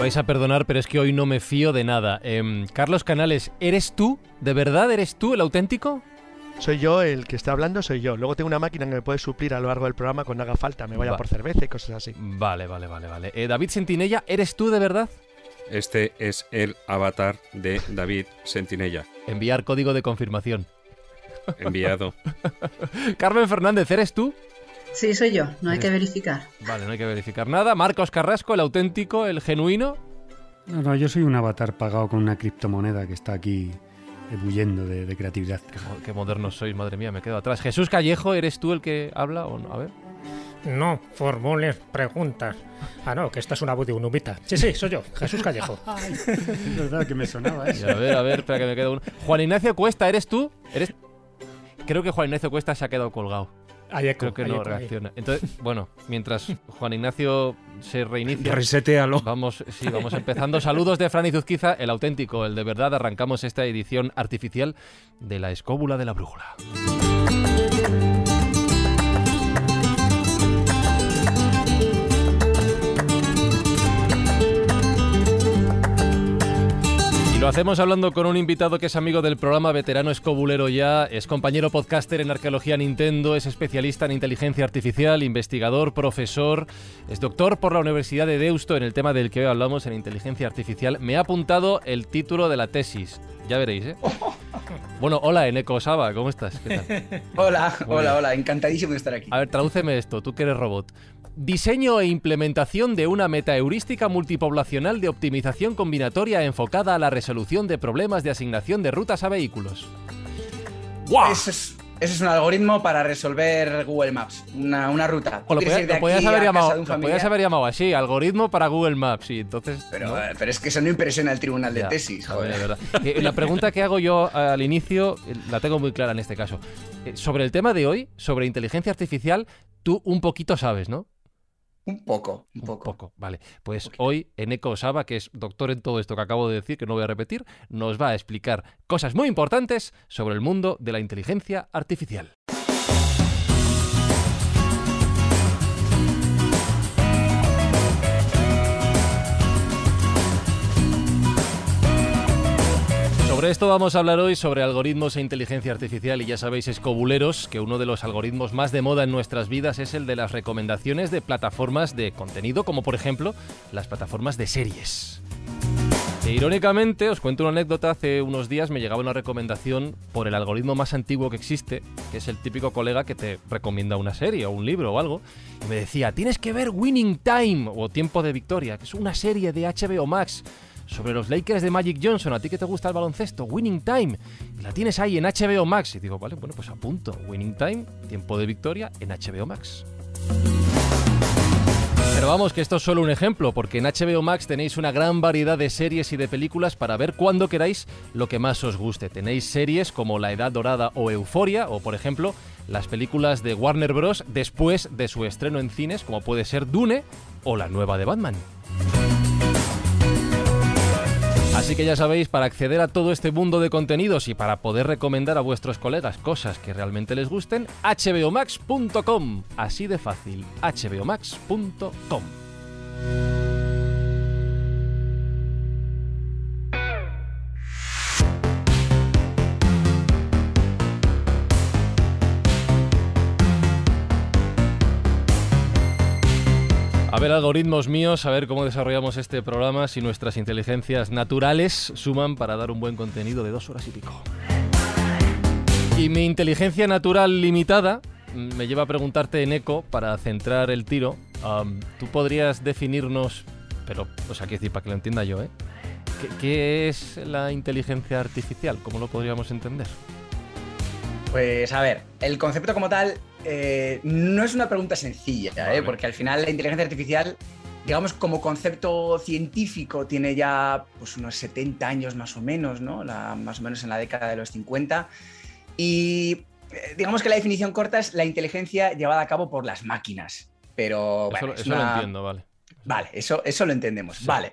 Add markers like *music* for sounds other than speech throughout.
vais a perdonar, pero es que hoy no me fío de nada. Em, Carlos Canales, ¿eres tú? ¿De verdad eres tú el auténtico? Soy yo el que está hablando, soy yo. Luego tengo una máquina que me puede suplir a lo largo del programa cuando haga falta, me vaya por cerveza y cosas así. Vale, vale, vale, vale. Eh, David Sentinella, ¿eres tú de verdad? Este es el avatar de David Sentinella. Enviar código de confirmación. Enviado. *laughs* Carmen Fernández, ¿eres tú? Sí, soy yo, no hay eh, que verificar. Vale, no hay que verificar nada. Marcos Carrasco, el auténtico, el genuino. No, no, yo soy un avatar pagado con una criptomoneda que está aquí ebulliendo eh, de, creatividad. Qué, moderno modernos sois, madre mía, me quedo atrás. Jesús Callejo, ¿eres tú el que habla o no? A ver. No, formules preguntas. Ah, no, que esta es una voz de un humita. Sí, sí, soy yo, Jesús Callejo. *laughs* es verdad que me sonaba a ver, a ver, espera que me quedo uno. Juan Ignacio Cuesta, ¿eres tú? ¿Eres... Creo que Juan Ignacio Cuesta se ha quedado colgado creo que no reacciona. Entonces, bueno, mientras Juan Ignacio se reinicia. Resetealo. Vamos, sí, vamos empezando. Saludos de Fran Zuzquiza, el auténtico, el de verdad. Arrancamos esta edición artificial de la escóbula de la brújula. hacemos hablando con un invitado que es amigo del programa, veterano escobulero ya, es compañero podcaster en arqueología Nintendo, es especialista en inteligencia artificial, investigador, profesor, es doctor por la Universidad de Deusto en el tema del que hoy hablamos, en inteligencia artificial. Me ha apuntado el título de la tesis, ya veréis, ¿eh? *laughs* Bueno, hola Eneco Saba, ¿cómo estás? Hola, hola, hola, encantadísimo de estar aquí. A ver, tradúceme esto, tú que eres robot. Diseño e implementación de una meta multipoblacional de optimización combinatoria enfocada a la resolución de problemas de asignación de rutas a vehículos. Ese es, un algoritmo para resolver Google Maps, una, ruta. O lo, haber llamado, así, algoritmo para Google Maps, y entonces... Pero, eh, es que eso no impresiona al tribunal de tesis, joder. Eh, la pregunta que hago yo eh, al inicio, la tengo muy clara en este caso. Sobre el tema de hoy, sobre inteligencia artificial, tú un poquito sabes, ¿no? Un poco, un poco. poco, vale. Pues hoy Eneko Osaba, que es doctor en todo esto que acabo de decir, que no voy a repetir, nos va a explicar cosas muy importantes sobre el mundo de la inteligencia artificial. Por esto vamos a hablar hoy, sobre algoritmos e inteligencia artificial. Y ya sabéis, escobuleros, que uno de los algoritmos más de moda en nuestras vidas es el de las recomendaciones de plataformas de contenido, como por ejemplo las plataformas de series. E irónicamente, os cuento una anécdota, hace unos días me llegaba una recomendación por el algoritmo más antiguo que existe, que es el típico colega que te recomienda una serie o un libro o algo, y me decía, tienes que ver Winning Time o Tiempo de Victoria, que es una serie de HBO Max sobre los Lakers de Magic Johnson. A ti que te gusta el baloncesto, Winning Time. La tienes ahí en HBO Max. Y digo, vale, bueno, pues punto, Winning Time, tiempo de victoria en HBO Max. Pero vamos, que esto es solo un ejemplo, porque en HBO Max tenéis una gran variedad de series y de películas para ver cuando queráis lo que más os guste. Tenéis series como La Edad Dorada o Euforia, o por ejemplo, las películas de Warner Bros. después de su estreno en cines, como puede ser Dune o la nueva de Batman. Así que ya sabéis, para acceder a todo este mundo de contenidos y para poder recomendar a vuestros colegas cosas que realmente les gusten, hbomax.com. Así de fácil, hbomax.com. ver, algoritmos míos, a ver cómo desarrollamos este programa, si nuestras inteligencias naturales suman para dar un buen contenido de dos horas y pico. Y mi inteligencia natural limitada me lleva a preguntarte en eco, para centrar el tiro, tú podrías definirnos, pero, o sea, quiero decir, para que lo entienda yo, ¿eh? ¿Qué es la inteligencia artificial? ¿Cómo lo podríamos entender? Pues a ver, el concepto como tal eh, no es una pregunta sencilla, ¿eh? porque al final la inteligencia artificial, digamos, como concepto científico, tiene ya pues, unos 70 años más o menos, ¿no? más o menos en la década de los 50. Y eh, digamos que la definición corta es la inteligencia llevada a cabo por las máquinas. Pero eso, lo entiendo, vale. Vale, eso, eso lo entendemos. Vale.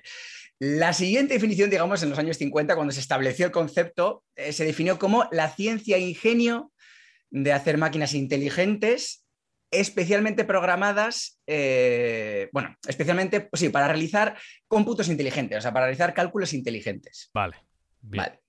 La siguiente definición, digamos, en los años 50, cuando se estableció el concepto, se definió como la ciencia ingenio de hacer máquinas inteligentes especialmente programadas, eh, bueno, especialmente, sí, para realizar cómputos inteligentes, o sea, para realizar cálculos inteligentes. Vale. Vale.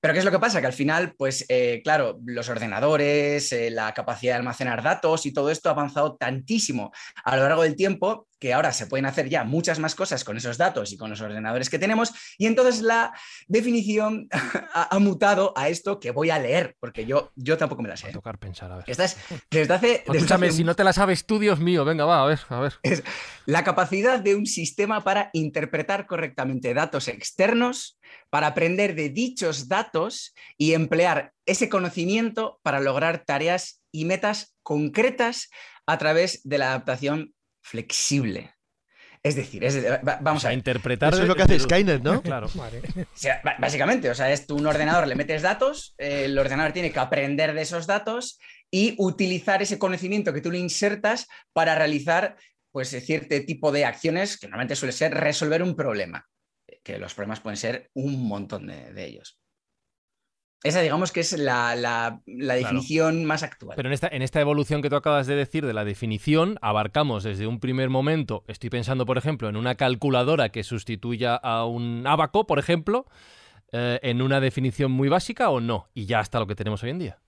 Pero ¿qué es lo que pasa? Que al final, pues eh, claro, los ordenadores, eh, la capacidad de almacenar datos y todo esto ha avanzado tantísimo a lo largo del tiempo que ahora se pueden hacer ya muchas más cosas con esos datos y con los ordenadores que tenemos. Y entonces la definición *laughs* ha, mutado a esto que voy a leer, porque yo, yo tampoco me la sé. A tocar pensar, a ver. Escúchame, si no te la sabes tú, Dios mío, venga, va, a ver, a ver. Es la capacidad de un sistema para interpretar correctamente datos externos, para aprender de dichos datos y emplear ese conocimiento para lograr tareas y metas concretas a través de la adaptación flexible. Es decir, vamos a interpretar. Eso es lo que hace Skynet, ¿no? Claro. *laughs* básicamente, o sea, es un ordenador, le metes datos, eh, el ordenador tiene que aprender de esos datos y utilizar ese conocimiento que tú le insertas para realizar pues cierto tipo de acciones que normalmente suele ser resolver un problema, que los problemas pueden ser un montón de ellos. Esa digamos que es la, definición más actual. Pero en esta, en esta evolución que tú acabas de decir de la definición, abarcamos desde un primer momento, estoy pensando por ejemplo en una calculadora que sustituya a un abaco, por ejemplo, eh, en una definición muy básica o no, y ya hasta lo que tenemos hoy en día.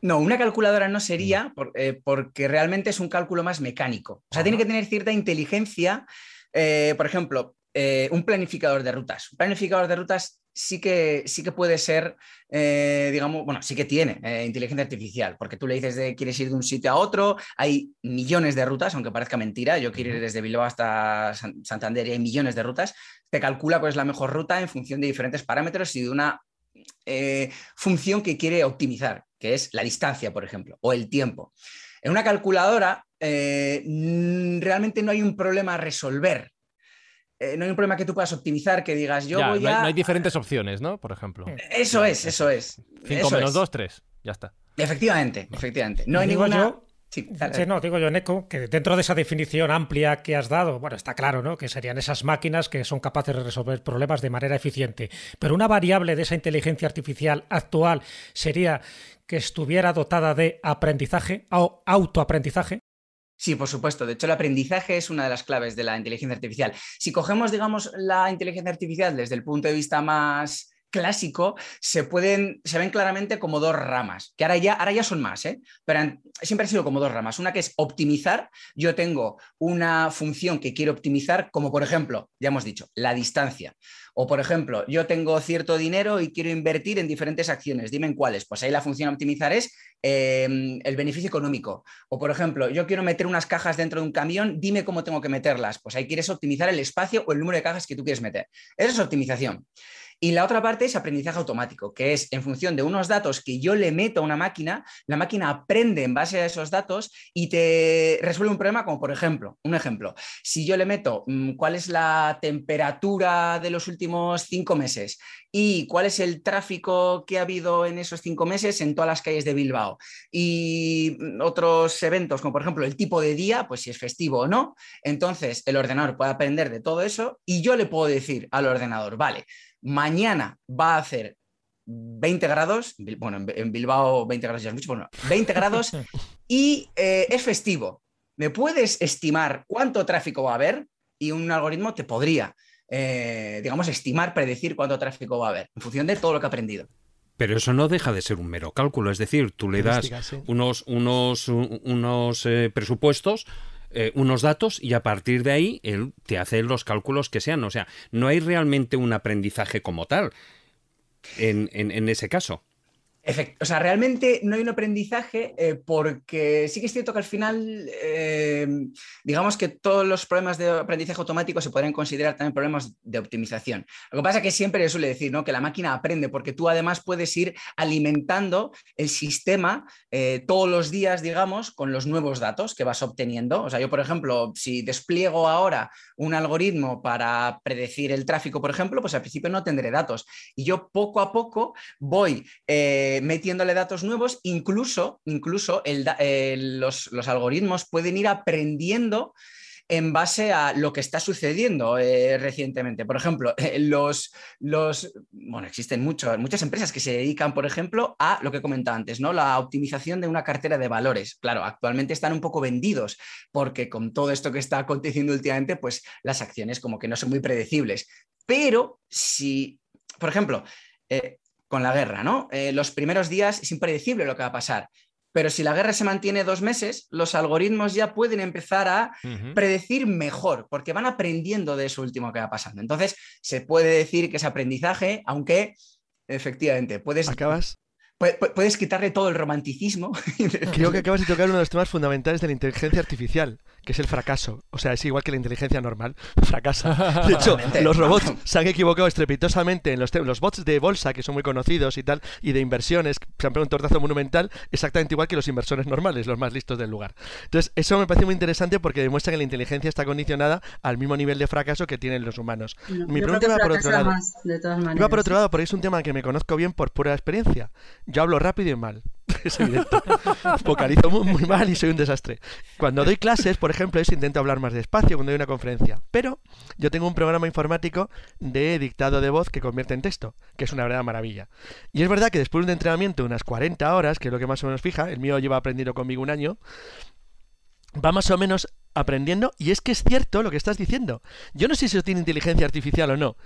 No, una calculadora no sería eh, porque realmente es un cálculo más mecánico. O sea, tiene que tener cierta inteligencia. Eh, por ejemplo, eh, un planificador de rutas. Un planificador de rutas sí que, sí que puede ser, eh, digamos, bueno, sí que tiene eh, inteligencia artificial, porque tú le dices de quieres ir de un sitio a otro, hay millones de rutas, aunque parezca mentira, yo quiero ir desde Bilbao hasta Santander y hay millones de rutas, te calcula cuál es la mejor ruta en función de diferentes parámetros y de una función que quiere optimizar, que es la distancia, por ejemplo, o el tiempo. En una calculadora realmente no hay un problema a resolver eh, no hay un problema que tú puedas optimizar, que digas yo voy hay, a... hay diferentes opciones, ¿no? Por ejemplo. Eso es, eso es. 5 menos dos 2, Ya está. Efectivamente, efectivamente. No hay digo ninguna... Yo, sí, no, digo yo, Neko, que dentro de esa definición amplia que has dado, bueno, está claro, ¿no? Que serían esas máquinas que son capaces de resolver problemas de manera eficiente. Pero una variable de esa inteligencia artificial actual sería que estuviera dotada de aprendizaje o autoaprendizaje. Sí, por supuesto. De hecho, el aprendizaje es una de las claves de la inteligencia artificial. Si cogemos, digamos, la inteligencia artificial desde el punto de vista más clásico se pueden, se ven claramente como dos ramas, que ahora ya, ahora ya son más, ¿eh? pero siempre han sido como dos ramas. Una que es optimizar, yo tengo una función que quiero optimizar, como por ejemplo, ya hemos dicho, la distancia. O por ejemplo, yo tengo cierto dinero y quiero invertir en diferentes acciones, dime en cuáles. Pues ahí la función a optimizar es em, el beneficio económico. O por ejemplo, yo quiero meter unas cajas dentro de un camión, dime cómo tengo que meterlas. Pues ahí quieres optimizar el espacio o el número de cajas que tú quieres meter. esa es optimización. Y la otra parte es aprendizaje automático, que es en función de unos datos que yo le meto a una máquina, la máquina aprende en base a esos datos y te resuelve un problema como, por ejemplo, un ejemplo, si yo le meto mm, cuál es la temperatura de los últimos cinco meses y cuál es el tráfico que ha habido en esos cinco meses en todas las calles de Bilbao y mm, otros eventos, como por ejemplo el tipo de día, pues si es festivo o no, entonces el ordenador puede aprender de todo eso y yo le puedo decir al ordenador, vale, Mañana va a hacer 20 grados, bueno, en Bilbao 20 grados ya es mucho, bueno, 20 grados *laughs* y eh, es festivo. ¿Me puedes estimar cuánto tráfico va a haber? Y un algoritmo te podría, eh, digamos, estimar, predecir cuánto tráfico va a haber, en función de todo lo que ha aprendido. Pero eso no deja de ser un mero cálculo, es decir, tú le das unos, unos, unos eh, presupuestos eh, unos datos y a partir de ahí él te hace los cálculos que sean. O sea, no hay realmente un aprendizaje como tal en ese caso o sea, realmente no hay un aprendizaje eh, porque sí que es cierto que al final, eh, digamos que todos los problemas de aprendizaje automático se pueden considerar también problemas de optimización. Lo que pasa es que siempre suele decir ¿no? que la máquina aprende porque tú además puedes ir alimentando el sistema eh, todos los días, digamos, con los nuevos datos que vas obteniendo. O sea, yo, por ejemplo, si despliego ahora un algoritmo para predecir el tráfico, por ejemplo, pues al principio no tendré datos. Y yo poco a poco voy eh, metiéndole datos nuevos, incluso, incluso eh, los, algoritmos pueden ir aprendiendo en base a lo que está sucediendo eh, recientemente. Por ejemplo, *laughs* los, los, bueno, existen muchas empresas que se dedican, por ejemplo, a lo que comentaba antes, ¿no? La optimización de una cartera de valores. Claro, actualmente están un poco vendidos porque con todo esto que está aconteciendo últimamente, pues las acciones como que no son muy predecibles. Pero si, por ejemplo, con la guerra, ¿no? Eh, los primeros días es impredecible lo que va a pasar. Pero si la guerra se mantiene dos meses, los algoritmos ya pueden empezar a predecir mejor, porque van aprendiendo de eso último que va pasando. Entonces, se puede decir que es aprendizaje, aunque efectivamente puedes. Acabas. puedes quitarle todo el romanticismo. *laughs* Creo que acabas de tocar uno de los temas fundamentales de la inteligencia artificial, que es el fracaso. O sea, es igual que la inteligencia normal, *laughs* fracasa. *laughs* De hecho, los robots se han equivocado estrepitosamente en los, los bots de bolsa, que son muy conocidos y tal, y de inversiones, se han pegado un tortazo monumental, exactamente igual que los inversores normales, los más listos del lugar. Entonces, eso me parece muy interesante porque demuestra que la inteligencia está condicionada al mismo nivel de fracaso que tienen los humanos. Mi pregunta va por otro lado. por otro lado, porque es un tema que me conozco bien por pura experiencia. Yo hablo rápido y mal. *laughs* es evidente. Vocalizo muy, mal y soy un desastre. Cuando doy clases, por ejemplo, eso intento hablar más despacio cuando doy una conferencia. Pero yo tengo un programa informático de dictado de voz que convierte en texto, que es una verdad maravilla. Y es verdad que después de un entrenamiento de unas 40 horas, que es lo que más o menos fija, el mío lleva aprendido conmigo un año, va más o menos aprendiendo y es que es cierto lo que estás diciendo. Yo no sé si tiene inteligencia artificial o no,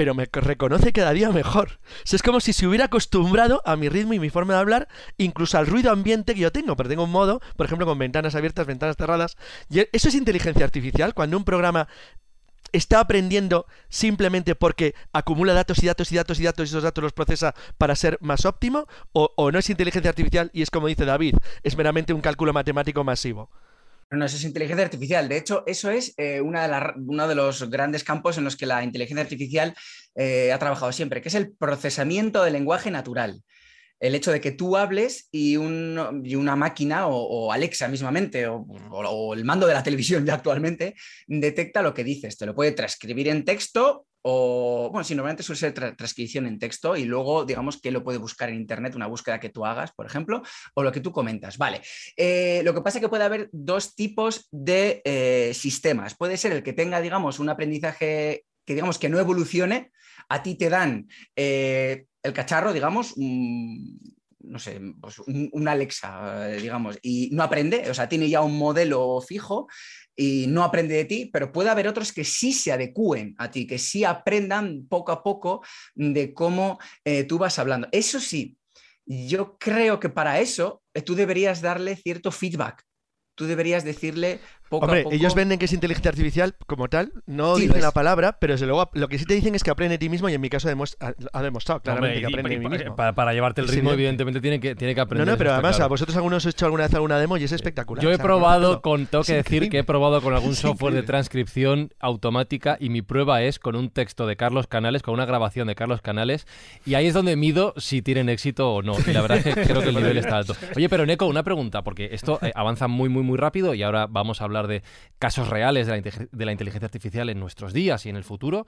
pero me reconoce cada día mejor. es como si se hubiera acostumbrado a mi ritmo y mi forma de hablar, incluso al ruido ambiente que yo tengo, pero tengo un modo, por ejemplo, con ventanas abiertas, ventanas cerradas. Y e, eso es inteligencia artificial, cuando un programa está aprendiendo simplemente porque acumula datos y datos y datos y datos y esos datos los procesa para ser más óptimo, o no es inteligencia artificial y es como dice David, es meramente un cálculo matemático masivo. No, eso es inteligencia artificial. De hecho, eso es eh, una de uno de los grandes campos en los que la inteligencia artificial eh, ha trabajado siempre, que es el procesamiento del lenguaje natural. El hecho de que tú hables y, una máquina o, Alexa mismamente o, o el mando de la televisión ya *laughs* actualmente detecta lo que dices. Te lo puede transcribir en texto o, bueno, si normalmente suele ser transcripción en texto y luego, digamos, que lo puede buscar en Internet, una búsqueda que tú hagas, por ejemplo, o lo que tú comentas. Vale, eh, lo que pasa es que puede haber dos tipos de eh, sistemas. Puede ser el que tenga, digamos, un aprendizaje que, digamos, que no evolucione. A ti te dan eh, el cacharro, digamos, un mm, no sé, mm, pues un, Alexa, eh, digamos, y no aprende, o sea, tiene ya un modelo fijo y no aprende de ti, pero puede haber otros que sí se adecúen a ti, que sí aprendan poco a poco de cómo eh, tú vas hablando. Eso sí, yo creo que para eso eh, tú deberías darle cierto feedback. Tú deberías decirle, Hombre, ellos venden que es inteligencia artificial como tal, no dicen pues. la palabra, pero lo que sí te dicen es que aprende a ti mismo y en mi caso ha, demostrado claramente que aprende a mí mismo. Para, llevarte el ritmo, evidentemente, tiene que, tiene que aprender. No, no, pero además, a vosotros algunos he hecho alguna vez alguna demo y es espectacular. Yo he probado con, tengo que decir que he probado con algún software de transcripción automática y mi prueba es con un texto de Carlos Canales, con una grabación de Carlos Canales, y ahí es donde mido si tienen éxito o no. Y la verdad es que *laughs* creo que el nivel está alto. Oye, pero Neko, una pregunta, porque esto eh, avanza muy, muy, muy rápido y ahora vamos a hablar de casos reales de la, inteligencia artificial en nuestros días y en el futuro.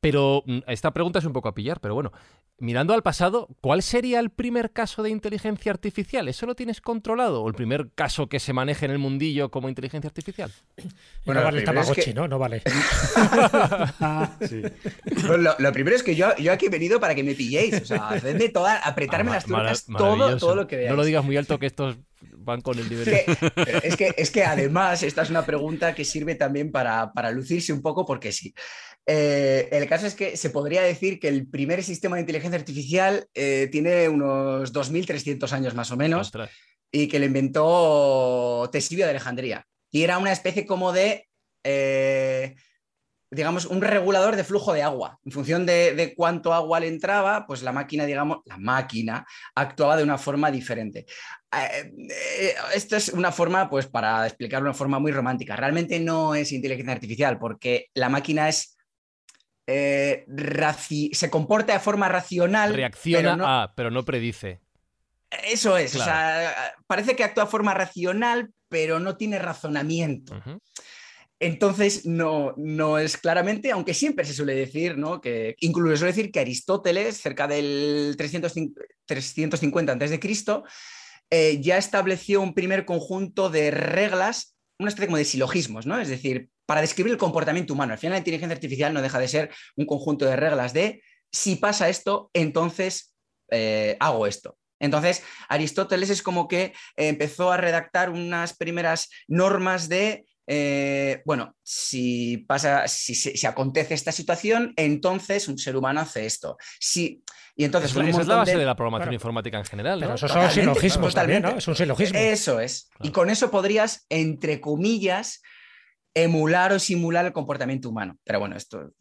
Pero mm, esta pregunta es un poco a pillar, pero bueno, mirando al pasado, ¿cuál sería el primer caso de inteligencia artificial? ¿Eso lo tienes controlado? ¿O el primer caso que se maneje en el mundillo como inteligencia artificial? Bueno, vale el Tamagotchi, ¿no? No vale. *laughs* Pues lo, primero es que yo, yo, aquí he venido para que me pilléis, o sea, de toda, apretarme ah, las trucas, todo, todo lo que veáis. No lo digas muy alto que estos van con el eh, Es que, además, esta es una pregunta que sirve también para, lucirse un poco, porque sí. Eh, el caso es que se podría decir que el primer sistema de inteligencia artificial eh, tiene unos 2.300 años más o menos y que lo inventó Tesibio de Alejandría. Y era una especie como de digamos, un regulador de flujo de agua. En función de, cuánto agua le entraba, pues la máquina, digamos, la máquina actuaba de una forma diferente. Ah, eh, eh, esto es una forma, pues, para explicar una forma muy romántica. Realmente no es inteligencia artificial, porque la máquina es eh, se comporta de forma racional. Reacciona pero no... predice. Eso es, o sea, parece que actúa de forma racional, pero no tiene razonamiento. Entonces, no, no es claramente, aunque siempre se suele decir, ¿no? que incluso se suele decir que Aristóteles, cerca del 350 a.C., eh, ya estableció un primer conjunto de reglas, una especie como de silogismos, ¿no? es decir, para describir el comportamiento humano. Al final, la inteligencia artificial no deja de ser un conjunto de reglas de si pasa esto, entonces eh, hago esto. Entonces, Aristóteles es como que eh, empezó a redactar unas primeras normas de eh, bueno, si pasa, si, acontece esta situación, entonces un ser humano hace esto. Si, y entonces es, la base de, la programación informática en general. Pero eso son también, ¿no? Es un silogismo. Eso es. Y con eso podrías, entre comillas, emular o simular el comportamiento humano. Pero bueno, esto...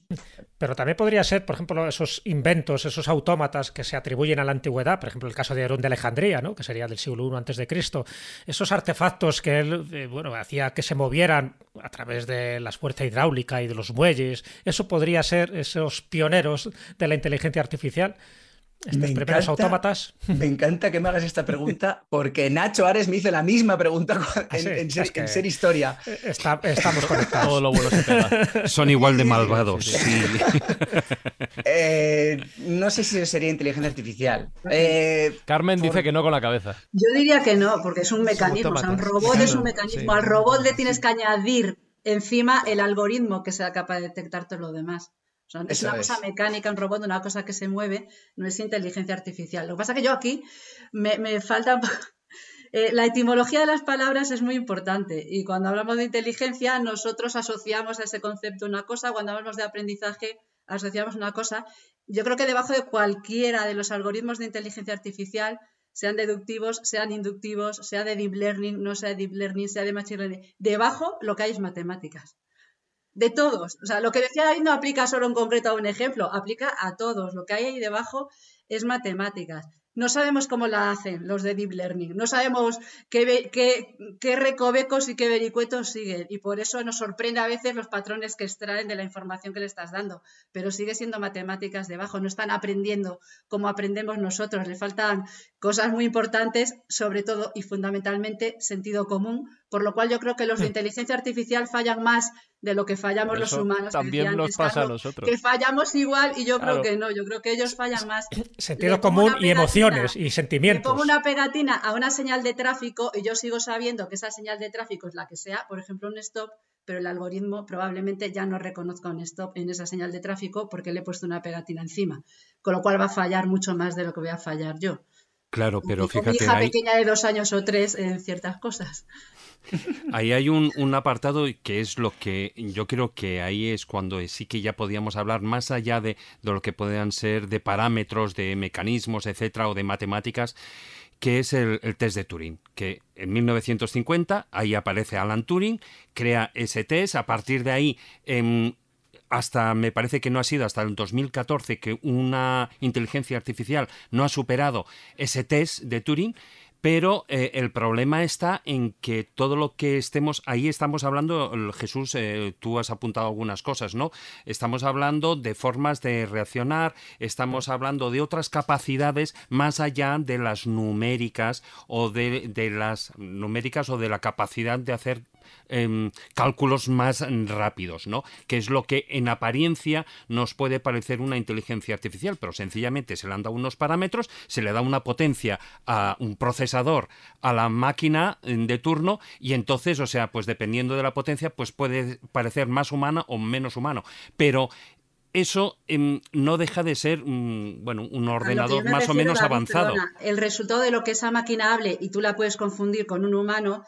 Pero también podría ser, por ejemplo, esos inventos, esos autómatas que se atribuyen a la antigüedad, por ejemplo, el caso de Herón de Alejandría, ¿no? que sería del siglo I antes de Cristo, esos artefactos que él eh, bueno, hacía que se movieran a través de la fuerza hidráulica y de los muelles, eso podría ser esos pioneros de la inteligencia artificial me Me encanta que me hagas esta pregunta porque Nacho Ares me hizo la misma pregunta *laughs* ah, en, ser, historia. estamos conectados. Son igual de malvados. *laughs* Eh, no sé si sería inteligencia artificial. Carmen dice eh, que no con la cabeza. Yo diría que no, porque es un mecanismo. un robot es un mecanismo. Al robot le tienes que añadir encima el algoritmo que sea capaz de detectarte lo demás es una cosa mecánica, un robot, una cosa que se mueve, no es inteligencia artificial. Lo que pasa es que yo aquí me, falta... *laughs* Eh, la etimología de las palabras es muy importante y cuando hablamos de inteligencia nosotros asociamos a ese concepto una cosa, cuando hablamos de aprendizaje asociamos una cosa. Yo creo que debajo de cualquiera de los algoritmos de inteligencia artificial, sean deductivos, sean inductivos, sea de deep learning, no sea de deep learning, sea de machine learning, debajo lo que hay es matemáticas de todos. O sea, lo que decía ahí no aplica solo en concreto a un ejemplo, aplica a todos. Lo que hay ahí debajo es matemáticas. No sabemos cómo la hacen los de Deep Learning, no sabemos qué, qué, qué recovecos y qué vericuetos siguen y por eso nos sorprende a veces los patrones que extraen de la información que le estás dando, pero sigue siendo matemáticas debajo, no están aprendiendo como aprendemos nosotros, le faltan Cosas muy importantes, sobre todo y fundamentalmente sentido común, por lo cual yo creo que los de hmm. inteligencia artificial fallan más de lo que fallamos los humanos. También nos pasa a nosotros. Que fallamos igual y yo creo que no, yo creo que ellos fallan más. Sentido común y emociones y sentimientos. Le pongo una pegatina a una señal de tráfico y yo sigo sabiendo que esa señal de tráfico es la que sea, por ejemplo un stop, pero el algoritmo probablemente ya no reconozca un stop en esa señal de tráfico porque le he puesto una pegatina encima, con lo cual va a fallar mucho más de lo que voy a fallar yo. Claro, pero fíjate. Una hija pequeña de dos años o tres en ciertas cosas. Ahí hay un, apartado que es lo que yo creo que ahí es cuando sí que ya podíamos hablar más allá de, lo que puedan ser de parámetros, de mecanismos, etcétera, o de matemáticas que es el, test de Turing, que en 1950 ahí aparece Alan Turing, crea ese test, a partir de ahí em, hasta me parece que no ha sido hasta el 2014 que una inteligencia artificial no ha superado ese test de Turing, pero eh, el problema está en que todo lo que estemos ahí estamos hablando Jesús eh, tú has apuntado algunas cosas no estamos hablando de formas de reaccionar estamos hablando de otras capacidades más allá de las numéricas o de las numéricas o de la capacidad de hacer Em, cálculos más mm, rápidos, ¿no? Que es lo que en apariencia nos puede parecer una inteligencia artificial, pero sencillamente se le han dado unos parámetros, se le da una potencia a un procesador, a la máquina mm, de turno, y entonces, o sea, pues dependiendo de la potencia, pues puede parecer más humana o menos humano. Pero eso em, no deja de ser mm, bueno un ordenador más o menos avanzado. el resultado de lo que esa máquina hable y tú la puedes confundir con un humano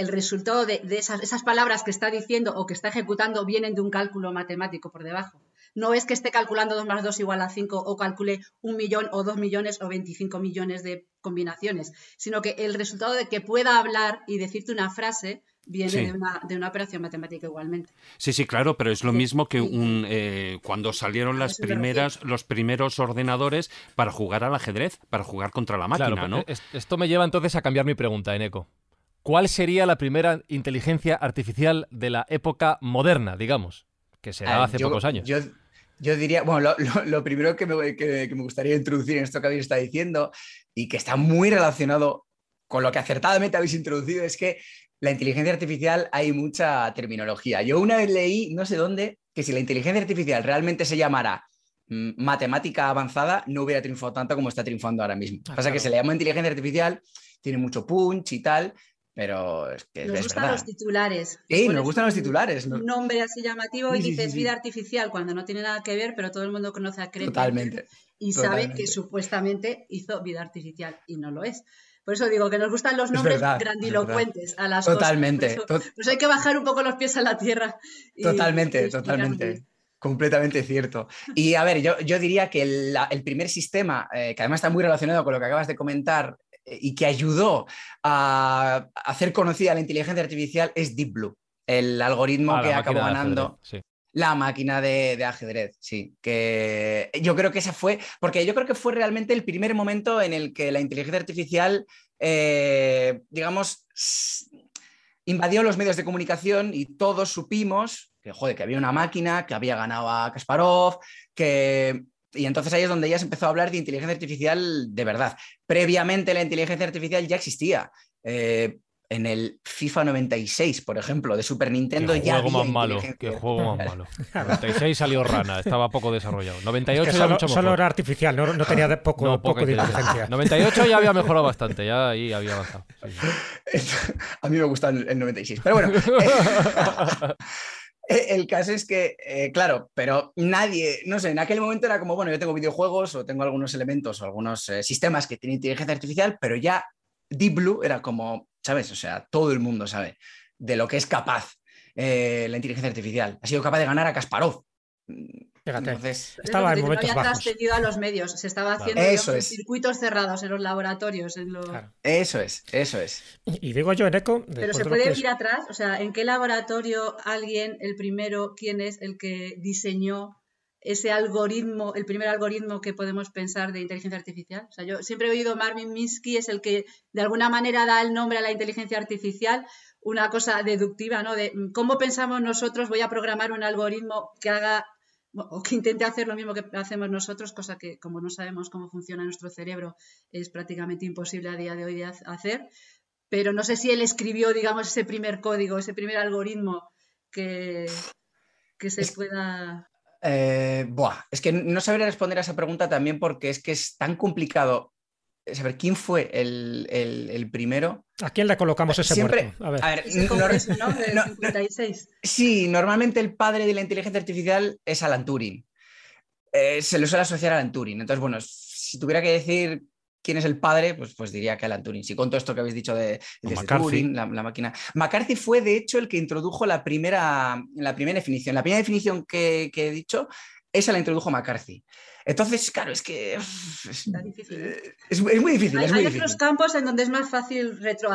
el resultado de, esas, palabras que está diciendo o que está ejecutando vienen de un cálculo matemático por debajo. No es que esté calculando 2 más 2 igual a 5 o calcule un millón o dos millones o 25 millones de combinaciones, sino que el resultado de que pueda hablar y decirte una frase viene de, una, operación matemática igualmente. Sí, sí, claro, pero es lo mismo que eh, cuando salieron ah, los primeros ordenadores para jugar al ajedrez, para jugar contra la máquina, ¿no? esto me lleva entonces a cambiar mi pregunta, eco ¿cuál sería la primera inteligencia artificial de la época moderna, digamos? Que se hace pocos años. Yo, diría, bueno, lo, primero que me, gustaría introducir en esto que habéis estado diciendo y que está muy relacionado con lo que acertadamente habéis introducido es que la inteligencia artificial hay mucha terminología. Yo una vez leí, no sé dónde, que si la inteligencia artificial realmente se llamara mm, matemática avanzada, no hubiera triunfado tanto como está triunfando ahora mismo. que ah, Pasa que se le llama inteligencia artificial, tiene mucho punch y tal, pero es que nos gustan los titulares. Sí, nos gustan los titulares. Un nombre así llamativo y dices vida artificial cuando no tiene nada que ver, pero todo el mundo conoce a Crepe. Totalmente. Y sabe que supuestamente hizo vida artificial y no lo es. Por eso digo que nos gustan los nombres grandilocuentes a las totalmente, cosas. Totalmente. Pues hay que bajar un poco los pies a la tierra. totalmente, totalmente. Completamente cierto. Y a ver, yo, yo diría que el, primer sistema, eh, que además está muy relacionado con lo que acabas de comentar, eh, y que ayudó a hacer conocida la inteligencia artificial es Deep Blue, el algoritmo ah, que acabó ganando. La máquina de, ajedrez, sí. Que yo creo que esa fue, porque yo creo que fue realmente el primer momento en el que la inteligencia artificial, eh, digamos, invadió los medios de comunicación y todos supimos que, que había una máquina, que había ganado a Kasparov, que y entonces ahí es donde ya se empezó a hablar de inteligencia artificial de verdad. Previamente la inteligencia artificial ya existía. Eh, en el FIFA 96, por ejemplo, de Super Nintendo que juego más malo, qué juego más malo. 96 salió rana, estaba poco desarrollado. 98 *laughs* era mucho mejor. solo era artificial, no, tenía *laughs* poco, poco inteligencia. 98 ya había *laughs* mejorado bastante, ya ahí había avanzado. A mí me gusta el 96, pero bueno. *laughs* El caso es que, eh, claro, pero nadie, no sé, en aquel momento era como, bueno, yo tengo videojuegos o tengo algunos elementos o algunos eh, sistemas que tienen inteligencia artificial, pero ya Deep Blue era como, ¿sabes? O sea, todo el mundo sabe de lo que es capaz eh, la inteligencia artificial. Ha sido capaz de ganar a Kasparov estaba en momentos había bajos. a los medios, se estaba haciendo circuitos cerrados, en los laboratorios. Eso es, eso es. Y, digo yo en ECO... Pero se puede ir atrás, o sea, ¿en qué laboratorio alguien, el primero, quién es el que diseñó ese algoritmo, el primer algoritmo que podemos pensar de inteligencia artificial. O sea, yo siempre he oído Marvin Minsky es el que de alguna manera da el nombre a la inteligencia artificial, una cosa deductiva, ¿no? De mm, cómo pensamos nosotros, voy a programar un algoritmo que haga o que intente hacer lo mismo que hacemos nosotros, cosa que como no sabemos cómo funciona nuestro cerebro es prácticamente imposible a día de hoy de hacer, pero no sé si él escribió, digamos, ese primer código, ese primer algoritmo que, que se pueda... Eh, buah, es que no sabré responder a esa pregunta también porque es que es tan complicado ver eh, quién fue el, primero. ¿A quién le colocamos ese Siempre, muerto? A ver. no, sí, normalmente el padre de la inteligencia artificial es Alan Turing. Eh, se le suele asociar a Alan Turing. Entonces, bueno, si tuviera que decir quién es el padre, pues, pues diría que Alan Turing. Si con todo esto que habéis dicho de, Turing, la, máquina. McCarthy fue, de hecho, el que introdujo la primera, la primera definición. La primera definición que he dicho esa la introdujo McCarthy. Entonces, claro, es que. ¿eh? Es, muy difícil. Hay, otros campos en donde es más fácil retro,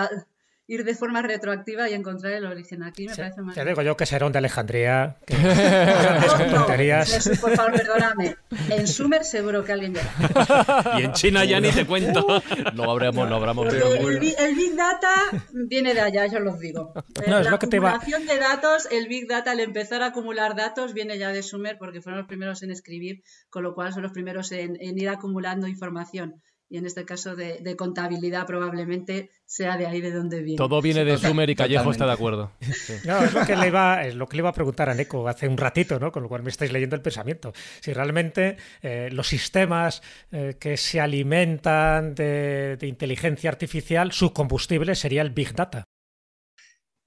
ir de forma retroactiva y encontrar el origen. Aquí me parece más. Te digo yo que serón de Alejandría. *laughs* no, no, por favor, perdóname. En Sumer seguro que alguien ya. y en China ya ni te cuento. No habremos, no habremos. El, Big Data viene de allá, yo los digo. La lo de datos, el Big Data, al empezar a acumular datos, viene ya de Sumer porque fueron los primeros en escribir, con lo cual son los primeros en ir acumulando información y en este caso de, contabilidad probablemente sea de ahí de donde viene. Todo viene de Sumer y Callejo está de acuerdo. *laughs* No, es lo, que le iba, a preguntar a Neko hace un ratito, ¿no? con lo cual me estáis leyendo el pensamiento. Si realmente eh, los sistemas eh, que se alimentan de, inteligencia artificial, su combustible sería el Big Data.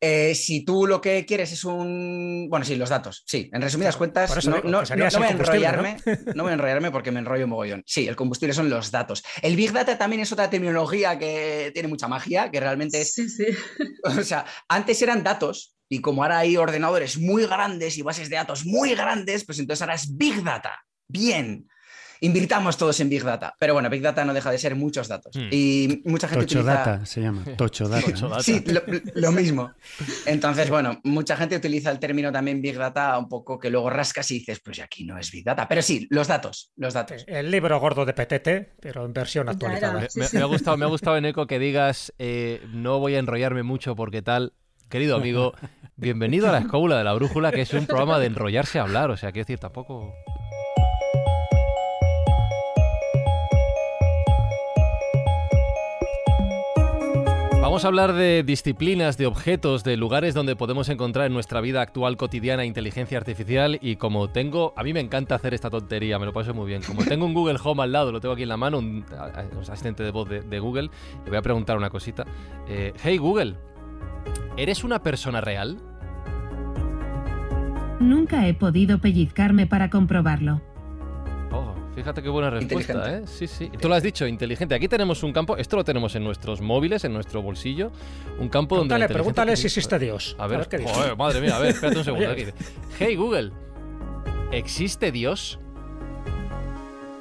Eh, si tú lo que quieres es un. Bueno, sí, los datos. Sí, en resumidas cuentas, no, no, voy a enrollarme, ¿no? voy enrollarme porque me enrollo mogollón. Sí, el combustible son los datos. El Big Data también es otra terminología que tiene mucha magia, que realmente es. Sí, sí. *laughs* O sea, antes eran datos, y como ahora hay ordenadores muy grandes y bases de datos muy grandes, pues entonces ahora es Big Data. Bien. Invirtamos todos en Big Data, pero bueno, Big Data no deja de ser muchos datos. Hmm. Y mucha gente Tocho Data se llama, *laughs* Tocho Data. Sí, lo, mismo. Entonces, bueno, mucha gente utiliza el término también Big Data un poco que luego rascas y dices, pues aquí no es Big Data, pero sí, los datos, los datos. El libro gordo de PTT, pero en versión actualizada. Me, ha gustado, me ha gustado, Eneco, *laughs* que digas, eh, no voy a enrollarme mucho porque tal, querido amigo, bienvenido a la Escóbula de la Brújula, que es un programa de enrollarse a hablar, o sea, quiero decir, tampoco... Vamos a hablar de disciplinas, de objetos, de lugares donde podemos encontrar en nuestra vida actual cotidiana inteligencia artificial y como tengo, a mí me encanta hacer esta tontería, me lo paso muy bien, como tengo un Google Home al lado, lo tengo aquí en la mano, un, asistente de voz de, Google, le voy a preguntar una cosita. Eh, hey Google, ¿eres una persona real? Nunca he podido pellizcarme para comprobarlo. Oh. Fíjate qué buena respuesta, ¿eh? Sí, sí. Tú lo has dicho, inteligente. Aquí tenemos un campo, esto lo tenemos en nuestros móviles, en nuestro bolsillo, un campo donde... Pregúntale, pregúntale si existe Dios. A ver, madre mía, a ver, espérate un *laughs* segundo. Aquí. Hey Google, ¿existe Dios?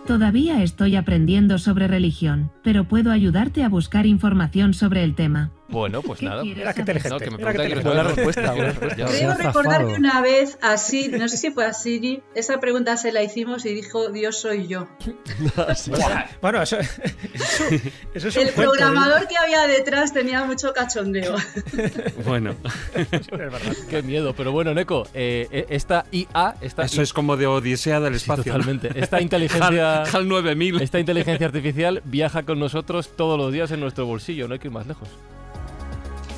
Todavía estoy aprendiendo sobre religión, pero puedo ayudarte a buscar información sobre el tema. Bueno, pues nada. Era que inteligente. No, que me la respuesta. Creo recordar que una vez así, no sé si fue así esa pregunta se la hicimos y dijo, Dios soy yo. *laughs* bueno, eso, es El ¿eh? programador que había detrás tenía mucho cachondeo. *laughs* bueno. Qué miedo. Pero bueno, Neko, eh, eh, esta IA... eso es como de Odisea del espacio. totalmente. *laughs* Esta inteligencia... HAL 9000. Esta inteligencia artificial viaja con nosotros todos los días en nuestro bolsillo. No hay que ir más lejos.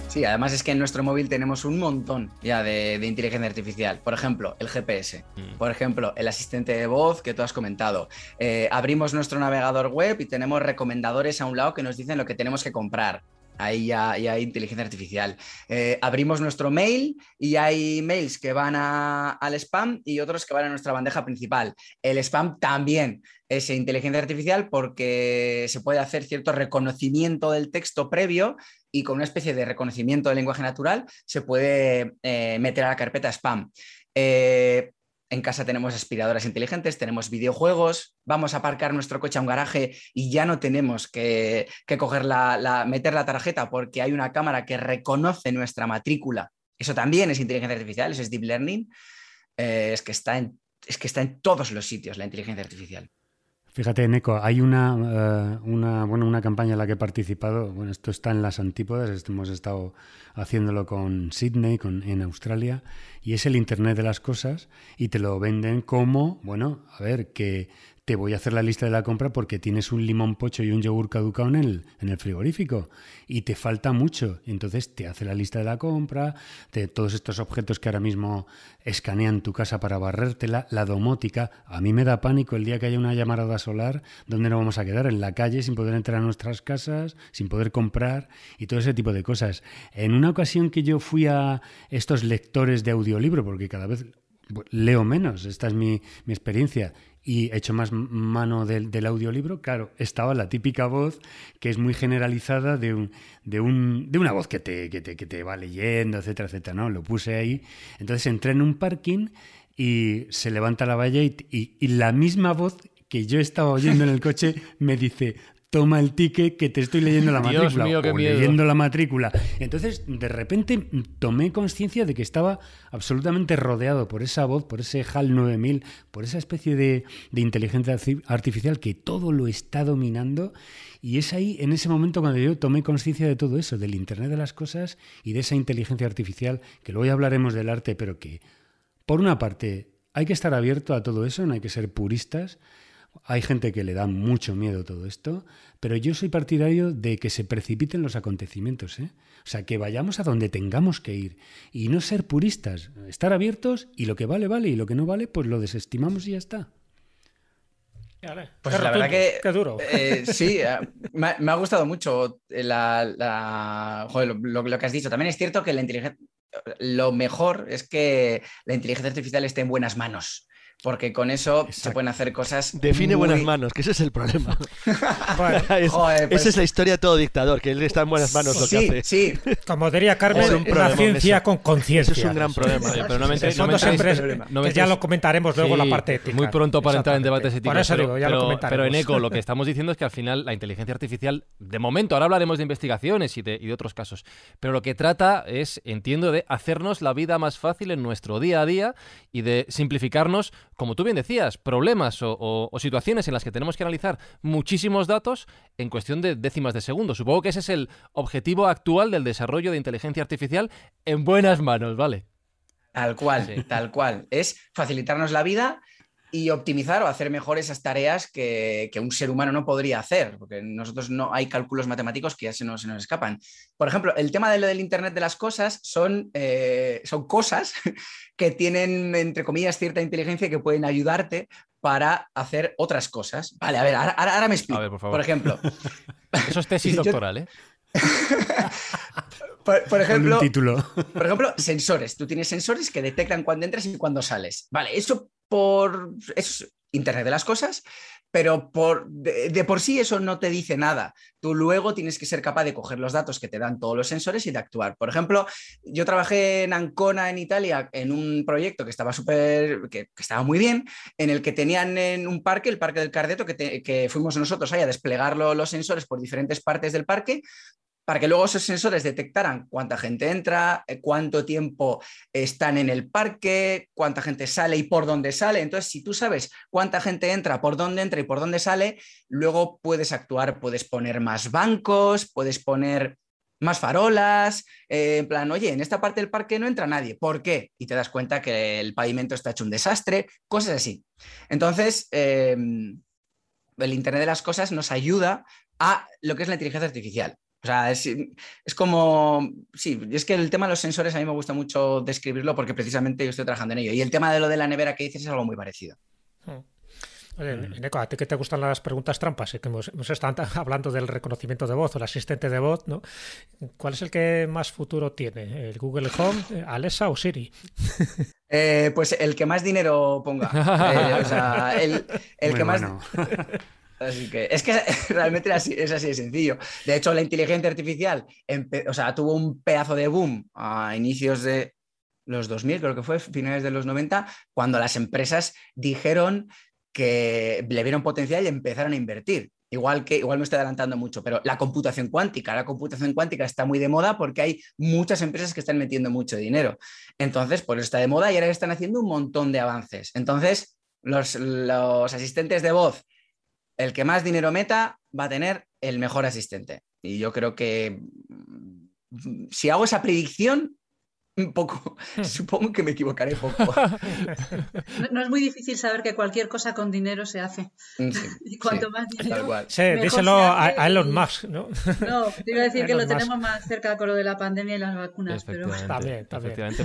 Sí, además es que en nuestro móvil tenemos un montón ya de, inteligencia artificial. Por ejemplo, el GPS. Mm. Por ejemplo, el asistente de voz que tú has comentado. Eh, abrimos nuestro navegador web y tenemos recomendadores a un lado que nos dicen lo que tenemos que comprar. Ahí ya, hay inteligencia artificial. Eh, abrimos nuestro mail y hay mails que van al spam y otros que van a nuestra bandeja principal. El spam también es inteligencia artificial porque se puede hacer cierto reconocimiento del texto previo y con una especie de reconocimiento del lenguaje natural se puede eh, meter a la carpeta spam. Eh, en casa tenemos aspiradoras inteligentes, tenemos videojuegos, vamos a aparcar nuestro coche a un garaje y ya no tenemos que, la, meter la tarjeta porque hay una cámara que reconoce nuestra matrícula. Eso también es inteligencia artificial, eso es deep learning. Eh, es, que está en, es que está en todos los sitios la inteligencia artificial. Fíjate, Neko, hay una, eh, una, una campaña en la que he participado, bueno, esto está en las antípodas, hemos estado haciéndolo con Sydney, con, en Australia, y es el Internet de las Cosas, y te lo venden como, bueno, a ver, que te voy a hacer la lista de la compra porque tienes un limón pocho y un yogur caducado en el, en el frigorífico y te falta mucho. Entonces te hace la lista de la compra, de todos estos objetos que ahora mismo escanean tu casa para barrértela, la domótica. A mí me da pánico el día que haya una llamarada solar, ¿dónde nos vamos a quedar? En la calle, sin poder entrar a nuestras casas, sin poder comprar y todo ese tipo de cosas. En una ocasión que yo fui a estos lectores de audiolibro, porque cada vez leo menos, esta es mi, mi experiencia, y he hecho más mano del, del, audiolibro, claro, estaba la típica voz que es muy generalizada de, un, de, un, de una voz que te, que te, va leyendo, etcétera, etcétera, ¿no? Lo puse ahí. Entonces entré en un parking y se levanta la valla y, y la misma voz que yo estaba oyendo en el coche me dice, toma el ticket que te estoy leyendo la *laughs* matrícula o leyendo la matrícula. Entonces, de repente tomé conciencia de que estaba absolutamente rodeado por esa voz, por ese HAL 9000, por esa especie de, de, inteligencia artificial que todo lo está dominando. Y es ahí, en ese momento, cuando yo tomé conciencia de todo eso, del Internet de las cosas y de esa inteligencia artificial, que luego ya hablaremos del arte, pero que, por una parte, hay que estar abierto a todo eso, no hay que ser puristas, hay gente que le da mucho miedo todo esto, pero yo soy partidario de que se precipiten los acontecimientos. ¿eh? O sea, que vayamos a donde tengamos que ir y no ser puristas, estar abiertos y lo que vale, vale, y lo que no vale, pues lo desestimamos y ya está. Pues la verdad que. Qué duro. Eh, *laughs* sí, eh, me ha, gustado mucho lo, lo, que has dicho. También es cierto que la inteligencia. Lo mejor es que la inteligencia artificial esté en buenas manos. Porque con eso se pueden hacer cosas. Define buenas manos, que ese es el problema. *laughs* Pues esa es la historia de todo dictador, que él está en buenas manos lo que hace. Sí, *laughs* Como diría Carmen, es, ciencia con conciencia. Eso es un gran problema. Eh, pero no me no ya lo comentaremos luego la parte ética. Muy pronto para entrar en debates éticos. pero, en ECO lo que *laughs* estamos diciendo es que al final la inteligencia artificial, de momento, ahora hablaremos de investigaciones y de otros casos, pero lo que trata es, entiendo, de hacernos la vida más fácil en nuestro día a día y de simplificarnos como tú bien decías, problemas o, situaciones en las que tenemos que analizar muchísimos datos en cuestión de décimas de segundo. Supongo que ese es el objetivo actual del desarrollo de inteligencia artificial en buenas manos, ¿vale? Tal cual, tal cual. Es facilitarnos la vida y optimizar o hacer mejor esas tareas que, un ser humano no podría hacer, porque nosotros no hay cálculos matemáticos que ya se nos, se nos escapan. Por ejemplo, el tema de lo del Internet de las Cosas son, eh, son cosas *laughs* que tienen, entre comillas, cierta inteligencia que pueden ayudarte para hacer otras cosas. Vale, a ver, ahora, ahora me explico. A ver, por, favor. por, ejemplo. *laughs* Eso es tesis *laughs* doctoral, ¿eh? Por, ejemplo, título. por ejemplo, sensores. Tú tienes sensores que detectan cuando entras y cuando sales. Vale, eso por... Es Internet de las Cosas, pero por, de, por sí eso no te dice nada. Tú luego tienes que ser capaz de coger los datos que te dan todos los sensores y de actuar. Por ejemplo, yo trabajé en Ancona, en Italia, en un proyecto que estaba súper, que, estaba muy bien, en el que tenían en un parque, el Parque del Cardeto, que, que fuimos nosotros ahí a desplegar los sensores por diferentes partes del parque para que luego esos sensores detectaran cuánta gente entra, eh, cuánto tiempo están en el parque, cuánta gente sale y por dónde sale. Entonces, si tú sabes cuánta gente entra, por dónde entra y por dónde sale, luego puedes actuar, puedes poner más bancos, puedes poner más farolas, eh, en plan, oye, en esta parte del parque no entra nadie, ¿por qué? Y te das cuenta que el pavimento está hecho un desastre, cosas así. Entonces, em, el Internet de las Cosas nos ayuda a lo que es la inteligencia artificial. O sea, es, como, sí, es que el tema de los sensores a mí me gusta mucho describirlo porque precisamente yo estoy trabajando en ello. Y el tema de lo de la nevera que dices es algo muy parecido. Hmm. Mm. a ti que te gustan las preguntas trampas, eh, que hemos, *laughs* hablando del reconocimiento de voz o el asistente de voz, ¿no? ¿Cuál es el que más futuro tiene? ¿El Google Home, eh, Alessa o Siri? *laughs* Eh, pues el que más dinero ponga. *laughs* o sea, el, que más. Así que es que *laughs* realmente es así, de sencillo. De hecho, la inteligencia artificial o sea, tuvo un pedazo de boom a inicios de los 2000, creo que fue, finales de los 90, cuando las empresas dijeron que le vieron potencial y empezaron a invertir. Igual que, igual me estoy adelantando mucho, pero la computación cuántica, la computación cuántica está muy de moda porque hay muchas empresas que están metiendo mucho dinero. Entonces, por pues está de moda y ahora están haciendo un montón de avances. Entonces, los asistentes de voz, el que más dinero meta va a tener el mejor asistente. Y yo creo que mm, si hago esa predicción, un poco, *laughs* supongo que me equivocaré poco. No, es muy difícil saber que cualquier cosa con dinero se hace. Mm, *laughs* y cuanto más dinero. Sí, díselo a, a, Elon Musk, ¿no? No, te iba a decir *laughs* que lo tenemos más cerca con lo de la pandemia y las vacunas. Pero... También,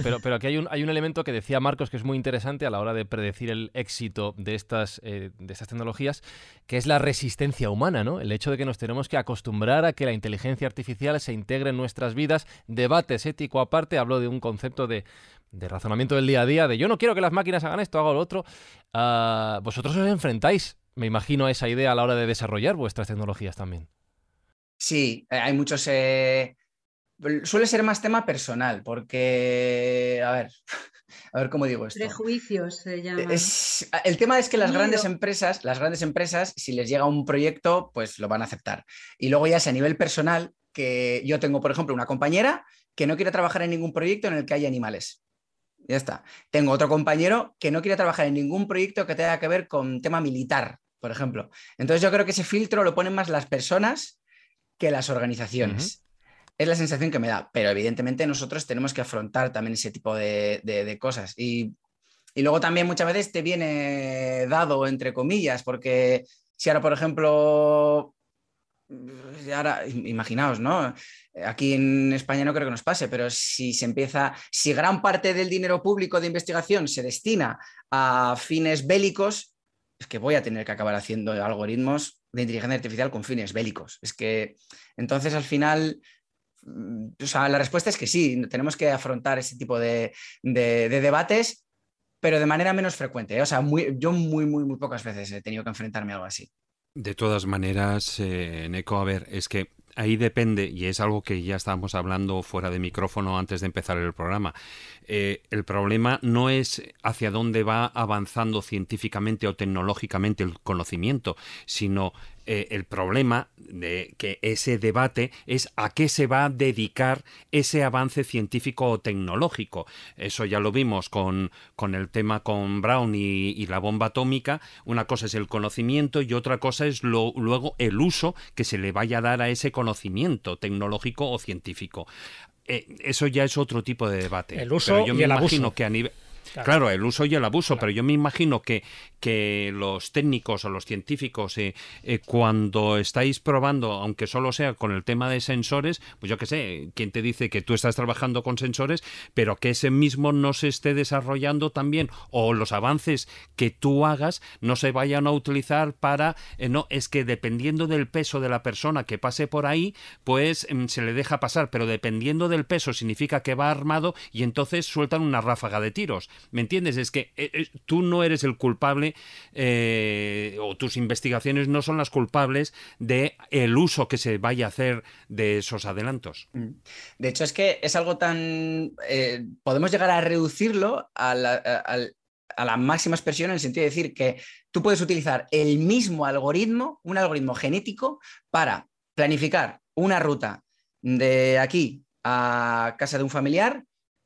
Pero, pero aquí hay un, hay un elemento que decía Marcos que es muy interesante a la hora de predecir el éxito de estas, eh, de estas tecnologías, que es la resistencia humana, ¿no? El hecho de que nos tenemos que acostumbrar a que la inteligencia artificial se integre en nuestras vidas, debates ético aparte, hablo de un concepto de, razonamiento del día a día, de yo no quiero que las máquinas hagan esto, hago lo otro. Ah, vosotros os enfrentáis, me imagino, a esa idea a la hora de desarrollar vuestras tecnologías también. Sí, eh, hay muchos... Eh, suele ser más tema personal, porque, a ver, *laughs* a ver cómo digo esto. Prejuicios eh, el tema es que las grandes empresas, las grandes empresas, si les llega un proyecto, pues lo van a aceptar. Y luego ya es a nivel personal que yo tengo, por ejemplo, una compañera que no quiere trabajar en ningún proyecto en el que haya animales. Ya está. Tengo otro compañero que no quiere trabajar en ningún proyecto que tenga que ver con tema militar, por ejemplo. Entonces yo creo que ese filtro lo ponen más las personas que las organizaciones. Es la sensación que me da, pero evidentemente nosotros tenemos que afrontar también ese tipo de, cosas. Y, y luego también muchas veces te viene dado, entre comillas, porque si ahora, por ejemplo, Mm, ahora imaginaos, ¿no? Eh, aquí en España no creo que nos pase, pero si se empieza, si gran parte del dinero público de investigación se destina a fines bélicos, es que voy a tener que acabar haciendo algoritmos de inteligencia artificial con fines bélicos. Es que entonces al final mm, la respuesta es que sí, tenemos que afrontar ese tipo de, debates, pero de manera menos frecuente. ¿eh? O sea, yo muy, muy, muy pocas veces he tenido que enfrentarme a algo así. De todas maneras, eh, Neko, a ver, es que ahí depende, y es algo que ya estábamos hablando fuera de micrófono antes de empezar el programa, eh, el problema no es hacia dónde va avanzando científicamente o tecnológicamente el conocimiento, sino eh, el problema de que ese debate es a qué se va a dedicar ese avance científico o tecnológico. Eso ya lo vimos con, con el tema con Brown y, la bomba atómica. Una cosa es el conocimiento y otra cosa es lo, luego el uso que se le vaya a dar a ese conocimiento tecnológico o científico. Eh, eso ya es otro tipo de debate. El uso yo me imagino que a nivel Claro. el uso y el abuso, pero yo me imagino que, los técnicos o los científicos, eh, eh, cuando estáis probando, aunque solo sea con el tema de sensores, pues yo qué sé, ¿quién te dice que tú estás trabajando con sensores, pero que ese mismo no se esté desarrollando también o los avances que tú hagas no se vayan a utilizar para... Eh, no, es que dependiendo del peso de la persona que pase por ahí, pues em, se le deja pasar, pero dependiendo del peso significa que va armado y entonces sueltan una ráfaga de tiros. ¿Me entiendes? Es que eh, eh, tú no eres el culpable eh, o tus investigaciones no son las culpables de el uso que se vaya a hacer de esos adelantos. Mm. De hecho, es que es algo tan... podemos llegar a reducirlo a la máxima expresión en el sentido de decir que tú puedes utilizar el mismo algoritmo, un algoritmo genético, para planificar una ruta de aquí a casa de un familiar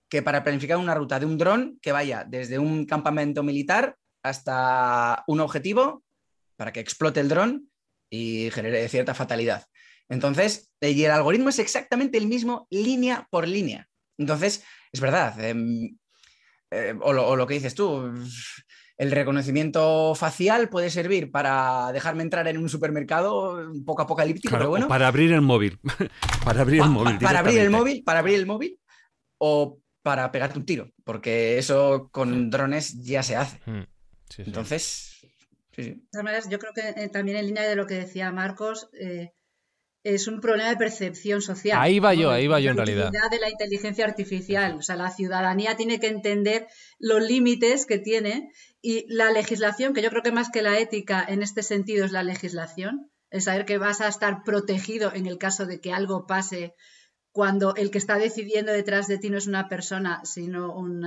que para planificar una ruta de un dron que vaya desde un campamento militar hasta un objetivo para que explote el dron y genere cierta fatalidad. Entonces, eh, y el algoritmo es exactamente el mismo línea por línea. Entonces, es verdad, em, eh, o, lo, que dices tú, el reconocimiento facial puede servir para dejarme entrar en un supermercado un poco apocalíptico, pero bueno. Para abrir el móvil. *laughs* para abrir el móvil. para abrir el móvil, para abrir el móvil. O para pegarte un tiro, porque eso con hmm. drones ya se hace. Hmm. Entonces, yo creo que eh, también en línea de lo que decía Marcos, eh, es un problema de percepción social. Ahí va yo, ahí va yo en realidad. De la inteligencia artificial, o sea, la ciudadanía tiene que entender los límites que tiene y la legislación, que yo creo que más que la ética en este sentido es la legislación, el saber que vas a estar protegido en el caso de que algo pase cuando el que está decidiendo detrás de ti no es una persona, sino un,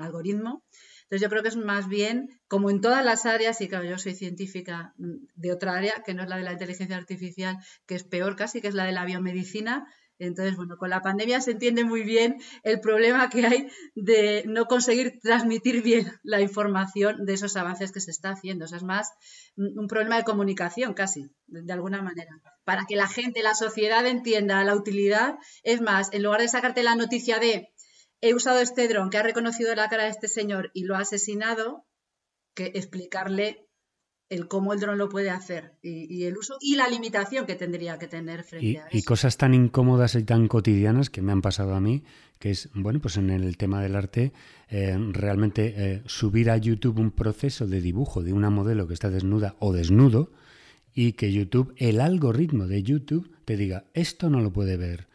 algoritmo. Entonces yo creo que es más bien, como en todas las áreas, y claro, yo soy científica de otra área, que no es la de la inteligencia artificial, que es peor casi, que es la de la biomedicina, entonces, bueno, con la pandemia se entiende muy bien el problema que hay de no conseguir transmitir bien la información de esos avances que se está haciendo. sea, es más mm, un problema de comunicación casi, de alguna manera. Para que la gente, la sociedad entienda la utilidad, es más, en lugar de sacarte la noticia de he usado este dron que ha reconocido la cara de este señor y lo ha asesinado, que explicarle el cómo el dron lo puede hacer y, el uso y la limitación que tendría que tener frente y, a eso. Y cosas tan incómodas y tan cotidianas que me han pasado a mí, que es, bueno, pues en el tema del arte, eh, realmente eh, subir a YouTube un proceso de dibujo de una modelo que está desnuda o desnudo y que YouTube, el algoritmo de YouTube, te diga, esto no lo puede ver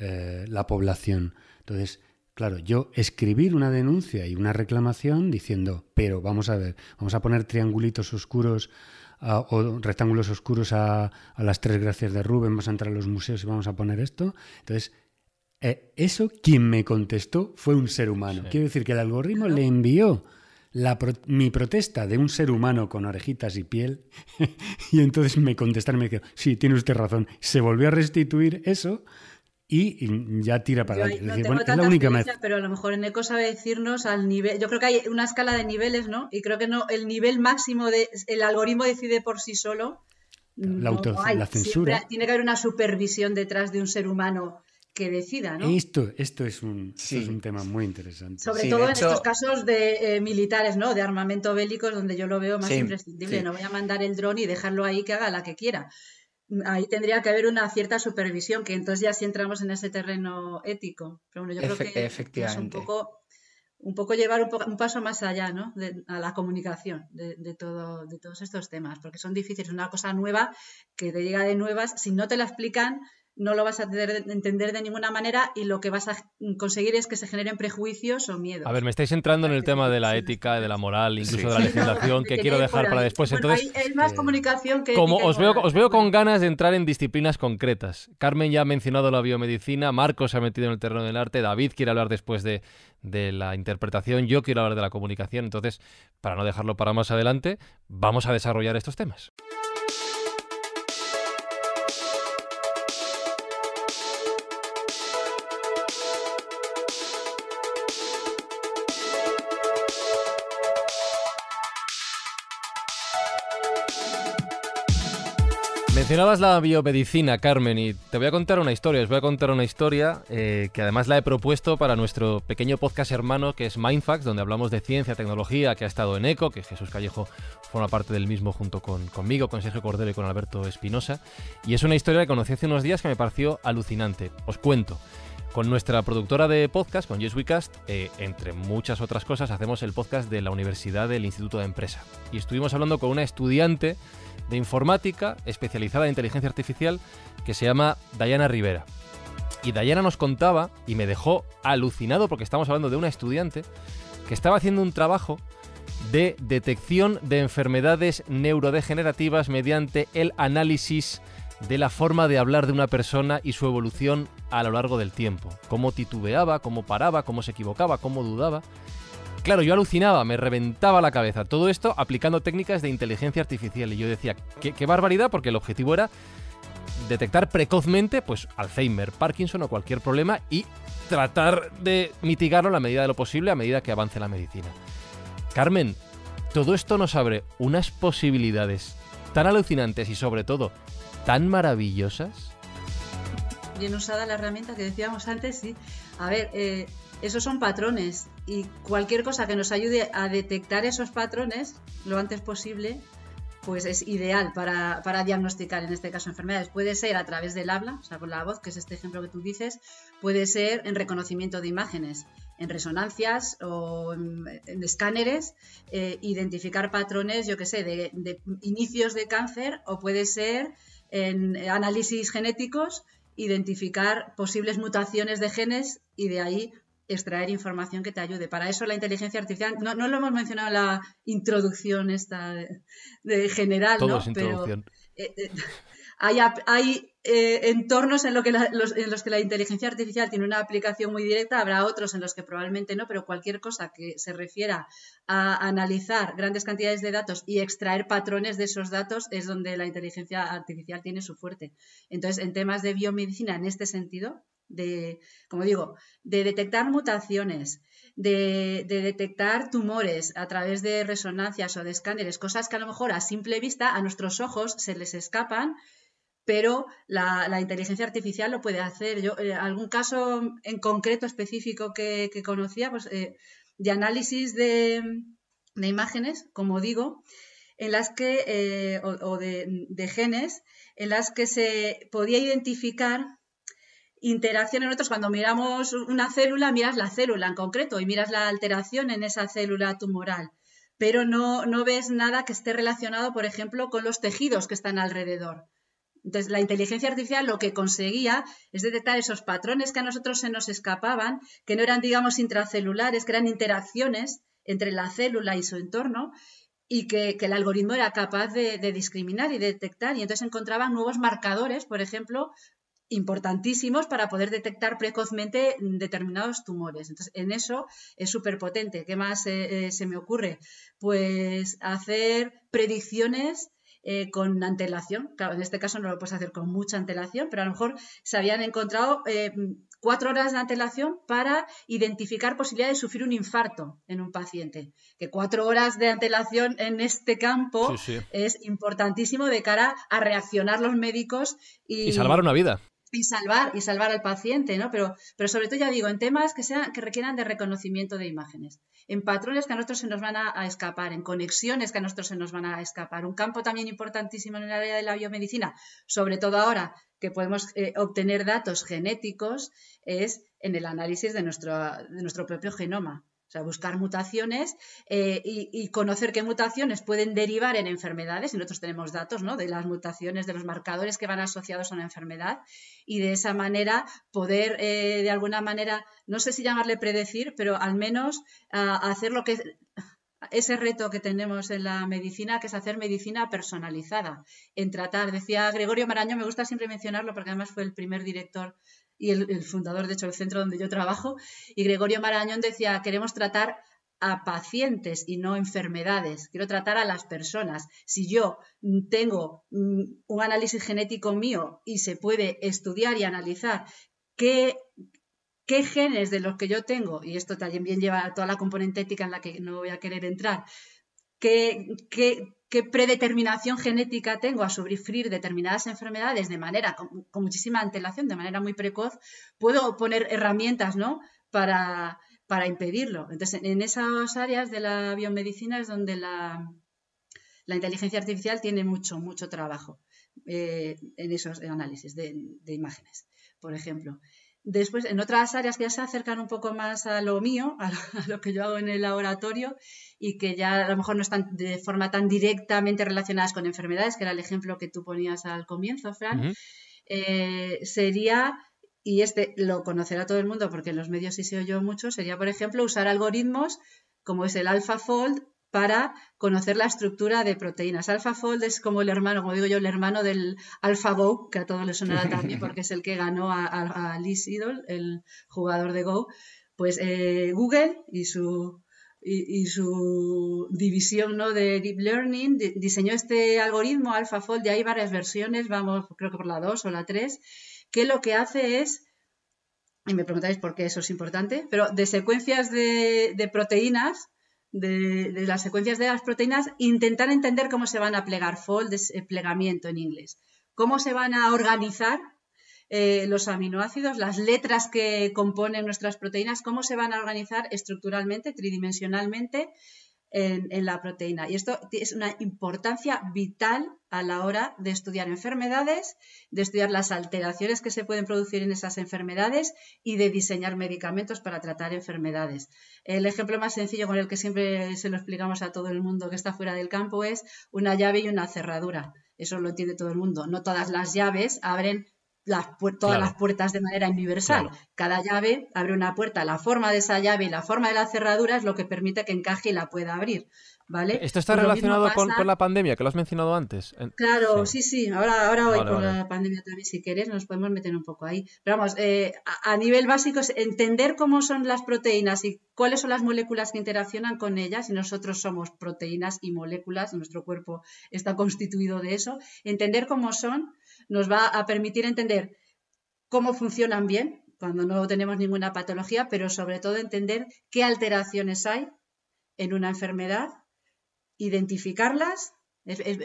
eh, la población. Entonces, Claro, yo escribir una denuncia y una reclamación diciendo, pero vamos a ver, vamos a poner triangulitos oscuros ah, o rectángulos oscuros a, las tres gracias de Rubén, vamos a entrar a los museos y vamos a poner esto. Entonces, eh, eso quien me contestó fue un ser humano. Quiero decir que el algoritmo le envió mi protesta de un ser humano con orejitas y piel *laughs* y entonces me contestaron y me dijeron, sí, tiene usted razón, se volvió a restituir eso y ya tira para adelante. es, la única Pero a lo mejor Neko sabe decirnos al nivel. Yo creo que hay una escala de niveles, ¿no? Y creo que no el nivel máximo de el algoritmo decide por sí solo. La, censura. tiene que haber una supervisión detrás de un ser humano que decida, ¿no? Esto, esto es un, tema muy interesante. Sobre todo en estos casos de eh, militares, ¿no? De armamento bélico, donde yo lo veo más imprescindible. No voy a mandar el dron y dejarlo ahí que haga la que quiera ahí tendría que haber una cierta supervisión, que entonces ya sí entramos en ese terreno ético. Pero bueno, yo creo que es un poco, un poco llevar un, paso más allá, ¿no? De, a la comunicación de, todo, de todos estos temas, porque son difíciles. Una cosa nueva que te llega de nuevas, si no te la explican, no lo vas a entender de ninguna manera y lo que vas a conseguir es que se generen prejuicios o miedos. A ver, me estáis entrando en el tema de la ética, de la moral, incluso de la legislación, que, quiero dejar para después. Entonces, hay, más comunicación que... Como os veo, os veo con ganas de entrar en disciplinas concretas. Carmen ya ha mencionado la biomedicina, Marco se ha metido en el terreno del arte, David quiere hablar después de, de la interpretación, yo quiero hablar de la comunicación. Entonces, para no dejarlo para más adelante, vamos a desarrollar estos temas. Mencionabas la biomedicina, Carmen, y te voy a contar una historia. Os voy a contar una historia eh, que además la he propuesto para nuestro pequeño podcast hermano que es Mindfax, donde hablamos de ciencia, tecnología, que ha estado en ECO, que Jesús Callejo forma parte del mismo junto con, conmigo, con Sergio Cordero y con Alberto Espinosa. Y es una historia que conocí hace unos días que me pareció alucinante. Os cuento. Con nuestra productora de podcast, con Yes Wecast, Cast, eh, entre muchas otras cosas, hacemos el podcast de la Universidad del Instituto de Empresa. Y estuvimos hablando con una estudiante de informática especializada en inteligencia artificial que se llama Dayana Rivera. Y Dayana nos contaba y me dejó alucinado porque estamos hablando de una estudiante que estaba haciendo un trabajo de detección de enfermedades neurodegenerativas mediante el análisis de la forma de hablar de una persona y su evolución a lo largo del tiempo. Cómo titubeaba, cómo paraba, cómo se equivocaba, cómo dudaba. Claro, yo alucinaba, me reventaba la cabeza. Todo esto aplicando técnicas de inteligencia artificial. Y yo decía, qué, barbaridad, porque el objetivo era detectar precozmente pues Alzheimer, Parkinson o cualquier problema y tratar de mitigarlo en la medida de lo posible a medida que avance la medicina. Carmen, todo esto nos abre unas posibilidades tan alucinantes y sobre todo tan maravillosas. Bien usada la herramienta que decíamos antes, sí. A ver, eh, esos son patrones y cualquier cosa que nos ayude a detectar esos patrones lo antes posible, pues es ideal para, diagnosticar en este caso enfermedades. Puede ser a través del habla, o sea, con la voz, que es este ejemplo que tú dices, puede ser en reconocimiento de imágenes, en resonancias o en, escáneres, eh, identificar patrones, yo que sé, de, inicios de cáncer o puede ser en análisis genéticos, identificar posibles mutaciones de genes y de ahí extraer información que te ayude. Para eso la inteligencia artificial, no, lo hemos mencionado en la introducción esta de, general, Pero, hay, entornos en los que la inteligencia artificial tiene una aplicación muy directa, habrá otros en los que probablemente no, pero cualquier cosa que se refiera a analizar grandes cantidades de datos y extraer patrones de esos datos es donde la inteligencia artificial tiene su fuerte. Entonces, en temas de biomedicina, en este sentido, de, como digo, de detectar mutaciones, de, detectar tumores a través de resonancias o de escáneres, cosas que a lo mejor a simple vista a nuestros ojos se les escapan, pero la, inteligencia artificial lo puede hacer. Yo, eh, algún caso en concreto específico que, que conocía, pues, eh, de análisis de, imágenes, como digo, en las que, eh, o, de, de genes, en las que se podía identificar interacción en otros. Cuando miramos una célula, miras la célula en concreto y miras la alteración en esa célula tumoral, pero no, ves nada que esté relacionado, por ejemplo, con los tejidos que están alrededor. Entonces, la inteligencia artificial lo que conseguía es detectar esos patrones que a nosotros se nos escapaban, que no eran, digamos, intracelulares, que eran interacciones entre la célula y su entorno, y que, el algoritmo era capaz de, discriminar y detectar. Y entonces encontraban nuevos marcadores, por ejemplo, importantísimos para poder detectar precozmente determinados tumores. Entonces, en eso es súper potente. ¿Qué más eh, eh, se me ocurre? Pues hacer predicciones eh, con antelación. Claro, en este caso no lo puedes hacer con mucha antelación, pero a lo mejor se habían encontrado cuatro horas de antelación para identificar posibilidad de sufrir un infarto en un paciente. Que cuatro horas de antelación en este campo es importantísimo de cara a reaccionar los médicos y salvar una vida y salvar, y salvar al paciente, ¿no? Pero, pero sobre todo, ya digo, en temas que, sean, que requieran de reconocimiento de imágenes, en patrones que a nosotros se nos van a, escapar, en conexiones que a nosotros se nos van a escapar. Un campo también importantísimo en el área de la biomedicina, sobre todo ahora que podemos eh, obtener datos genéticos, es en el análisis de nuestro, de nuestro propio genoma. O sea, buscar mutaciones eh, y, conocer qué mutaciones pueden derivar en enfermedades. Y nosotros tenemos datos ¿no? de las mutaciones, de los marcadores que van asociados a una enfermedad. Y de esa manera poder, eh, de alguna manera, no sé si llamarle predecir, pero al menos hacer lo que ese reto que tenemos en la medicina, que es hacer medicina personalizada, en tratar, decía Gregorio Maraño, me gusta siempre mencionarlo porque además fue el primer director y el, fundador, de hecho, del centro donde yo trabajo, y Gregorio Marañón decía, queremos tratar a pacientes y no enfermedades. Quiero tratar a las personas. Si yo tengo mm, un análisis genético mío y se puede estudiar y analizar qué, genes de los que yo tengo, y esto también bien lleva a toda la componente ética en la que no voy a querer entrar, qué, qué, qué predeterminación genética tengo a sufrir determinadas enfermedades de manera, con, muchísima antelación, de manera muy precoz, puedo poner herramientas, Para, impedirlo. Entonces, en esas áreas de la biomedicina es donde la, inteligencia artificial tiene mucho, mucho trabajo eh, en esos análisis de, imágenes, por ejemplo. Después, en otras áreas que ya se acercan un poco más a lo mío, *laughs* a lo, que yo hago en el laboratorio, y que ya a lo mejor no están de forma tan directamente relacionadas con enfermedades, que era el ejemplo que tú ponías al comienzo, Fran, eh, sería, y este lo conocerá todo el mundo porque en los medios sí se oyó mucho, sería, por ejemplo, usar algoritmos como es el AlphaFold para conocer la estructura de proteínas. AlphaFold es como el hermano, como digo yo, el hermano del AlphaGo, que a todos les sonará *laughs* también porque es el que ganó a, Liz Idol, el jugador de Go. Pues eh, Google y su, y, su división ¿no? de Deep Learning diseñó este algoritmo AlphaFold, y hay varias versiones, vamos, creo que por la 2 o la 3, que lo que hace es y me preguntáis por qué eso es importante, pero de secuencias de proteínas de, las secuencias de las proteínas, intentar entender cómo se van a plegar, fold es eh, plegamiento en inglés, cómo se van a organizar eh, los aminoácidos, las letras que componen nuestras proteínas, cómo se van a organizar estructuralmente, tridimensionalmente en, la proteína. Y esto es una importancia vital a la hora de estudiar enfermedades, de estudiar las alteraciones que se pueden producir en esas enfermedades y de diseñar medicamentos para tratar enfermedades. El ejemplo más sencillo con el que siempre se lo explicamos a todo el mundo que está fuera del campo es una llave y una cerradura. Eso lo entiende todo el mundo. No todas las llaves abren todas las puertas de manera universal. Cada llave abre una puerta. La forma de esa llave y la forma de la cerradura es lo que permite que encaje y la pueda abrir. ¿Vale? Esto está pues relacionado con, la pandemia, que lo has mencionado antes. Claro, sí, sí. Ahora, ahora hoy con la pandemia también, si quieres, nos podemos meter un poco ahí. Pero vamos, eh, a, nivel básico es entender cómo son las proteínas y cuáles son las moléculas que interaccionan con ellas. Y nosotros somos proteínas y moléculas, nuestro cuerpo está constituido de eso. Entender cómo son nos va a permitir entender cómo funcionan bien cuando no tenemos ninguna patología, pero sobre todo entender qué alteraciones hay en una enfermedad, identificarlas,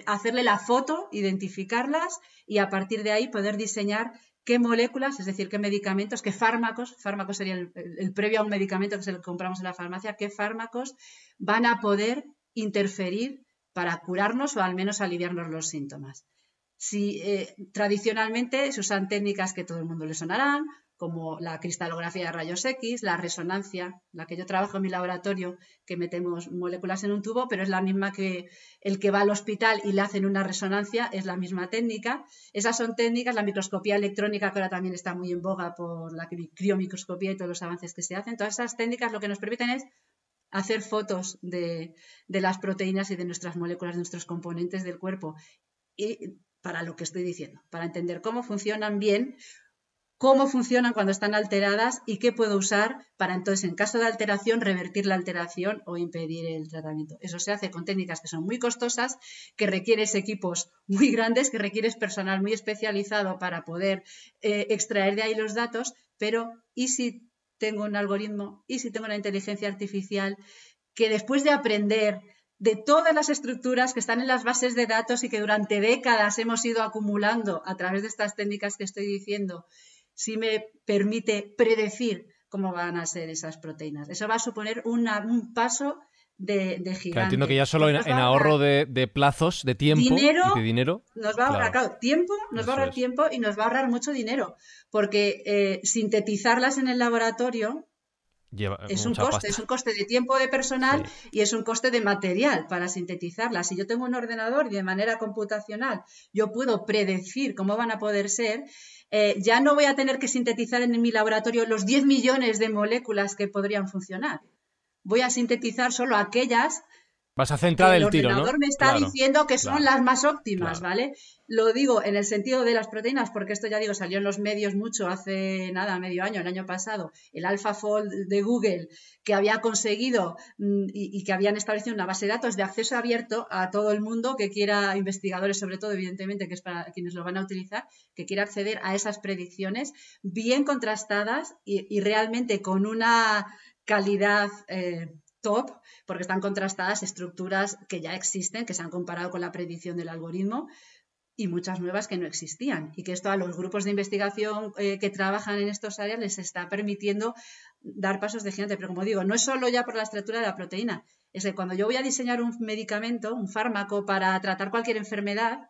hacerle la foto, identificarlas y a partir de ahí poder diseñar qué moléculas, es decir, qué medicamentos, qué fármacos, fármacos sería el, previo a un medicamento que se lo compramos en la farmacia, qué fármacos van a poder interferir para curarnos o al menos aliviarnos los síntomas. Si eh, tradicionalmente se usan técnicas que todo el mundo le sonarán, como la cristalografía de rayos X, la resonancia, la que yo trabajo en mi laboratorio, que metemos moléculas en un tubo, pero es la misma que el que va al hospital y le hacen una resonancia, es la misma técnica. Esas son técnicas, la microscopía electrónica, que ahora también está muy en boga por la criomicroscopía y todos los avances que se hacen. Todas esas técnicas lo que nos permiten es hacer fotos de, las proteínas y de nuestras moléculas, de nuestros componentes del cuerpo. Y para lo que estoy diciendo, para entender cómo funcionan bien, cómo funcionan cuando están alteradas y qué puedo usar para entonces, en caso de alteración, revertir la alteración o impedir el tratamiento. Eso se hace con técnicas que son muy costosas, que requieres equipos muy grandes, que requieres personal muy especializado para poder eh, extraer de ahí los datos, pero ¿y si tengo un algoritmo? ¿Y si tengo una inteligencia artificial que después de aprender de todas las estructuras que están en las bases de datos y que durante décadas hemos ido acumulando a través de estas técnicas que estoy diciendo, si me permite predecir cómo van a ser esas proteínas. Eso va a suponer un paso de, gigante. entiendo que ya solo en, ahorro de, plazos, de tiempo dinero, Nos va a ahorrar, tiempo, nos va a ahorrar tiempo y nos va a ahorrar mucho dinero. Porque eh, sintetizarlas en el laboratorio es un coste, es un coste de tiempo de personal y es un coste de material para sintetizarla. Si yo tengo un ordenador y de manera computacional yo puedo predecir cómo van a poder ser, eh, ya no voy a tener que sintetizar en mi laboratorio los 10 millones de moléculas que podrían funcionar. Voy a sintetizar solo aquellas Vas a centrar el, tiro, ¿no? El ordenador me está diciendo que son las más óptimas, ¿vale? Lo digo en el sentido de las proteínas, porque esto ya digo, salió en los medios mucho hace nada, medio año, el año pasado, el AlphaFold de Google, que había conseguido mm, y, que habían establecido una base de datos de acceso abierto a todo el mundo que quiera, investigadores sobre todo, evidentemente, que es para quienes lo van a utilizar, que quiera acceder a esas predicciones bien contrastadas y, realmente con una calidad. Eh, top porque están contrastadas estructuras que ya existen, que se han comparado con la predicción del algoritmo y muchas nuevas que no existían. Y que esto a los grupos de investigación eh, que trabajan en estas áreas les está permitiendo dar pasos de gigante. Pero como digo, no es solo ya por la estructura de la proteína, es que cuando yo voy a diseñar un medicamento, un fármaco para tratar cualquier enfermedad,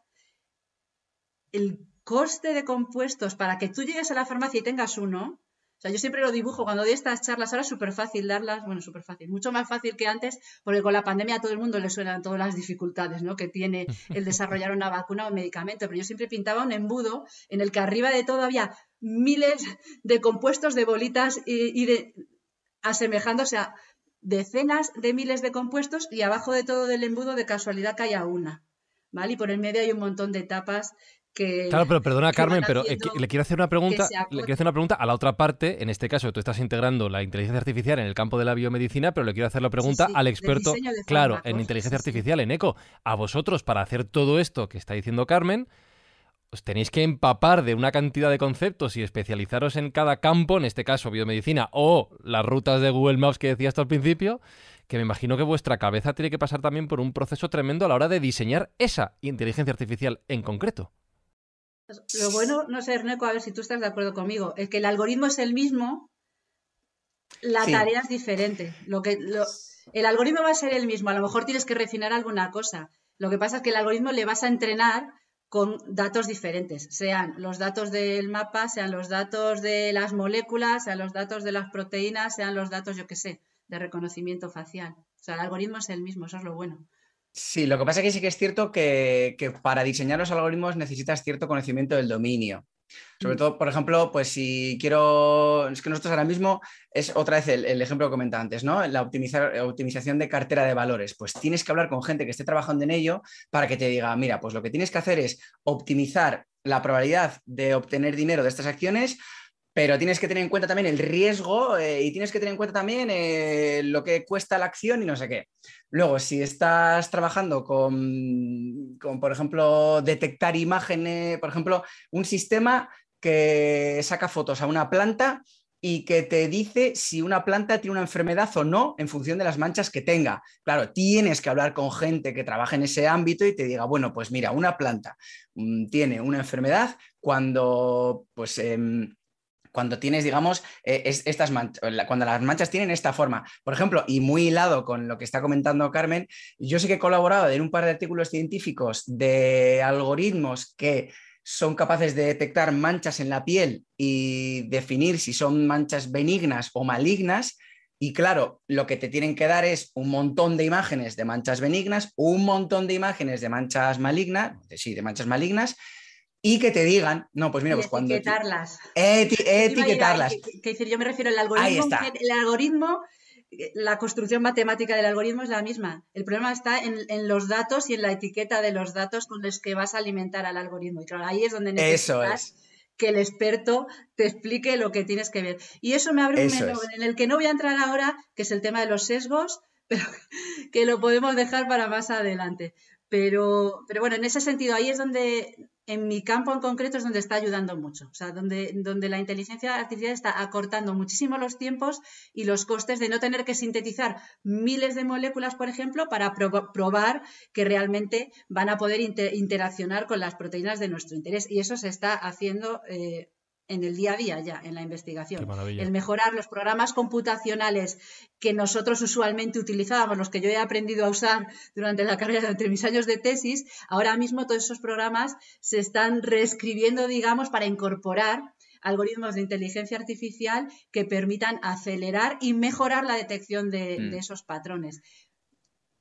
el coste de compuestos para que tú llegues a la farmacia y tengas uno sea, yo siempre lo dibujo. Cuando doy estas charlas ahora es súper fácil darlas, bueno, súper fácil, mucho más fácil que antes, porque con la pandemia a todo el mundo le suenan todas las dificultades que tiene el desarrollar una vacuna o un medicamento. Pero yo siempre pintaba un embudo en el que arriba de todo había miles de compuestos de bolitas y, de asemejándose a decenas de miles de compuestos y abajo de todo del embudo de casualidad que haya una. ¿Vale? Y por el medio hay un montón de etapas claro, pero perdona Carmen, pero eh, le quiero hacer una pregunta, una pregunta a la otra parte, en este caso tú estás integrando la inteligencia artificial en el campo de la biomedicina, pero le quiero hacer la pregunta al experto, claro, en inteligencia artificial, en eco, a vosotros para hacer todo esto que está diciendo Carmen, os tenéis que empapar de una cantidad de conceptos y especializaros en cada campo, en este caso biomedicina o las rutas de Google Maps que decías al principio, que me imagino que vuestra cabeza tiene que pasar también por un proceso tremendo a la hora de diseñar esa inteligencia artificial en concreto. Lo bueno, no sé, Erneco, a ver si tú estás de acuerdo conmigo, es que el algoritmo es el mismo, la tarea es diferente. Lo que, el algoritmo va a ser el mismo, a lo mejor tienes que refinar alguna cosa. Lo que pasa es que el algoritmo le vas a entrenar con datos diferentes, sean los datos del mapa, sean los datos de las moléculas, sean los datos de las proteínas, sean los datos, yo qué sé, de reconocimiento facial. O sea, el algoritmo es el mismo, eso es lo bueno. Sí, lo que pasa es que sí que es cierto que, que para diseñar los algoritmos necesitas cierto conocimiento del dominio. Sobre mm. todo, por ejemplo, pues si quiero, es que nosotros ahora mismo es otra vez el, ejemplo que comentaba antes, ¿no? La optimización de cartera de valores. Pues tienes que hablar con gente que esté trabajando en ello para que te diga, mira, pues lo que tienes que hacer es optimizar la probabilidad de obtener dinero de estas acciones pero tienes que tener en cuenta también el riesgo eh, y tienes que tener en cuenta también eh, lo que cuesta la acción y no sé qué. Luego, si estás trabajando con, por ejemplo, detectar imágenes, por ejemplo, un sistema que saca fotos a una planta y que te dice si una planta tiene una enfermedad o no en función de las manchas que tenga. Claro, tienes que hablar con gente que trabaja en ese ámbito y te diga, bueno, pues mira, una planta mm, tiene una enfermedad cuando pues em, cuando tienes, digamos, eh, estas cuando las manchas tienen esta forma. Por ejemplo, y muy hilado con lo que está comentando Carmen, yo sí que he colaborado en un par de artículos científicos de algoritmos que son capaces de detectar manchas en la piel y definir si son manchas benignas o malignas. Y claro, lo que te tienen que dar es un montón de imágenes de manchas benignas, un montón de imágenes de manchas malignas, sí, de manchas malignas, y que te digan, no, pues mira, pues cuando... Etiquetarlas. Eh, eh, etiquetarlas. decir, yo me refiero al algoritmo. El algoritmo, eh, la construcción matemática del algoritmo es la misma. El problema está en, los datos y en la etiqueta de los datos con los que vas a alimentar al algoritmo. Y claro, ahí es donde necesitas... que el experto te explique lo que tienes que ver. Y eso me abre un menú en el que no voy a entrar ahora, que es el tema de los sesgos, *laughs* pero que lo podemos dejar para más adelante. Pero, pero bueno, en ese sentido, ahí es donde en mi campo en concreto es donde está ayudando mucho, o sea, donde, donde la inteligencia artificial está acortando muchísimo los tiempos y los costes de no tener que sintetizar miles de moléculas, por ejemplo, para probar que realmente van a poder interaccionar con las proteínas de nuestro interés. Y eso se está haciendo eh, en el día a día ya, en la investigación. El mejorar los programas computacionales que nosotros usualmente utilizábamos, los que yo he aprendido a usar durante la carrera, durante mis años de tesis, ahora mismo todos esos programas se están reescribiendo, digamos, para incorporar algoritmos de inteligencia artificial que permitan acelerar y mejorar la detección de, mm. de esos patrones.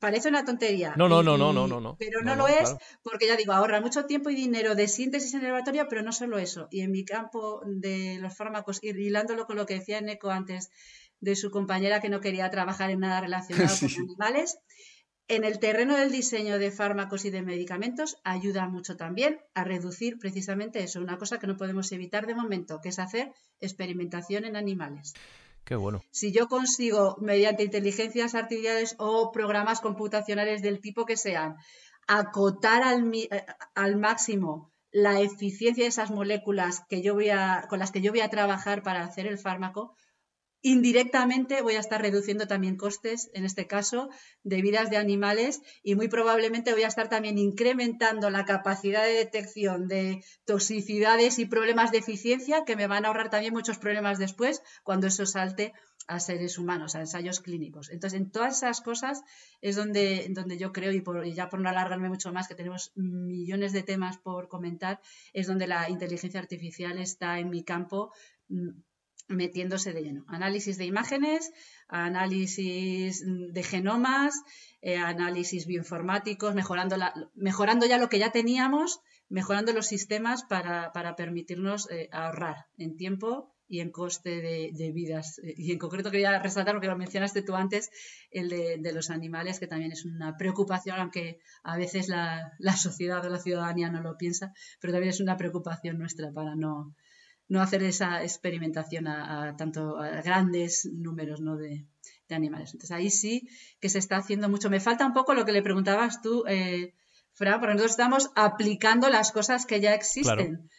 Parece una tontería. No, no, no, no, no, no. Pero no, lo es porque ya digo, ahorra mucho tiempo y dinero de síntesis en el laboratorio, pero no solo eso. Y en mi campo de los fármacos, y hilándolo con lo que decía Neko antes de su compañera que no quería trabajar en nada relacionado *laughs* con animales, en el terreno del diseño de fármacos y de medicamentos ayuda mucho también a reducir precisamente eso, una cosa que no podemos evitar de momento, que es hacer experimentación en animales bueno. Si yo consigo, mediante inteligencias artificiales o programas computacionales del tipo que sean, acotar al, eh, al máximo la eficiencia de esas moléculas que yo voy a, con las que yo voy a trabajar para hacer el fármaco, indirectamente voy a estar reduciendo también costes, en este caso, de vidas de animales y muy probablemente voy a estar también incrementando la capacidad de detección de toxicidades y problemas de eficiencia que me van a ahorrar también muchos problemas después cuando eso salte a seres humanos, a ensayos clínicos. Entonces, en todas esas cosas es donde, donde yo creo, y, y ya por no alargarme mucho más, que tenemos millones de temas por comentar, es donde la inteligencia artificial está en mi campo mm, metiéndose de lleno. Análisis de imágenes, análisis de genomas, eh, análisis bioinformáticos, mejorando, la, mejorando ya lo que ya teníamos, mejorando los sistemas para, permitirnos eh, ahorrar en tiempo y en coste de, vidas. Y en concreto quería resaltar, porque lo mencionaste tú antes, el de, los animales, que también es una preocupación, aunque a veces la sociedad o la ciudadanía no lo piensa, pero también es una preocupación nuestra para no, no hacer esa experimentación a, tanto grandes números de, animales. Entonces ahí sí que se está haciendo mucho. Me falta un poco lo que le preguntabas tú, eh, Fran, porque nosotros estamos aplicando las cosas que ya existen.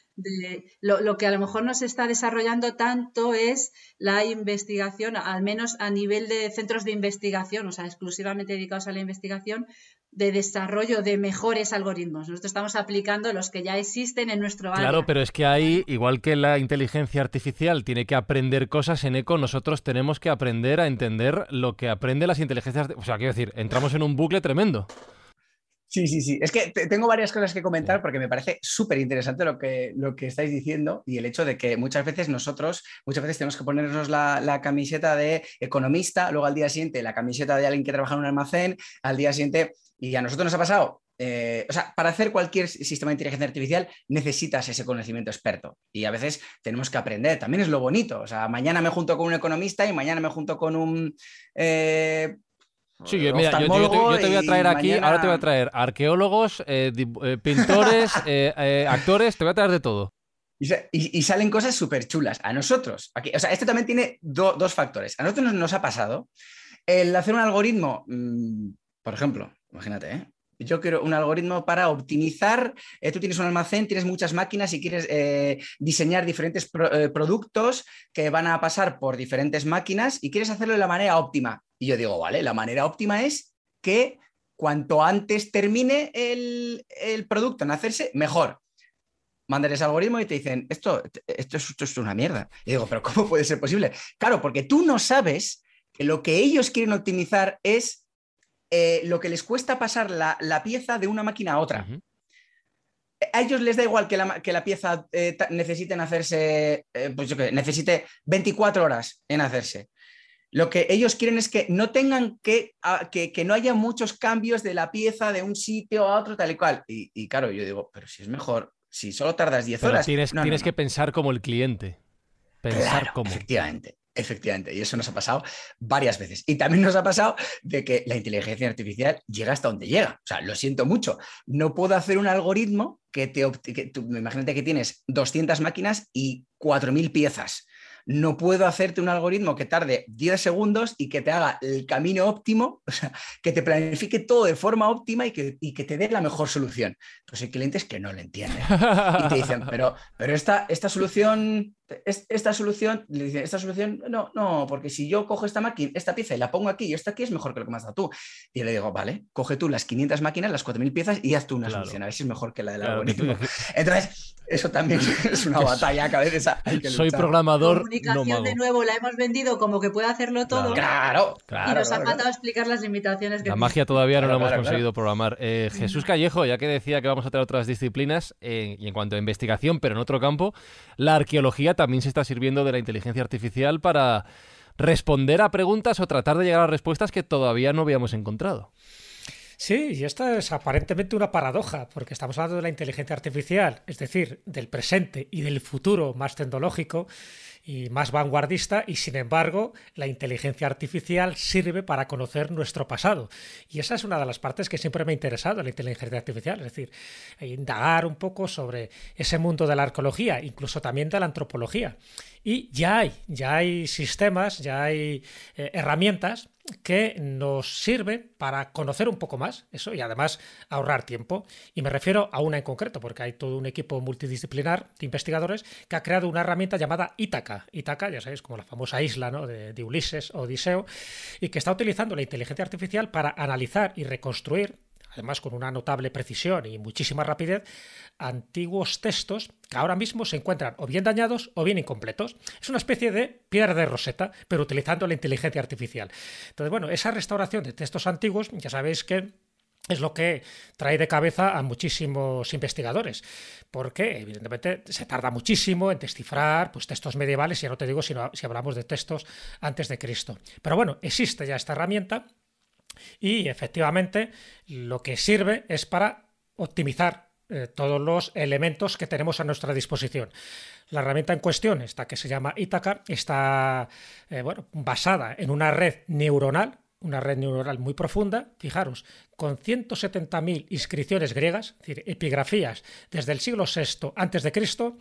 lo, lo, que a lo mejor no se está desarrollando tanto es la investigación, al menos a nivel de centros de investigación, o sea, exclusivamente dedicados a la investigación, de desarrollo de mejores algoritmos. Nosotros estamos aplicando los que ya existen en nuestro área. Claro, pero es que ahí, igual que la inteligencia artificial tiene que aprender cosas en eco, nosotros tenemos que aprender a entender lo que aprende las inteligencias. O sea, quiero decir, entramos en un bucle tremendo. Sí, sí, sí. Es que tengo varias cosas que comentar porque me parece súper interesante lo que, lo que estáis diciendo y el hecho de que muchas veces nosotros, muchas veces tenemos que ponernos la, la, camiseta de economista, luego al día siguiente la camiseta de alguien que trabaja en un almacén, al día siguiente y a nosotros nos ha pasado. Eh, o sea, para hacer cualquier sistema de inteligencia artificial necesitas ese conocimiento experto y a veces tenemos que aprender. También es lo bonito. O sea, mañana me junto con un economista y mañana me junto con un eh, Sí, mira, yo, te, voy a traer aquí, ahora te voy a traer arqueólogos, eh, pintores, *laughs* actores, te voy a traer de todo. Y, salen cosas súper chulas. A nosotros, o sea, esto también tiene dos factores. A nosotros nos, ha pasado el hacer un algoritmo, mm, por ejemplo, Imagínate, ¿eh? Yo quiero un algoritmo para optimizar. Eh, tú tienes un almacén, tienes muchas máquinas y quieres eh, diseñar diferentes productos que van a pasar por diferentes máquinas y quieres hacerlo de la manera óptima. Y yo digo, vale, la manera óptima es que cuanto antes termine el, producto en hacerse, mejor. Mándales algoritmo y te dicen, esto, esto, es, esto es una mierda. Y digo, pero ¿cómo puede ser posible? Claro, porque tú no sabes que lo que ellos quieren optimizar es eh, lo que les cuesta pasar la, pieza de una máquina a otra. A ellos les da igual que la, pieza eh, necesiten hacerse, eh, pues yo que necesite 24 horas en hacerse. Lo que ellos quieren es que no tengan que, que, no haya muchos cambios de la pieza de un sitio a otro, tal y cual. Y, claro, yo digo, pero si es mejor, si solo tardas 10 horas. Tienes, tienes que pensar como el cliente. Pensar claro, como. Efectivamente. Efectivamente, y eso nos ha pasado varias veces. Y también nos ha pasado de que la inteligencia artificial llega hasta donde llega. O sea, lo siento mucho. No puedo hacer un algoritmo que te... Que imagínate que tienes 200 máquinas y 4.000 piezas. No puedo hacerte un algoritmo que tarde 10 segundos y que te haga el camino óptimo, *laughs* o que te planifique todo de forma óptima y que, te dé la mejor solución. Pues hay clientes que no lo entienden. Y te dicen, *laughs* pero, pero esta solución esta solución, le dicen, esta solución, no, no, porque si yo cojo esta máquina, esta pieza y la pongo aquí y esta aquí es mejor que lo que me has dado tú. Y le digo, vale, coge tú las 500 máquinas, las 4.000 piezas y haz tú una solución, a ver si es mejor que la del algoritmo *laughs* Entonces, eso también *laughs* es una batalla a veces hay que Soy programador. La comunicación de nuevo la hemos vendido como que puede hacerlo todo. Claro, claro. Y nos ha faltado explicar las limitaciones. Que la magia todavía no la hemos conseguido programar. Eh, Jesús Callejo, ya que decía que vamos a tener otras disciplinas eh, y en cuanto a investigación, pero en otro campo, la arqueología también se está sirviendo de la inteligencia artificial para responder a preguntas o tratar de llegar a respuestas que todavía no habíamos encontrado. Sí, y esta es aparentemente una paradoja, porque estamos hablando de la inteligencia artificial, es decir, del presente y del futuro más tecnológico, y más vanguardista y sin embargo la inteligencia artificial sirve para conocer nuestro pasado. Y esa es una de las partes que siempre me ha interesado, la inteligencia artificial, es decir, indagar un poco sobre ese mundo de la arqueología, incluso también de la antropología. Y ya hay, ya hay sistemas, ya hay eh, herramientas que nos sirve para conocer un poco más eso y además ahorrar tiempo. Y me refiero a una en concreto, porque hay todo un equipo multidisciplinar de investigadores que ha creado una herramienta llamada Itaca Ítaca, ya sabéis, como la famosa isla de, de Ulises o Odiseo, y que está utilizando la inteligencia artificial para analizar y reconstruir además con una notable precisión y muchísima rapidez, antiguos textos que ahora mismo se encuentran o bien dañados o bien incompletos. Es una especie de piedra de roseta, pero utilizando la inteligencia artificial. Entonces, bueno, esa restauración de textos antiguos, ya sabéis que es lo que trae de cabeza a muchísimos investigadores, porque evidentemente se tarda muchísimo en descifrar pues, textos medievales, ya no te digo si hablamos de textos antes de Cristo. Pero bueno, existe ya esta herramienta y efectivamente lo que sirve es para optimizar eh, todos los elementos que tenemos a nuestra disposición. La herramienta en cuestión, esta que se llama Itaca, está eh, basada en una red neuronal, una red neuronal muy profunda, fijaros, con 170.000 inscripciones griegas, es decir, epigrafías desde el siglo VI antes de Cristo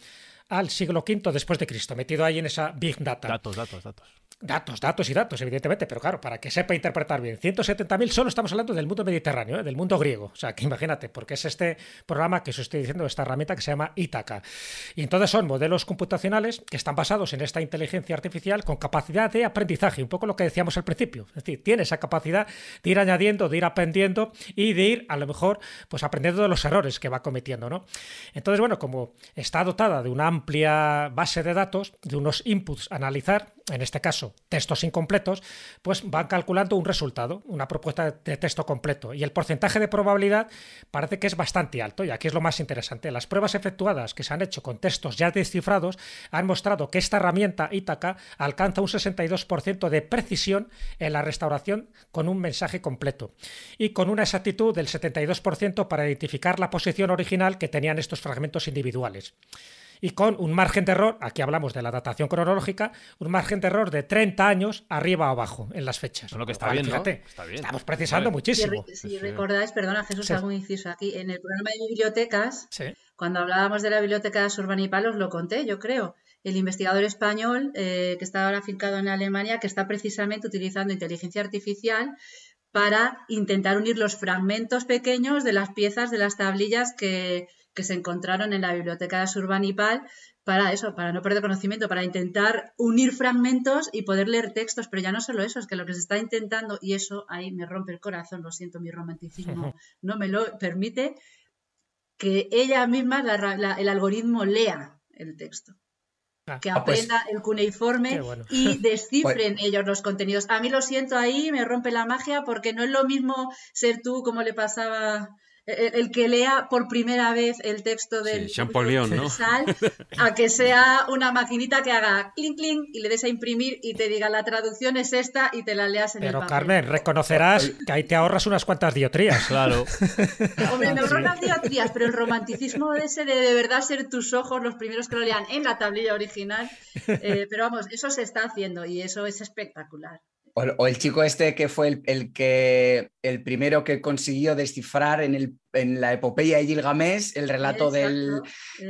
al siglo V después de Cristo, metido ahí en esa big data. Datos, datos, datos. Datos, datos y datos, evidentemente, pero claro, para que sepa interpretar bien. 170.000 solo estamos hablando del mundo mediterráneo, ¿eh? del mundo griego. O sea, que imagínate, porque es este programa que os estoy diciendo, esta herramienta que se llama Itaca, Y entonces son modelos computacionales que están basados en esta inteligencia artificial con capacidad de aprendizaje, un poco lo que decíamos al principio. Es decir, tiene esa capacidad de ir añadiendo, de ir aprendiendo y de ir, a lo mejor, pues aprendiendo de los errores que va cometiendo, ¿no? Entonces, bueno, como está dotada de una amplia base de datos, de unos inputs a analizar, en este caso, textos incompletos, pues van calculando un resultado, una propuesta de texto completo. Y el porcentaje de probabilidad parece que es bastante alto, y aquí es lo más interesante. Las pruebas efectuadas que se han hecho con textos ya descifrados han mostrado que esta herramienta Ítaca alcanza un 62% de precisión en la restauración con un mensaje completo y con una exactitud del 72% para identificar la posición original que tenían estos fragmentos individuales y con un margen de error, aquí hablamos de la datación cronológica, un margen de error de 30 años arriba o abajo en las fechas. Lo que está, bien, fíjate, estamos precisando muchísimo. Si, recordáis, perdona Jesús, algún inciso aquí, en el programa de bibliotecas, cuando hablábamos de la biblioteca de y Palos, lo conté, yo creo el investigador español eh, que está ahora fincado en Alemania, que está precisamente utilizando inteligencia artificial para intentar unir los fragmentos pequeños de las piezas de las tablillas que, que se encontraron en la biblioteca de Surbanipal para eso, para no perder conocimiento, para intentar unir fragmentos y poder leer textos, pero ya no solo eso, es que lo que se está intentando, y eso ahí me rompe el corazón, lo siento, mi romanticismo *laughs* no me lo permite, que ella misma, el algoritmo, lea el texto. Ah. que ah, pues aprenda el cuneiforme y *laughs* descifren pues ellos los contenidos. A mí lo siento ahí, me rompe la magia porque no es lo mismo ser tú como le pasaba el, que lea por primera vez el texto del sí, ¿no? a que sea una maquinita que haga clink clink y le des a imprimir y te diga la traducción es esta y te la leas en Pero, el papel. Carmen, reconocerás que ahí te ahorras unas cuantas diotrías. Claro. *laughs* Hombre, me ahorro diotrías, pero el romanticismo ese de de verdad ser tus ojos los primeros que lo lean en la tablilla original. Eh, pero vamos, eso se está haciendo y eso es espectacular. O, el chico este que fue el, que el primero que consiguió descifrar en, el, en la epopeya de Gilgamesh el relato del,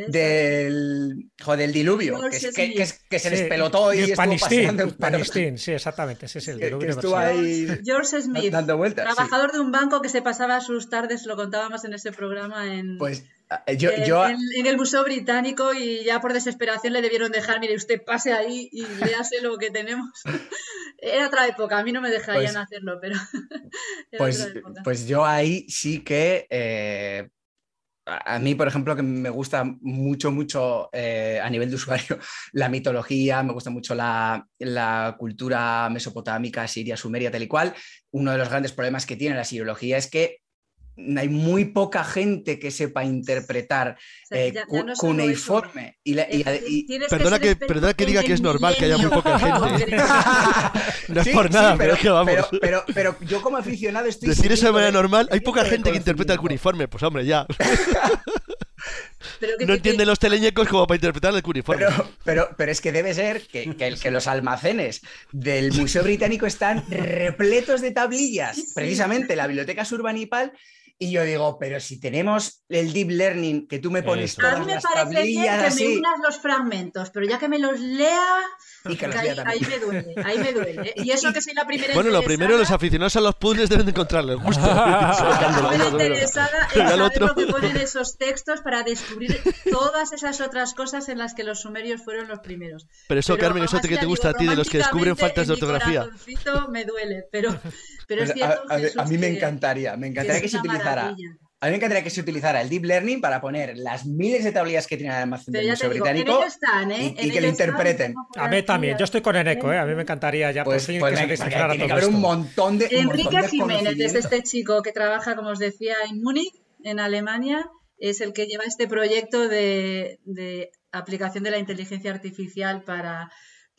del, diluvio, pues que, se les pelotó y, y estuvo pasando. Panistín, sí, exactamente, ese es el diluvio. estuvo ahí *laughs* George Smith, trabajador de un banco que se pasaba sus tardes, lo contábamos en ese programa en... Pues eh, yo, En, el Museo Británico y ya por desesperación le debieron dejar, mire, usted pase ahí y léase lo que tenemos. *laughs* Era otra época, a mí no me dejarían pues hacerlo, pero... *laughs* pues, pues yo ahí sí que... Eh, a mí, por ejemplo, que me gusta mucho, mucho eh, a nivel de usuario *laughs* la mitología, me gusta mucho la, la cultura mesopotámica, siria, sumeria, tal y cual. Uno de los grandes problemas que tiene la sirología es que hay muy poca gente que sepa interpretar eh, cuneiforme. Y perdona, que, perdona que diga que es normal que haya muy poca *laughs* gente. *laughs* no es por nada, pero, vamos. Pero, yo como aficionado estoy... Decir eso de manera normal, hay poca gente que interpreta el cuneiforme, pues hombre, ya. no entienden los teleñecos como para interpretar el cuneiforme Pero, pero, es que debe ser que, que, que, los almacenes del Museo Británico están repletos de tablillas. Precisamente la biblioteca surbanipal y yo digo, pero si tenemos el deep learning que tú me pones Eso. A mí me parece bien que me unas los fragmentos, pero ya que me los lea, ahí, me duele, ahí me duele. ¿eh? Y eso *laughs* que soy la primera Bueno, lo primero, los aficionados a los puzzles deben de justo. *laughs* la primera interesada *laughs* es saber lo que ponen esos textos para descubrir todas esas otras cosas en las que los sumerios fueron los primeros. Pero eso, Carmen, eso que te, gusta a ti, de los que descubren faltas de ortografía. Me duele, pero a, mí me encantaría, me encantaría que, se utilizara. que se el Deep Learning para poner las miles de tablillas que tiene el almacén del Museo Británico ¿eh? y, que lo interpreten. A mí también, yo estoy con Eneco, ¿eh? ¿eh? a mí me encantaría ya un montón de. Enrique Jiménez es este chico que trabaja, como os decía, en Múnich, en Alemania, es el que lleva este proyecto de aplicación de la inteligencia artificial para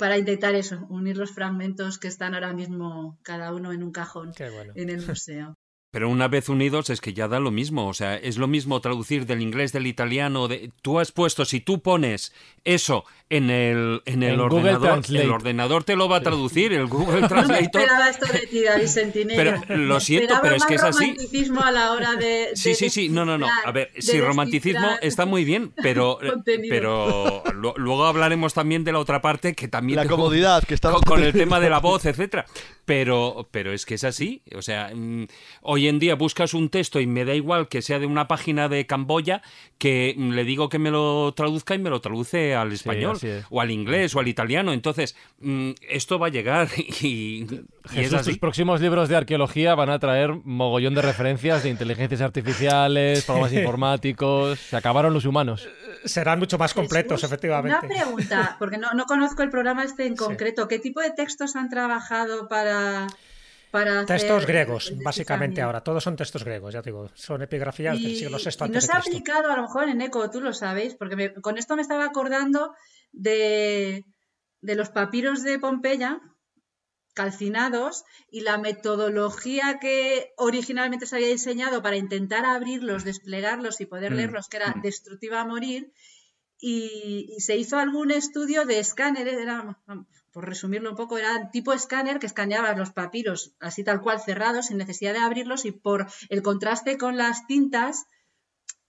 para intentar eso, unir los fragmentos que están ahora mismo cada uno en un cajón en el museo. *laughs* Pero una vez unidos es que ya da lo mismo, o sea, es lo mismo traducir del inglés, del italiano, de... tú has puesto, si tú pones eso en el, en el ordenador. El ordenador te lo va a traducir, el Google Translator. No esperaba esto de ti, Pero lo siento, pero es que es así. romanticismo a la hora de. sí, sí, sí. No, no, no. A ver, si romanticismo está muy bien, pero, *laughs* pero luego hablaremos también de la otra parte que también. La comodidad que está Con, el tema de la voz, etcétera. Pero, pero es que es así. O sea, mm, hoy en día buscas un texto y me da igual que sea de una página de Camboya que mm, le digo que me lo traduzca y me lo traduce al español o al inglés o al italiano. Entonces, mm, esto va a llegar *laughs* y, y próximos libros de arqueología van a traer mogollón de referencias de inteligencias artificiales, *laughs* programas informáticos. Se acabaron los humanos. Serán mucho más completos, efectivamente. Una pregunta, porque no, conozco el programa este en concreto. ¿Qué tipo de textos han trabajado para... Para textos griegos, básicamente ahora. Todos son textos griegos, ya digo. Son epigrafías del siglo VI. Y no se ha aplicado a lo mejor en ECO, tú lo sabéis, porque con esto me estaba acordando de, los papiros de Pompeya calcinados y la metodología que originalmente se había diseñado para intentar abrirlos, desplegarlos y poder mm, leerlos, que era mm. destructiva a morir, y, se hizo algún estudio de escáneres, por resumirlo un poco, era tipo escáner que escaneaba los papiros así tal cual cerrados, sin necesidad de abrirlos, y por el contraste con las tintas,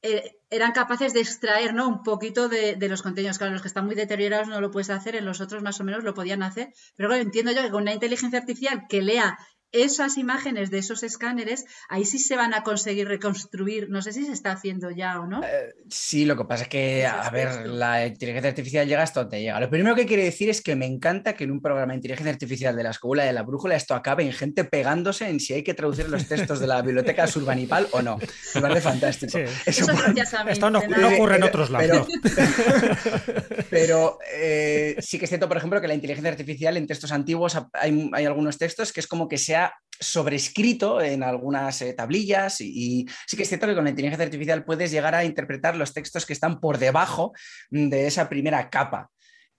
eh, eran capaces de extraer ¿no? un poquito de, los contenidos. Claro, los que están muy deteriorados no lo puedes hacer, en los otros más o menos lo podían hacer. Pero claro, entiendo yo que con una inteligencia artificial que lea esas imágenes de esos escáneres, ahí sí se van a conseguir reconstruir. No sé si se está haciendo ya o no. Eh, sí, lo que pasa es que, a ver, la inteligencia artificial llega hasta donde llega. Lo primero que quiero decir es que me encanta que en un programa de inteligencia artificial de la escuela de la brújula esto acabe en gente pegándose en si hay que traducir los textos de la biblioteca surbanipal o no. Me parece fantástico. Eso, esto no, ocurre en otros lados. *laughs* Pero, eh, sí que es cierto, por ejemplo, que la inteligencia artificial en textos antiguos hay, hay algunos textos que es como que sea sobrescrito en algunas eh, tablillas y, y, sí que es cierto que con la inteligencia artificial puedes llegar a interpretar los textos que están por debajo de esa primera capa.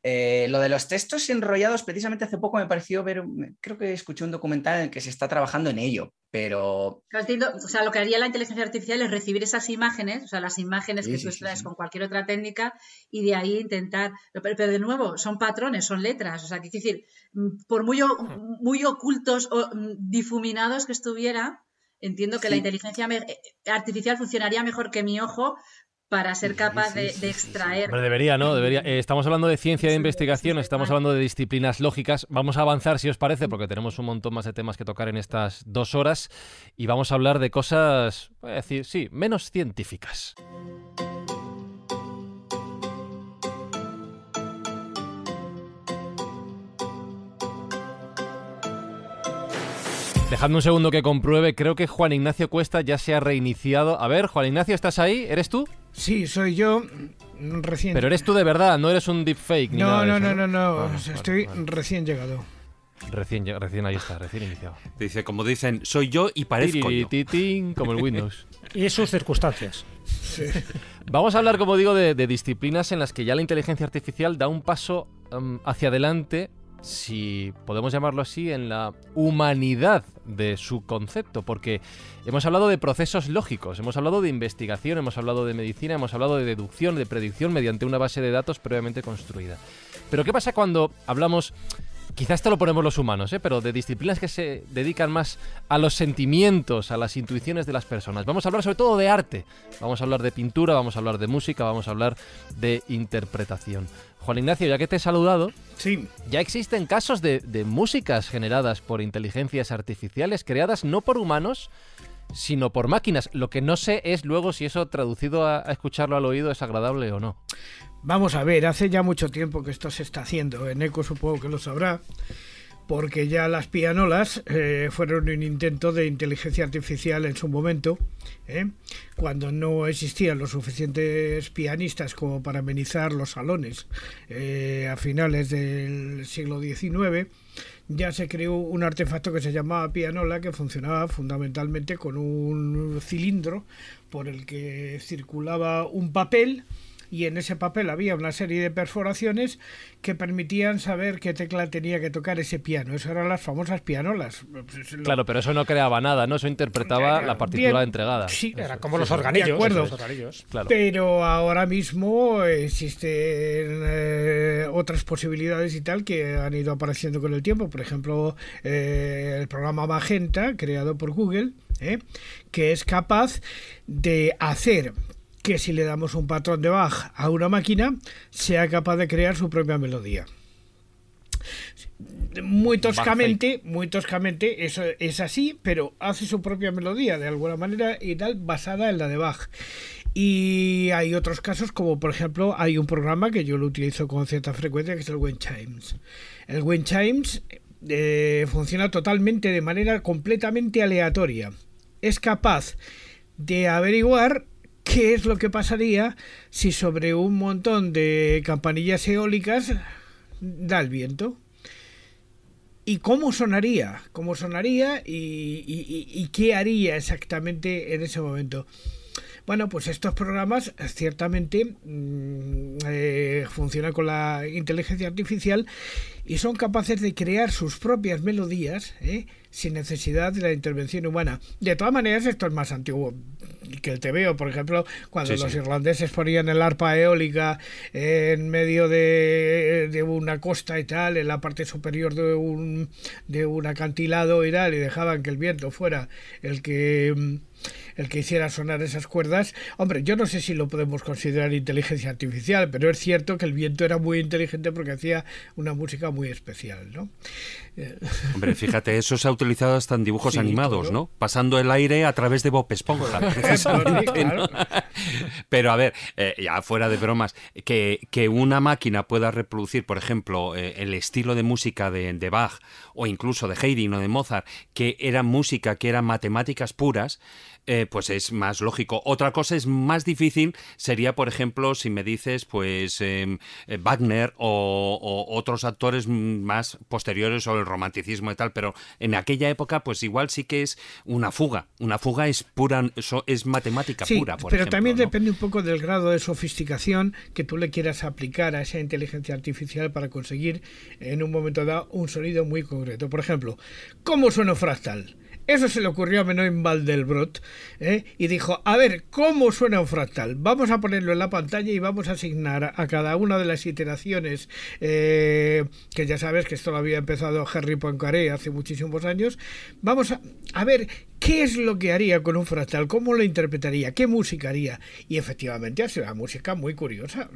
Eh, lo de los textos enrollados, precisamente hace poco me pareció ver, creo que escuché un documental en el que se está trabajando en ello, pero... O sea, lo que haría la inteligencia artificial es recibir esas imágenes, o sea, las imágenes que tú extraes con cualquier otra técnica y de ahí intentar... Pero, de nuevo, son patrones, son letras, o sea, es decir, mm, por muy, hmm. muy ocultos o mm, difuminados que estuviera, entiendo que la inteligencia eh, artificial funcionaría mejor que mi ojo para ser capaz de, extraer. Pero debería, ¿no? Debería. Eh, estamos hablando de ciencia de investigación, estamos hablando de disciplinas lógicas. Vamos a avanzar, si os parece, porque tenemos un montón más de temas que tocar en estas dos horas y vamos a hablar de cosas, voy decir, sí, menos científicas. Dejadme un segundo que compruebe, creo que Juan Ignacio Cuesta ya se ha reiniciado. A ver, Juan Ignacio, ¿estás ahí? ¿Eres tú? Sí, soy yo. Mm, recién. Pero eres tú de verdad, no eres un deepfake. Ni no, no, no, no, no, Estoy recién llegado. Recién, recién ahí está, recién iniciado. *laughs* Dice, como dicen, soy yo y parezco Como el Windows. *laughs* y sus circunstancias. *laughs* Vamos a hablar, como digo, de, disciplinas en las que ya la inteligencia artificial da un paso mm, hacia adelante si podemos llamarlo así, en la humanidad de su concepto, porque hemos hablado de procesos lógicos, hemos hablado de investigación, hemos hablado de medicina, hemos hablado de deducción, de predicción mediante una base de datos previamente construida. Pero ¿qué pasa cuando hablamos quizás te lo ponemos los humanos, ¿eh? pero de disciplinas que se dedican más a los sentimientos, a las intuiciones de las personas. Vamos a hablar sobre todo de arte, vamos a hablar de pintura, vamos a hablar de música, vamos a hablar de interpretación. Juan Ignacio, ya que te he saludado, sí. ya existen casos de, músicas generadas por inteligencias artificiales, creadas no por humanos, sino por máquinas. Lo que no sé es luego si eso traducido a, escucharlo al oído es agradable o no. Vamos a ver, hace ya mucho tiempo que esto se está haciendo. En ECO supongo que lo sabrá, porque ya las pianolas eh, fueron un intento de inteligencia artificial en su momento, ¿eh? cuando no existían los suficientes pianistas como para amenizar los salones eh, a finales del siglo XIX. Ya se creó un artefacto que se llamaba pianola, que funcionaba fundamentalmente con un cilindro por el que circulaba un papel y en ese papel había una serie de perforaciones que permitían saber qué tecla tenía que tocar ese piano. Eso eran las famosas pianolas. Pues, claro, pero eso no creaba nada, ¿no? Eso interpretaba la partitura entregada. Sí, era como los organillos. Pero ahora mismo existen eh, otras posibilidades y tal que han ido apareciendo con el tiempo. Por ejemplo, eh, el programa Magenta, creado por Google, eh, que es capaz de hacer que si le damos un patrón de Bach a una máquina, sea capaz de crear su propia melodía muy toscamente, muy toscamente, eso es así, pero hace su propia melodía de alguna manera y tal, basada en la de Bach. Y hay otros casos, como por ejemplo, hay un programa que yo lo utilizo con cierta frecuencia, que es el wind Chimes. El wind Chimes eh, funciona totalmente de manera completamente aleatoria. Es capaz de averiguar qué es lo que pasaría si sobre un montón de campanillas eólicas da el viento. ¿Y cómo sonaría? ¿Cómo sonaría y, qué haría exactamente en ese momento? Bueno, pues estos programas ciertamente mm, eh, funcionan con la inteligencia artificial y son capaces de crear sus propias melodías ¿eh? sin necesidad de la intervención humana. De todas maneras, esto es más antiguo que te veo, por ejemplo, cuando los irlandeses ponían el arpa eólica en medio de, una costa y tal, en la parte superior de un, de un acantilado y tal, y dejaban que el viento fuera el que mm, el que hiciera sonar esas cuerdas. Hombre, yo no sé si lo podemos considerar inteligencia artificial, pero es cierto que el viento era muy inteligente porque hacía una música muy especial, ¿no? Eh. Hombre, fíjate, eso se ha utilizado hasta en dibujos animados, ¿no? Pasando el aire a través de Bob Esponja. *laughs* *laughs* Pero a ver, eh, ya fuera de bromas, que, una máquina pueda reproducir, por ejemplo, eh, el estilo de música de, de, Bach o incluso de Haydn o de Mozart, que era música que eran matemáticas puras, eh, pues es más lógico. Otra cosa es más difícil sería, por ejemplo, si me dices, pues em, eh, Wagner o, otros actores más posteriores o el romanticismo y tal, pero en aquella época, pues igual sí que es una fuga. Una fuga es pura, es matemática pura. pero también depende un poco del grado de sofisticación que tú le quieras aplicar a esa inteligencia artificial para conseguir en un momento dado un sonido muy concreto. Por ejemplo, ¿cómo suena fractal? Eso se le ocurrió a Menoin Valdelbrot ¿eh? y dijo, a ver, ¿cómo suena un fractal? Vamos a ponerlo en la pantalla y vamos a asignar a cada una de las iteraciones, eh, que ya sabes que esto lo había empezado Harry Poincaré hace muchísimos años, vamos a, a ver ¿Qué es lo que haría con un fractal? ¿Cómo lo interpretaría? ¿Qué música haría? Y efectivamente hace una música muy curiosa.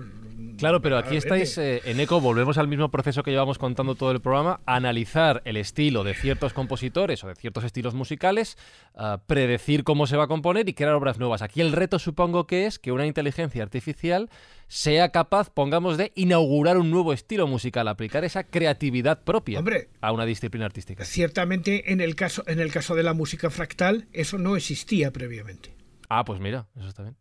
Claro, pero aquí estáis eh, en eco, volvemos al mismo proceso que llevamos contando todo el programa, analizar el estilo de ciertos compositores o de ciertos estilos musicales, ah, predecir cómo se va a componer y crear obras nuevas. Aquí el reto supongo que es que una inteligencia artificial sea capaz, pongamos, de inaugurar un nuevo estilo musical, aplicar esa creatividad propia a una disciplina artística. Ciertamente en el, caso, en el caso de la música fractal eso no existía previamente. Ah, pues mira, eso está bien.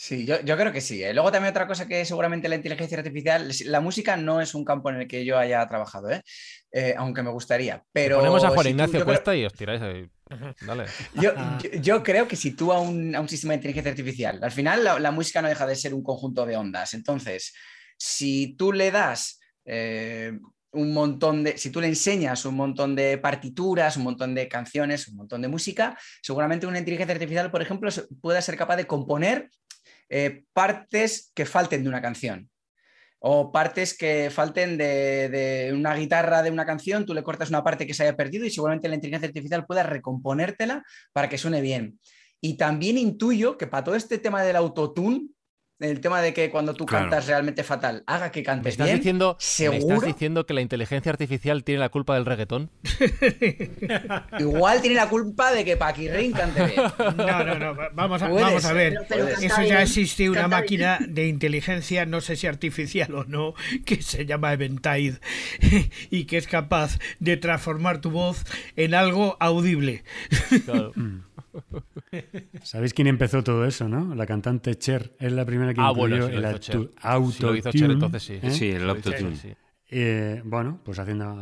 Sí, yo, creo que sí. ¿eh? Luego también otra cosa que seguramente la inteligencia artificial, la música no es un campo en el que yo haya trabajado, ¿eh? eh aunque me gustaría. Pero ponemos a Juan Ignacio Cuesta y os tiráis ahí. Ah. Yo, creo que si tú a un sistema de inteligencia artificial. Al final, la, música no deja de ser un conjunto de ondas. Entonces, si tú le das eh, un montón de, si tú le enseñas un montón de partituras, un montón de canciones, un montón de música, seguramente una inteligencia artificial, por ejemplo, pueda ser capaz de componer eh, partes que falten de una canción o partes que falten de, una guitarra de una canción, tú le cortas una parte que se haya perdido y seguramente la inteligencia artificial pueda recomponértela para que suene bien. Y también intuyo que para todo este tema del autotune, el tema de que cuando tú cantas realmente fatal haga que cantes estás Diciendo, estás diciendo que la inteligencia artificial tiene la culpa del reggaetón? *laughs* Igual tiene la culpa de que Paquirrin cante bien. No, no, no. Vamos a, ver. Eso ya existe una máquina de inteligencia, no sé si artificial o no, que se llama Eventide *laughs* y que es capaz de transformar tu voz en algo audible. Claro. *laughs* Mm. *laughs* ¿Sabéis quién empezó todo eso, no? La cantante Cher. Es la primera que ah, incluyó el auto hizo entonces sí. ¿eh? Sí, el autotune. Eh, bueno, pues haciendo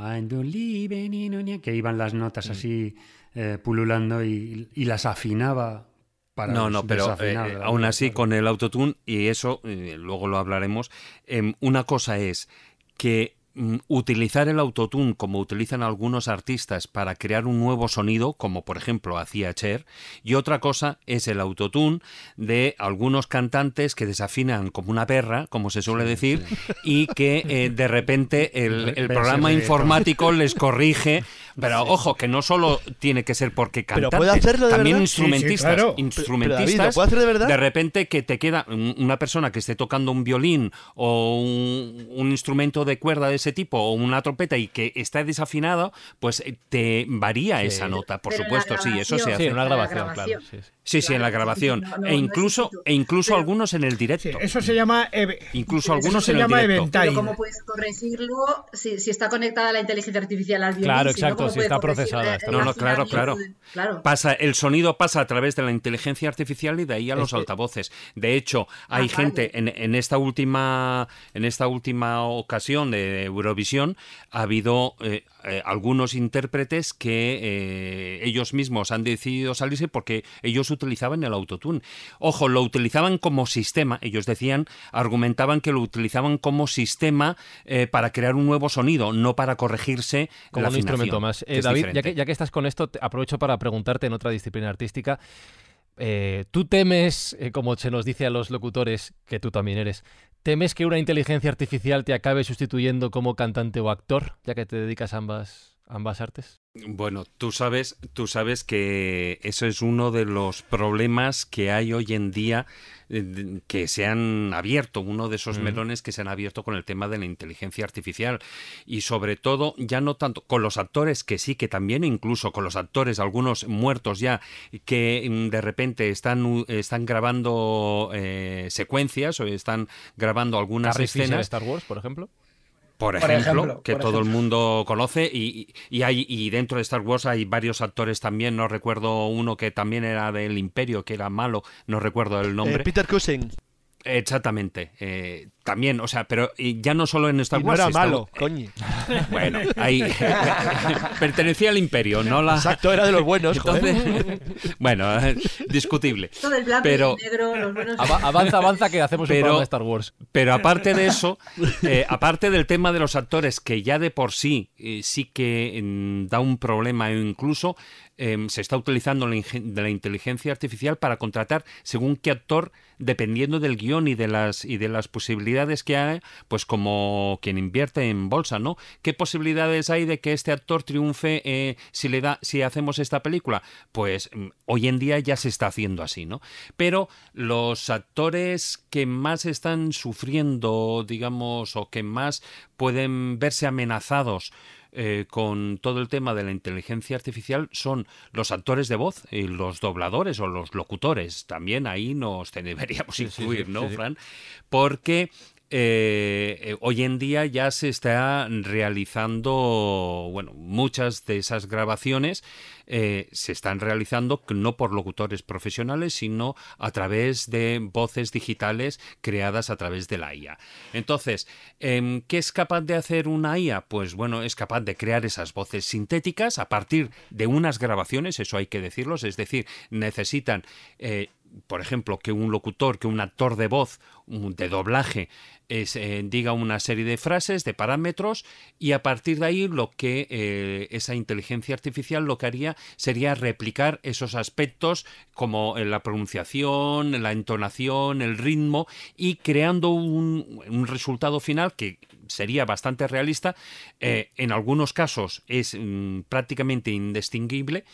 que iban las notas mm. así eh, pululando y, las afinaba para No, no, pero aún así con el autotune y eso luego lo hablaremos. Em, una cosa es que Mm, utilizar el autotune como utilizan algunos artistas para crear un nuevo sonido, como por ejemplo hacía Cher, y otra cosa es el autotune de algunos cantantes que desafinan como una perra, como se suele decir, y que eh, de repente el *laughs* programa informático les corrige pero ojo, que no solo tiene que ser porque cantantes, también instrumentistas, instrumentistas. de repente que te queda una persona que esté tocando un violín o un, instrumento de cuerda de ese tipo o una trompeta y que está desafinado, pues eh, te varía esa nota, por supuesto, sí, eso se hace. en una grabación, claro. Sí, sí, en la grabación. E, e incluso, e incluso algunos en el directo. eso se llama. Eh, incluso algunos se en llama el directo. ¿Cómo puedes corregirlo si, está conectada la inteligencia artificial al directo. Claro, exacto si pues, está procesada. no, claro, claro, Pasa, el sonido pasa a través de la inteligencia artificial y de ahí a los altavoces. De hecho, hay ah, gente en, esta última en esta última ocasión de Eurovisión ha habido eh, eh, algunos intérpretes que eh, ellos mismos han decidido salirse porque ellos utilizaban el autotune. Ojo, lo utilizaban como sistema, ellos decían, argumentaban que lo utilizaban como sistema eh, para crear un nuevo sonido, no para corregirse como un instrumento más. David, ya que, estás con esto, aprovecho para preguntarte en otra disciplina artística. ¿Tú temes, como se nos dice a los locutores, que tú también eres, ¿Temes que una inteligencia artificial te acabe sustituyendo como cantante o actor, ya que te dedicas a ambas ambas artes? Bueno, tú sabes, tú sabes que eso es uno de los problemas que hay hoy en día eh, que se han abierto, uno de esos melones que se han abierto con el tema de la inteligencia artificial y sobre todo ya no tanto con los actores que sí que también incluso con los actores algunos muertos ya que mm, de repente están están grabando eh, secuencias o están grabando algunas escenas de Star Wars, por ejemplo. Por ejemplo, que todo el mundo conoce y, hay, y dentro de Star Wars hay varios actores también, no recuerdo uno que también era del imperio, que era malo, no recuerdo el eh, nombre. Peter Cushing. Exactamente. Eh, también, o sea, pero ya no solo en Star Wars. era malo, coño. *laughs* Bueno, ahí *laughs* pertenecía al imperio, ¿no? La... Exacto, era de los buenos. *laughs* bueno, discutible. Todo el blanco pero... los buenos. avanza, avanza, que hacemos pero, de Star Wars. Pero aparte de eso, eh, aparte del tema de los actores, que ya de por sí eh, sí que mm, da un problema, e incluso em, se está utilizando la, de la inteligencia artificial para contratar según qué actor, dependiendo del guión y de las, y de las posibilidades que hay, pues como quien invierte en bolsa, ¿no? ¿Qué posibilidades hay de que este actor triunfe eh, si le da, si hacemos esta película? Pues mm, hoy en día ya se está haciendo así, ¿no? Pero los actores que más están sufriendo, digamos, o que más pueden verse amenazados eh, con todo el tema de la inteligencia artificial son los actores de voz y los dobladores o los locutores. También ahí nos *laughs* deberíamos incluir, ¿no, Fran? Porque eh, eh, hoy en día ya se está realizando, bueno, muchas de esas grabaciones eh, se están realizando no por locutores profesionales, sino a través de voces digitales creadas a través de la IA. Entonces, em, ¿qué es capaz de hacer una IA? Pues bueno, es capaz de crear esas voces sintéticas a partir de unas grabaciones, eso hay que decirlos, es decir, necesitan por ejemplo, que un locutor, que un actor de voz de doblaje eh, diga una serie de frases, de parámetros, y a partir de ahí lo que eh, esa inteligencia artificial lo que haría sería replicar esos aspectos como eh, la pronunciación, la entonación, el ritmo, y creando un, resultado final que sería bastante realista. en algunos casos es mm, prácticamente indistinguible.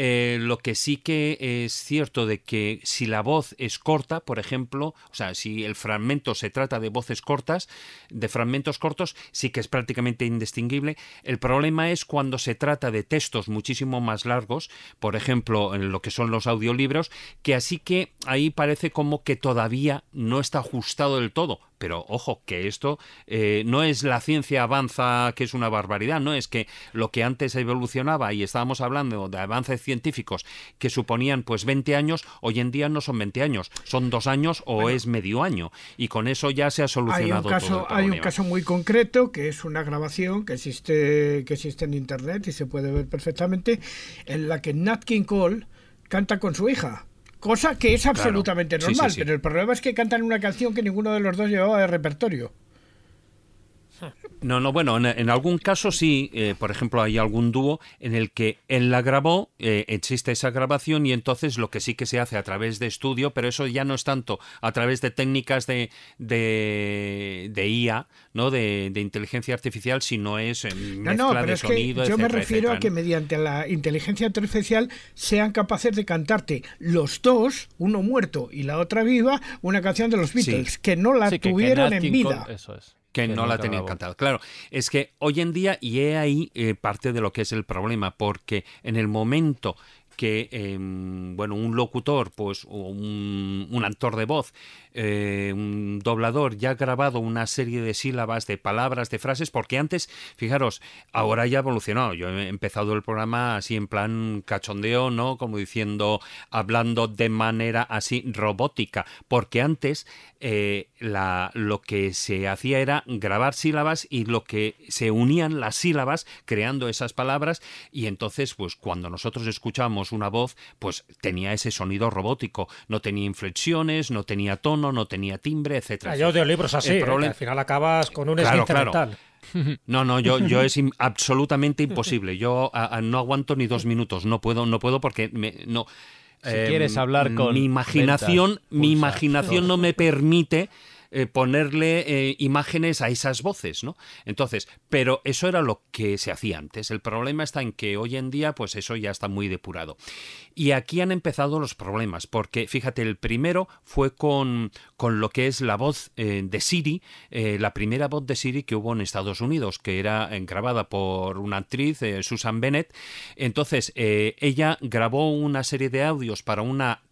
Eh, lo que sí que es cierto de que si la voz es corta, por ejemplo, o sea, si el fragmento se trata de voces cortas, de fragmentos cortos, sí que es prácticamente indistinguible. El problema es cuando se trata de textos muchísimo más largos, por ejemplo, en lo que son los audiolibros, que así que ahí parece como que todavía no está ajustado del todo. Pero ojo, que esto eh, no es la ciencia avanza, que es una barbaridad, no es que lo que antes evolucionaba y estábamos hablando de avances científicos que suponían pues 20 años, hoy en día no son 20 años, son dos años o es medio año. Y con eso ya se ha solucionado. Hay un caso, todo hay un caso muy concreto que es una grabación que existe, que existe en internet y se puede ver perfectamente, en la que Nat King Cole canta con su hija. Cosa que es absolutamente normal, pero el problema es que cantan una canción que ninguno de los dos llevaba de repertorio. No, no, bueno, en, algún caso sí, eh, por ejemplo, hay algún dúo en el que él la grabó, eh, existe esa grabación y entonces lo que sí que se hace a través de estudio, pero eso ya no es tanto a través de técnicas de, de, IA, ¿no? De, inteligencia artificial, sino es mezcla no, no, pero es que Yo me refiero a que mediante la inteligencia artificial sean capaces de cantarte los dos, uno muerto y la otra viva, una canción de los Beatles, que no la tuvieron en vida. eso es. Que, no la tenía cantada. Claro, es que hoy en día, y he ahí eh, parte de lo que es el problema, porque en el momento que em, bueno, un locutor, pues, o un, actor de voz, eh, un doblador ya ha grabado una serie de sílabas, de palabras, de frases, porque antes, fijaros, ahora ya ha evolucionado. Yo he empezado el programa así en plan cachondeo, ¿no? Como diciendo, hablando de manera así robótica, porque antes eh, lo que se hacía era grabar sílabas y lo que se unían las sílabas creando esas palabras y entonces, pues, cuando nosotros escuchamos una voz, pues tenía ese sonido robótico. No tenía inflexiones, no tenía tono, no tenía timbre, etcétera. odio ah, libros así, eh, al final acabas con un claro, *laughs* No, no, yo, yo *laughs* es absolutamente imposible. Yo no aguanto ni dos minutos. No puedo, no puedo porque no. Si quieres em, hablar con mi imaginación, mi imaginación no me permite eh, ponerle eh, imágenes a esas voces, ¿no? Entonces, pero eso era lo que se hacía antes. El problema está en que hoy en día, pues eso ya está muy depurado. Y aquí han empezado los problemas, porque fíjate, el primero fue con, lo que es la voz eh, de Siri, la primera voz de Siri que hubo en Estados Unidos, que era grabada por una actriz, Susan Bennett. Entonces, ella grabó una serie de audios para una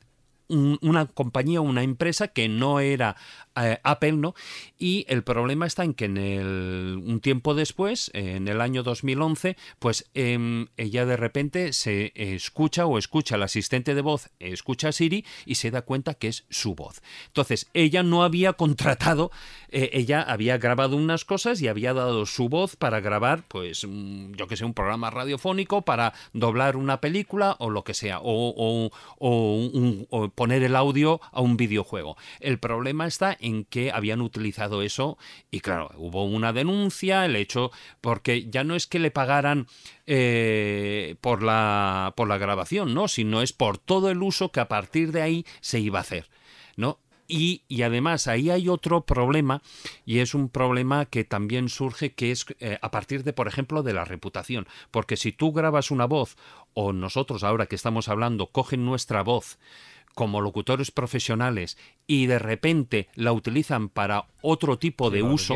una compañía, una empresa que no era eh, Apple, ¿no? Y el problema está en que en el, un tiempo después, en el año 2011, pues em, ella de repente se escucha o escucha al asistente de voz, escucha a Siri y se da cuenta que es su voz. Entonces, ella no había contratado, eh, ella había grabado unas cosas y había dado su voz para grabar, pues, mm, yo que sé, un programa radiofónico, para doblar una película o lo que sea, o, o poner el audio a un videojuego. El problema está en en que habían utilizado eso y claro, hubo una denuncia, el hecho, porque ya no es que le pagaran eh, por, la, por la grabación, ¿no? sino es por todo el uso que a partir de ahí se iba a hacer. ¿no? Y, además ahí hay otro problema y es un problema que también surge que es eh, a partir de, por ejemplo, de la reputación. Porque si tú grabas una voz o nosotros ahora que estamos hablando cogen nuestra voz como locutores profesionales y de repente la utilizan para otro tipo de uso.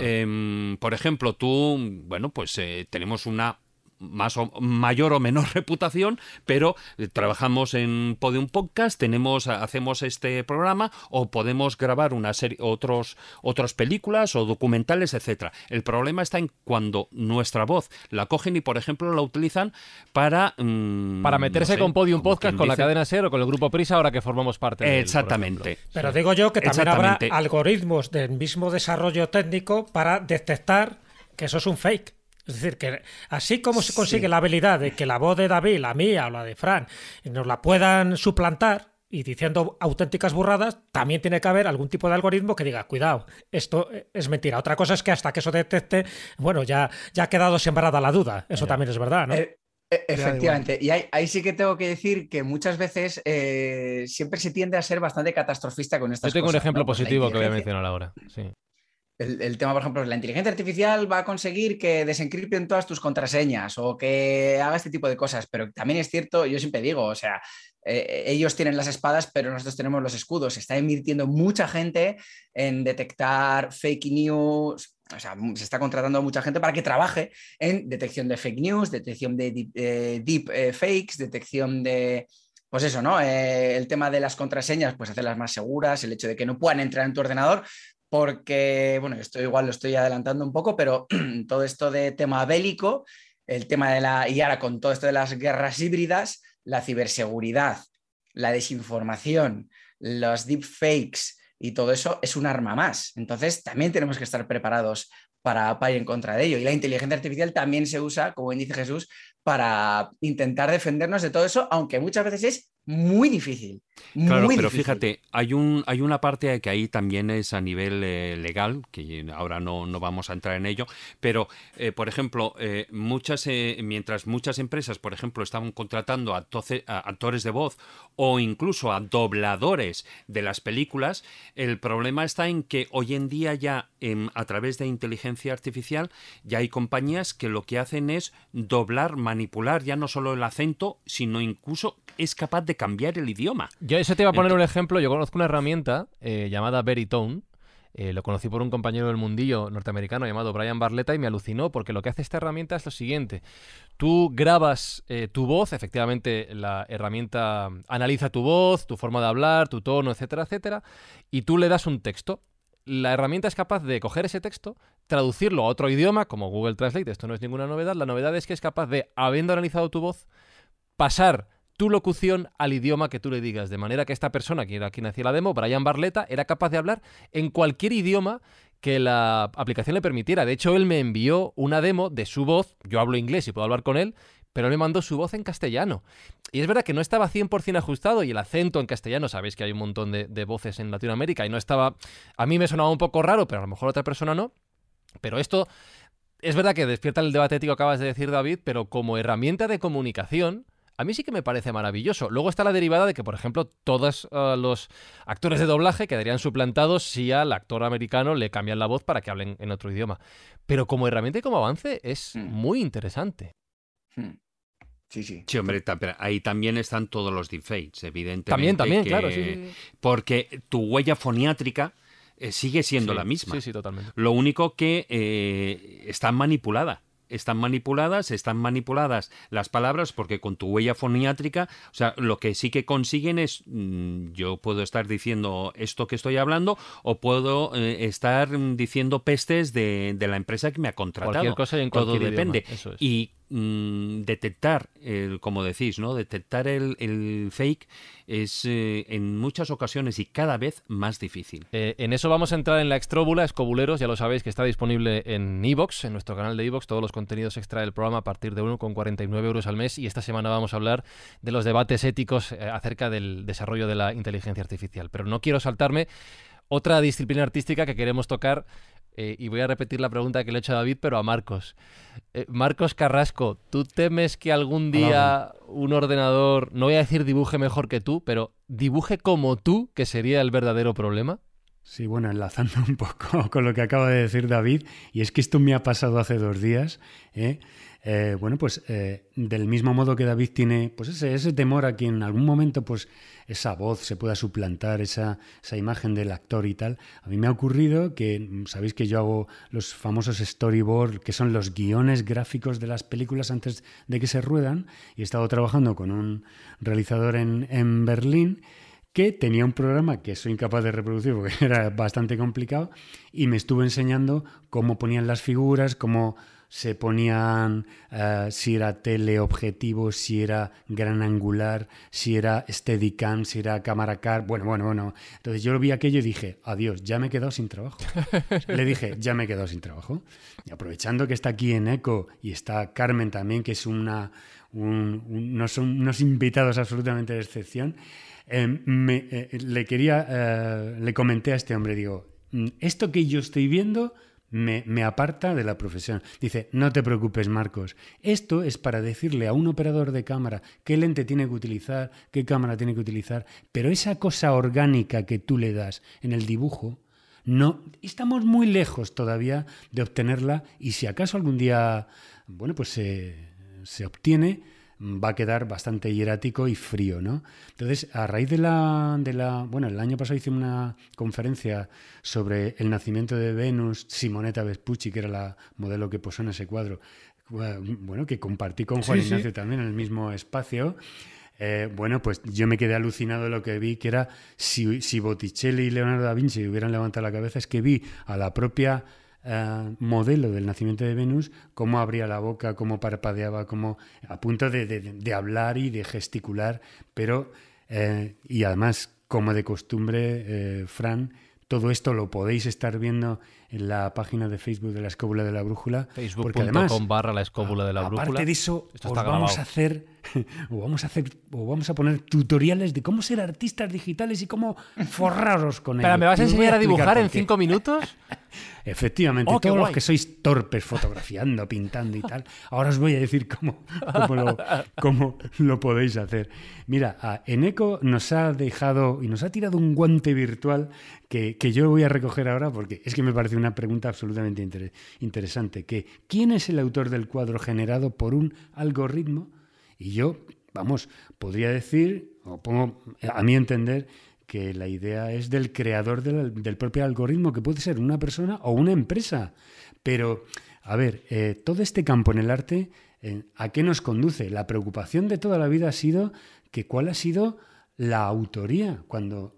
Em, por ejemplo, tú, bueno, pues eh, tenemos una más mayor o menor *laughs* reputación, pero trabajamos en Podium Podcast, tenemos, hacemos este programa o podemos grabar una serie, otros, otras películas o documentales, etcétera. El problema está en cuando nuestra voz la cogen y, por ejemplo, la utilizan para... Mm, para meterse con Podium Podcast, con la cadena cero, con el Grupo Prisa, ahora que formamos parte Exactamente. pero digo yo que también habrá algoritmos del mismo desarrollo técnico para detectar que eso es un fake. Es decir, que así como se consigue la habilidad de que la voz de David, la mía o la de Fran, nos la puedan suplantar, y diciendo auténticas burradas, también tiene que haber algún tipo de algoritmo que diga, cuidado, esto es mentira. Otra cosa es que hasta que eso detecte, bueno, ya, ya ha quedado sembrada la duda. Eso también es verdad, ¿no? Eh, eh, efectivamente, y ahí, sí que tengo que decir que muchas veces eh, siempre se tiende a ser bastante catastrofista con estas cosas. Yo tengo un ejemplo positivo que voy a mencionar ahora. Sí. El, tema, por ejemplo, la inteligencia artificial va a conseguir que desencripten todas tus contraseñas o que haga este tipo de cosas, pero también es cierto, yo siempre digo, o sea, eh, ellos tienen las espadas, pero nosotros tenemos los escudos. está invirtiendo mucha gente en detectar fake news, o sea, se está contratando a mucha gente para que trabaje en detección de fake news, detección de deep, eh, eh, fakes, detección de, pues eso, ¿no? el tema de las contraseñas, pues hacerlas más seguras, el hecho de que no puedan entrar en tu ordenador, porque, bueno, esto igual lo estoy adelantando un poco, pero *clears throat* todo esto de tema bélico, el tema de la, y ahora con todo esto de las guerras híbridas, la ciberseguridad, la desinformación, los deepfakes y todo eso es un arma más. Entonces, también tenemos que estar preparados para, para, ir en contra de ello. Y la inteligencia artificial también se usa, como dice Jesús, para intentar defendernos de todo eso, aunque muchas veces es muy difícil. claro, pero fíjate, hay, un, hay una parte que ahí también es a nivel eh, legal, que ahora no, no, vamos a entrar en ello, pero, eh, por ejemplo, eh, muchas, mientras muchas empresas, por ejemplo, estaban contratando a, actores de voz o incluso a dobladores de las películas, el problema está en que hoy en día ya em, a través de inteligencia artificial ya hay compañías que lo que hacen es doblar, manipular ya no solo el acento, sino incluso es capaz de cambiar el idioma. Yo eso te iba a poner un ejemplo. Yo conozco una herramienta eh, llamada Veritone. Tone. Eh, lo conocí por un compañero del mundillo norteamericano llamado Brian Barletta y me alucinó porque lo que hace esta herramienta es lo siguiente. Tú grabas eh, tu voz, efectivamente la herramienta analiza tu voz, tu forma de hablar, tu tono, etcétera, etcétera, y tú le das un texto la herramienta es capaz de coger ese texto, traducirlo a otro idioma, como Google Translate, esto no es ninguna novedad, la novedad es que es capaz de, habiendo analizado tu voz, pasar tu locución al idioma que tú le digas. De manera que esta persona, que era quien hacía la demo, Brian Barletta, era capaz de hablar en cualquier idioma que la aplicación le permitiera. De hecho, él me envió una demo de su voz. Yo hablo inglés y puedo hablar con él, pero él me mandó su voz en castellano. Y es verdad que no estaba 100% ajustado y el acento en castellano, sabéis que hay un montón de, voces en Latinoamérica y no estaba... A mí me sonaba un poco raro, pero a lo mejor otra persona no. Pero esto es verdad que despierta el debate ético acabas de decir, David, pero como herramienta de comunicación, a mí sí que me parece maravilloso. Luego está la derivada de que, por ejemplo, todos ah, los actores de doblaje quedarían suplantados si al actor americano le cambian la voz para que hablen en otro idioma. Pero como herramienta y como avance es hmm. muy interesante. Hmm. Sí, sí. Sí, hombre, ahí también están todos los deepfakes, evidentemente. También, también, claro. Sí, Porque tu huella foniátrica eh, sigue siendo la misma. Sí, sí, totalmente. Lo único que eh, está manipulada están manipuladas, están manipuladas las palabras porque con tu huella foniátrica, o sea, lo que sí que consiguen es, mm, yo puedo estar diciendo esto que estoy hablando o puedo eh, estar mm, diciendo pestes de, la empresa que me ha contratado. Todo depende. Y Mm, detectar, el, como decís, ¿no? Detectar el, fake es eh, en muchas ocasiones y cada vez más difícil. Eh, en eso vamos a entrar en la extróbula, escobuleros, ya lo sabéis que está disponible en Evox, en nuestro canal de Evox, todos los contenidos extra del programa a partir de 1,49 euros al mes y esta semana vamos a hablar de los debates éticos eh, acerca del desarrollo de la inteligencia artificial. Pero no quiero saltarme otra disciplina artística que queremos tocar eh, y voy a repetir la pregunta que le he hecho a David, pero a Marcos. Eh, Marcos Carrasco, ¿tú temes que algún día un ordenador, no voy a decir dibuje mejor que tú, pero dibuje como tú, que sería el verdadero problema? Sí, bueno, enlazando un poco *laughs* con lo que acaba de decir David, y es que esto me ha pasado hace dos días. ¿eh? Eh, bueno, pues eh, del mismo modo que David tiene pues ese, temor a que en algún momento pues esa voz se pueda suplantar, esa, esa imagen del actor y tal, a mí me ha ocurrido que, mm, sabéis que yo hago los famosos storyboard, que son los guiones gráficos de las películas antes de que se ruedan, y he estado trabajando con un realizador en, en Berlín que tenía un programa que soy incapaz de reproducir porque *laughs* era bastante complicado y me estuvo enseñando cómo ponían las figuras, cómo se ponían eh, si era teleobjetivo, si era gran angular, si era Steadicam, si era cámara car. Bueno, bueno, bueno. Entonces yo lo vi aquello y dije, adiós, ya me he quedado sin trabajo. *laughs* Le dije, ya me he quedado sin trabajo. Y aprovechando que está aquí en ECO y está Carmen también, que es una, unos, invitados absolutamente de excepción, em, eh, le quería, eh, le comenté a este hombre, digo, mm, esto que yo estoy viendo me, aparta de la profesión. Dice, no te preocupes Marcos, esto es para decirle a un operador de cámara qué lente tiene que utilizar, qué cámara tiene que utilizar, pero esa cosa orgánica que tú le das en el dibujo, no, estamos muy lejos todavía de obtenerla y si acaso algún día, bueno, pues se, se obtiene, va a quedar bastante hierático y frío, ¿no? Entonces, a raíz de la, Bueno, el año pasado hice una conferencia sobre el nacimiento de Venus, Simonetta Vespucci, que era la modelo que posó en ese cuadro, bueno, que compartí con Juan Ignacio también en el mismo espacio. Eh, bueno, pues yo me quedé alucinado de lo que vi, que era si, si Botticelli y Leonardo da Vinci hubieran levantado la cabeza, es que vi a la propia eh, modelo del nacimiento de Venus, cómo abría la boca, cómo parpadeaba, cómo a punto de, hablar y de gesticular, pero, eh, y además, como de costumbre, eh, Fran, todo esto lo podéis estar viendo en la página de Facebook de la Escóbula de la Brújula. Facebook.com barra la Escóbula de la Brújula. Aparte de eso, os vamos a hacer *laughs* o vamos a hacer vamos a poner tutoriales de cómo ser artistas digitales y cómo forraros con ellos. me vas a enseñar a, dibujar en cinco minutos. *laughs* Efectivamente, oh, todos los que sois torpes fotografiando, pintando y tal, ahora os voy a decir cómo, lo, podéis hacer. Mira, Eneco nos ha dejado y nos ha tirado un guante virtual que, yo voy a recoger ahora porque es que me parece una pregunta absolutamente interesante, que ¿quién es el autor del cuadro generado por un algoritmo? Y yo, vamos, podría decir, o pongo a mi entender, que la idea es del creador del, propio algoritmo, que puede ser una persona o una empresa. Pero, a ver, eh, todo este campo en el arte, eh, ¿a qué nos conduce? La preocupación de toda la vida ha sido que cuál ha sido la autoría, cuando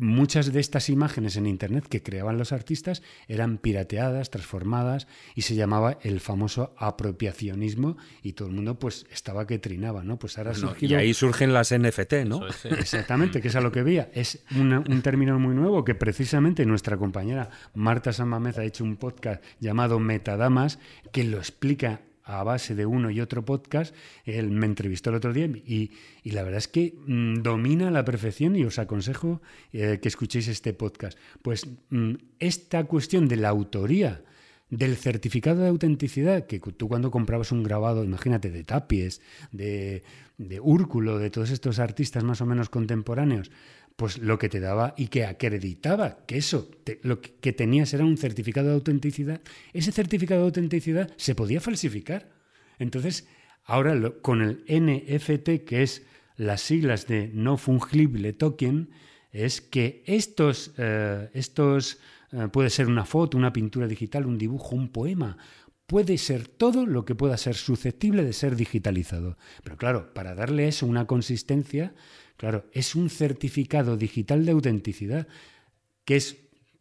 muchas de estas imágenes en Internet que creaban los artistas eran pirateadas, transformadas y se llamaba el famoso apropiacionismo y todo el mundo pues estaba que trinaba, ¿no? Pues ahora Y ahí surgen las NFT, ¿no? Exactamente, que es a lo que veía. Es un término muy nuevo que precisamente nuestra compañera Marta Samamez ha hecho un podcast llamado Metadamas que lo explica a base de uno y otro podcast. Él me entrevistó el otro día y, la verdad es que mm, domina a la perfección y os aconsejo eh, que escuchéis este podcast. Pues mm, esta cuestión de la autoría del certificado de autenticidad, que tú cuando comprabas un grabado, imagínate, de Tapies, de, de Úrculo, de todos estos artistas más o menos contemporáneos, pues lo que te daba y que acreditaba que eso, lo que tenías era un certificado de autenticidad, ese certificado de autenticidad se podía falsificar. Entonces, ahora con el NFT, que es las siglas de no fungible token, es que estos, eh, estos eh, puede ser una foto, una pintura digital, un dibujo, un poema, puede ser todo lo que pueda ser susceptible de ser digitalizado. Pero claro, para darle eso una consistencia, claro, es un certificado digital de autenticidad, que es,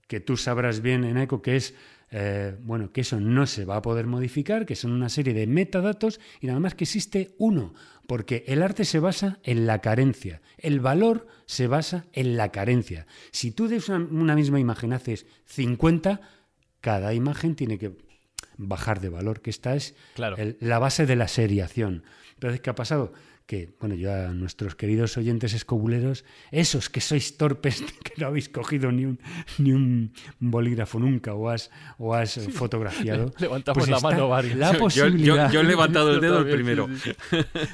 que tú sabrás bien en ECO, que es, eh, bueno, que eso no se va a poder modificar, que son una serie de metadatos y nada más que existe uno, porque el arte se basa en la carencia, el valor se basa en la carencia. Si tú de una misma imagen haces 50, cada imagen tiene que bajar de valor, que esta es la base de la seriación. Entonces, ¿qué ha pasado? Que, bueno, yo a nuestros queridos oyentes escobuleros, esos que sois torpes, *laughs* que no habéis cogido ni un, ni un bolígrafo nunca o has, o has fotografiado. *laughs* Levantamos pues la mano varios. La posibilidad *laughs* yo, he levantado el dedo el primero.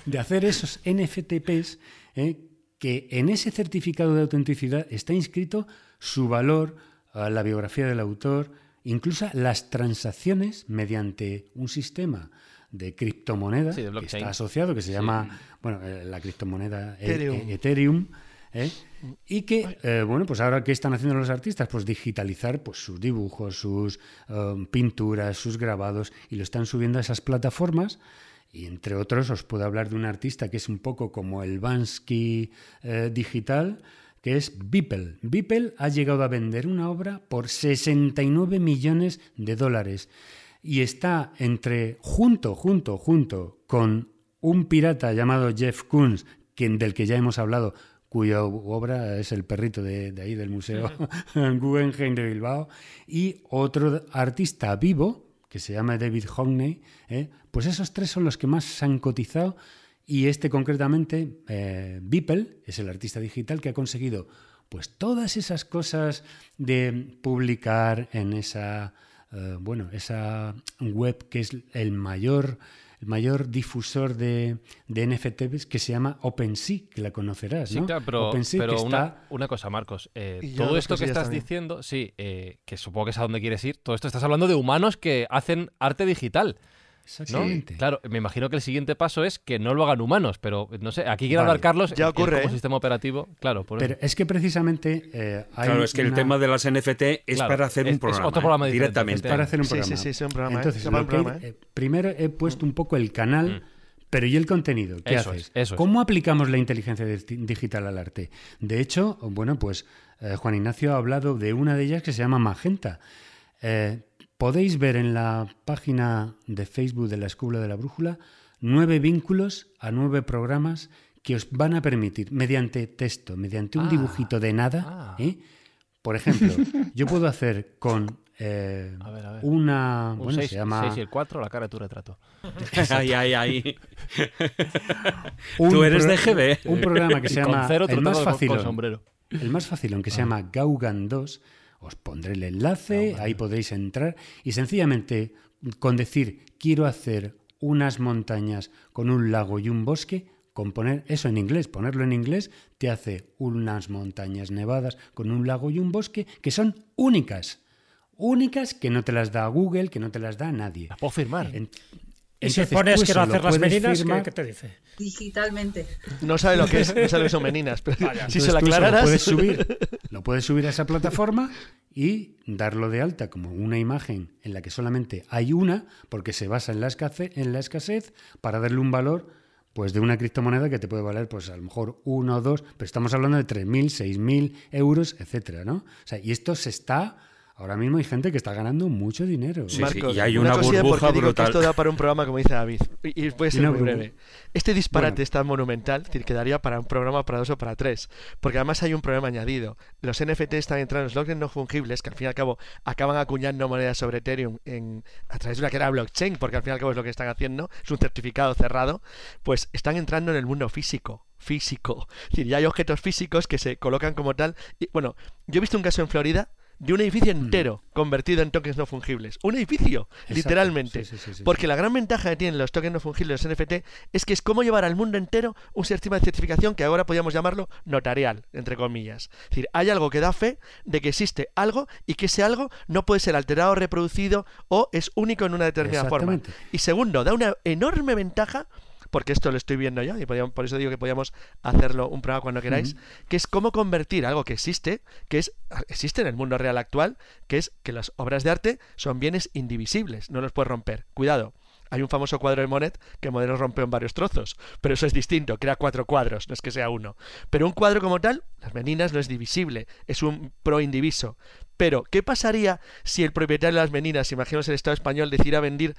De hacer esos NFTPs eh, que en ese certificado de autenticidad está inscrito su valor, eh, la biografía del autor, incluso las transacciones mediante un sistema de criptomonedas que está asociado, que se llama, bueno, eh, la criptomoneda e- Ethereum, e- ¿eh? y que, eh, bueno, pues ahora, ¿qué están haciendo los artistas? Pues digitalizar pues, sus dibujos, sus um, pinturas, sus grabados, y lo están subiendo a esas plataformas. Y entre otros, os puedo hablar de un artista que es un poco como el Bansky digital, que es Beeple. Beeple ha llegado a vender una obra por 69 millones de dólares y está entre junto, junto, junto con un pirata llamado Jeff Koons, quien, del que ya hemos hablado, cuya obra es el perrito de, ahí del Museo *laughs* Guggenheim de Bilbao, y otro artista vivo, que se llama David Hockney, ¿eh? pues esos tres son los que más se han cotizado y este concretamente, eh, es el artista digital que ha conseguido pues todas esas cosas de publicar en esa, eh, bueno, esa web que es el mayor, el mayor difusor de, de NFTs que se llama OpenSea, que la conocerás, Sí, claro, pero, una, está... una, cosa, Marcos, eh, todo esto que estás diciendo, sí, eh, que supongo que es a dónde quieres ir, todo esto estás hablando de humanos que hacen arte digital. Exactamente. Claro, me imagino que el siguiente paso es que no lo hagan humanos, pero no sé, aquí quiero hablar Carlos ya eh, ocurre, como ¿eh? sistema operativo. Claro, pero es que precisamente eh, Claro, es que el tema de las NFT es para hacer un programa. Es otro programa directamente. Es para hacer un programa. Sí, sí, sí, es un programa. Entonces, primero he puesto un poco el canal. Mm. Pero ¿y el contenido? ¿Qué haces? ¿Cómo aplicamos la inteligencia digital al arte? De hecho, bueno, pues Juan Ignacio ha hablado de una de ellas que se llama Magenta podéis ver en la página de Facebook de la Escuela de la Brújula nueve vínculos a nueve programas que os van a permitir, mediante texto, mediante un ah. dibujito de nada, ah. ¿eh? por ejemplo, *laughs* yo puedo hacer con eh, una. bueno, se llama. 6 y el 4, la cara de tu retrato. ahí, ahí, ahí. Tú eres de GB. Un programa que *laughs* se llama. el más fácil. El más fácil, aunque se ah. llama Gaugan 2, os pondré el enlace, ah, ahí podéis entrar y sencillamente con decir quiero hacer unas montañas con un lago y un bosque, con poner eso en inglés, ponerlo en inglés, te hace unas montañas nevadas con un lago y un bosque que son únicas. Únicas que no te las da Google, que no te las da nadie. Las puedo firmar. Y si pones quiero pues, hacer las meninas, ¿qué, te dice? Digitalmente. No sabe lo que no son *laughs* meninas, pero si se la aclararas... Lo puedes, subir, *laughs* lo puedes subir a esa plataforma y darlo de alta como una imagen en la que solamente hay una, porque se basa en la escasez, en la escasez para darle un valor pues de una criptomoneda que te puede valer pues a lo mejor uno o dos, pero estamos hablando de 3.000, 6.000 euros, etcétera, ¿no? O sea, y esto se está Ahora mismo hay gente que está ganando mucho dinero. Sí, sí, y hay una, una burbuja brutal. Esto da para un programa, como dice David, y, ser Este disparate está monumental, es decir, quedaría para un programa, para dos o para tres. Porque además hay un problema añadido. Los NFT están entrando, los logs no fungibles, que al fin y al cabo acaban acuñando monedas sobre Ethereum en, a través de una que era blockchain, porque al fin y al cabo es lo que están haciendo, es un certificado cerrado, pues están entrando en el mundo físico físico. Es decir, ya hay objetos físicos que se colocan como tal. bueno, yo he visto un caso en Florida de un edificio entero convertido en tokens no fungibles. Un edificio, literalmente. Porque la gran ventaja que tienen los tokens no fungibles, los NFT, es que es como llevar al mundo entero un sistema de certificación que ahora podríamos llamarlo notarial, entre comillas. Es decir, hay algo que da fe de que existe algo y que ese algo no puede ser alterado, reproducido o es único en una determinada forma. Y segundo, da una enorme ventaja porque esto lo estoy viendo ya, y por eso digo que podíamos hacerlo un programa cuando queráis, que es cómo convertir algo que existe, que es existe en el mundo real actual, que es que las obras de arte son bienes indivisibles, no los puedes romper. Cuidado. Hay un famoso cuadro de Monet que Monet rompe en varios trozos, pero eso es distinto, crea cuatro cuadros, no es que sea uno. Pero un cuadro como tal, las meninas no es divisible, es un pro indiviso. Pero, ¿qué pasaría si el propietario de las meninas, imaginemos el Estado español, decidiera vender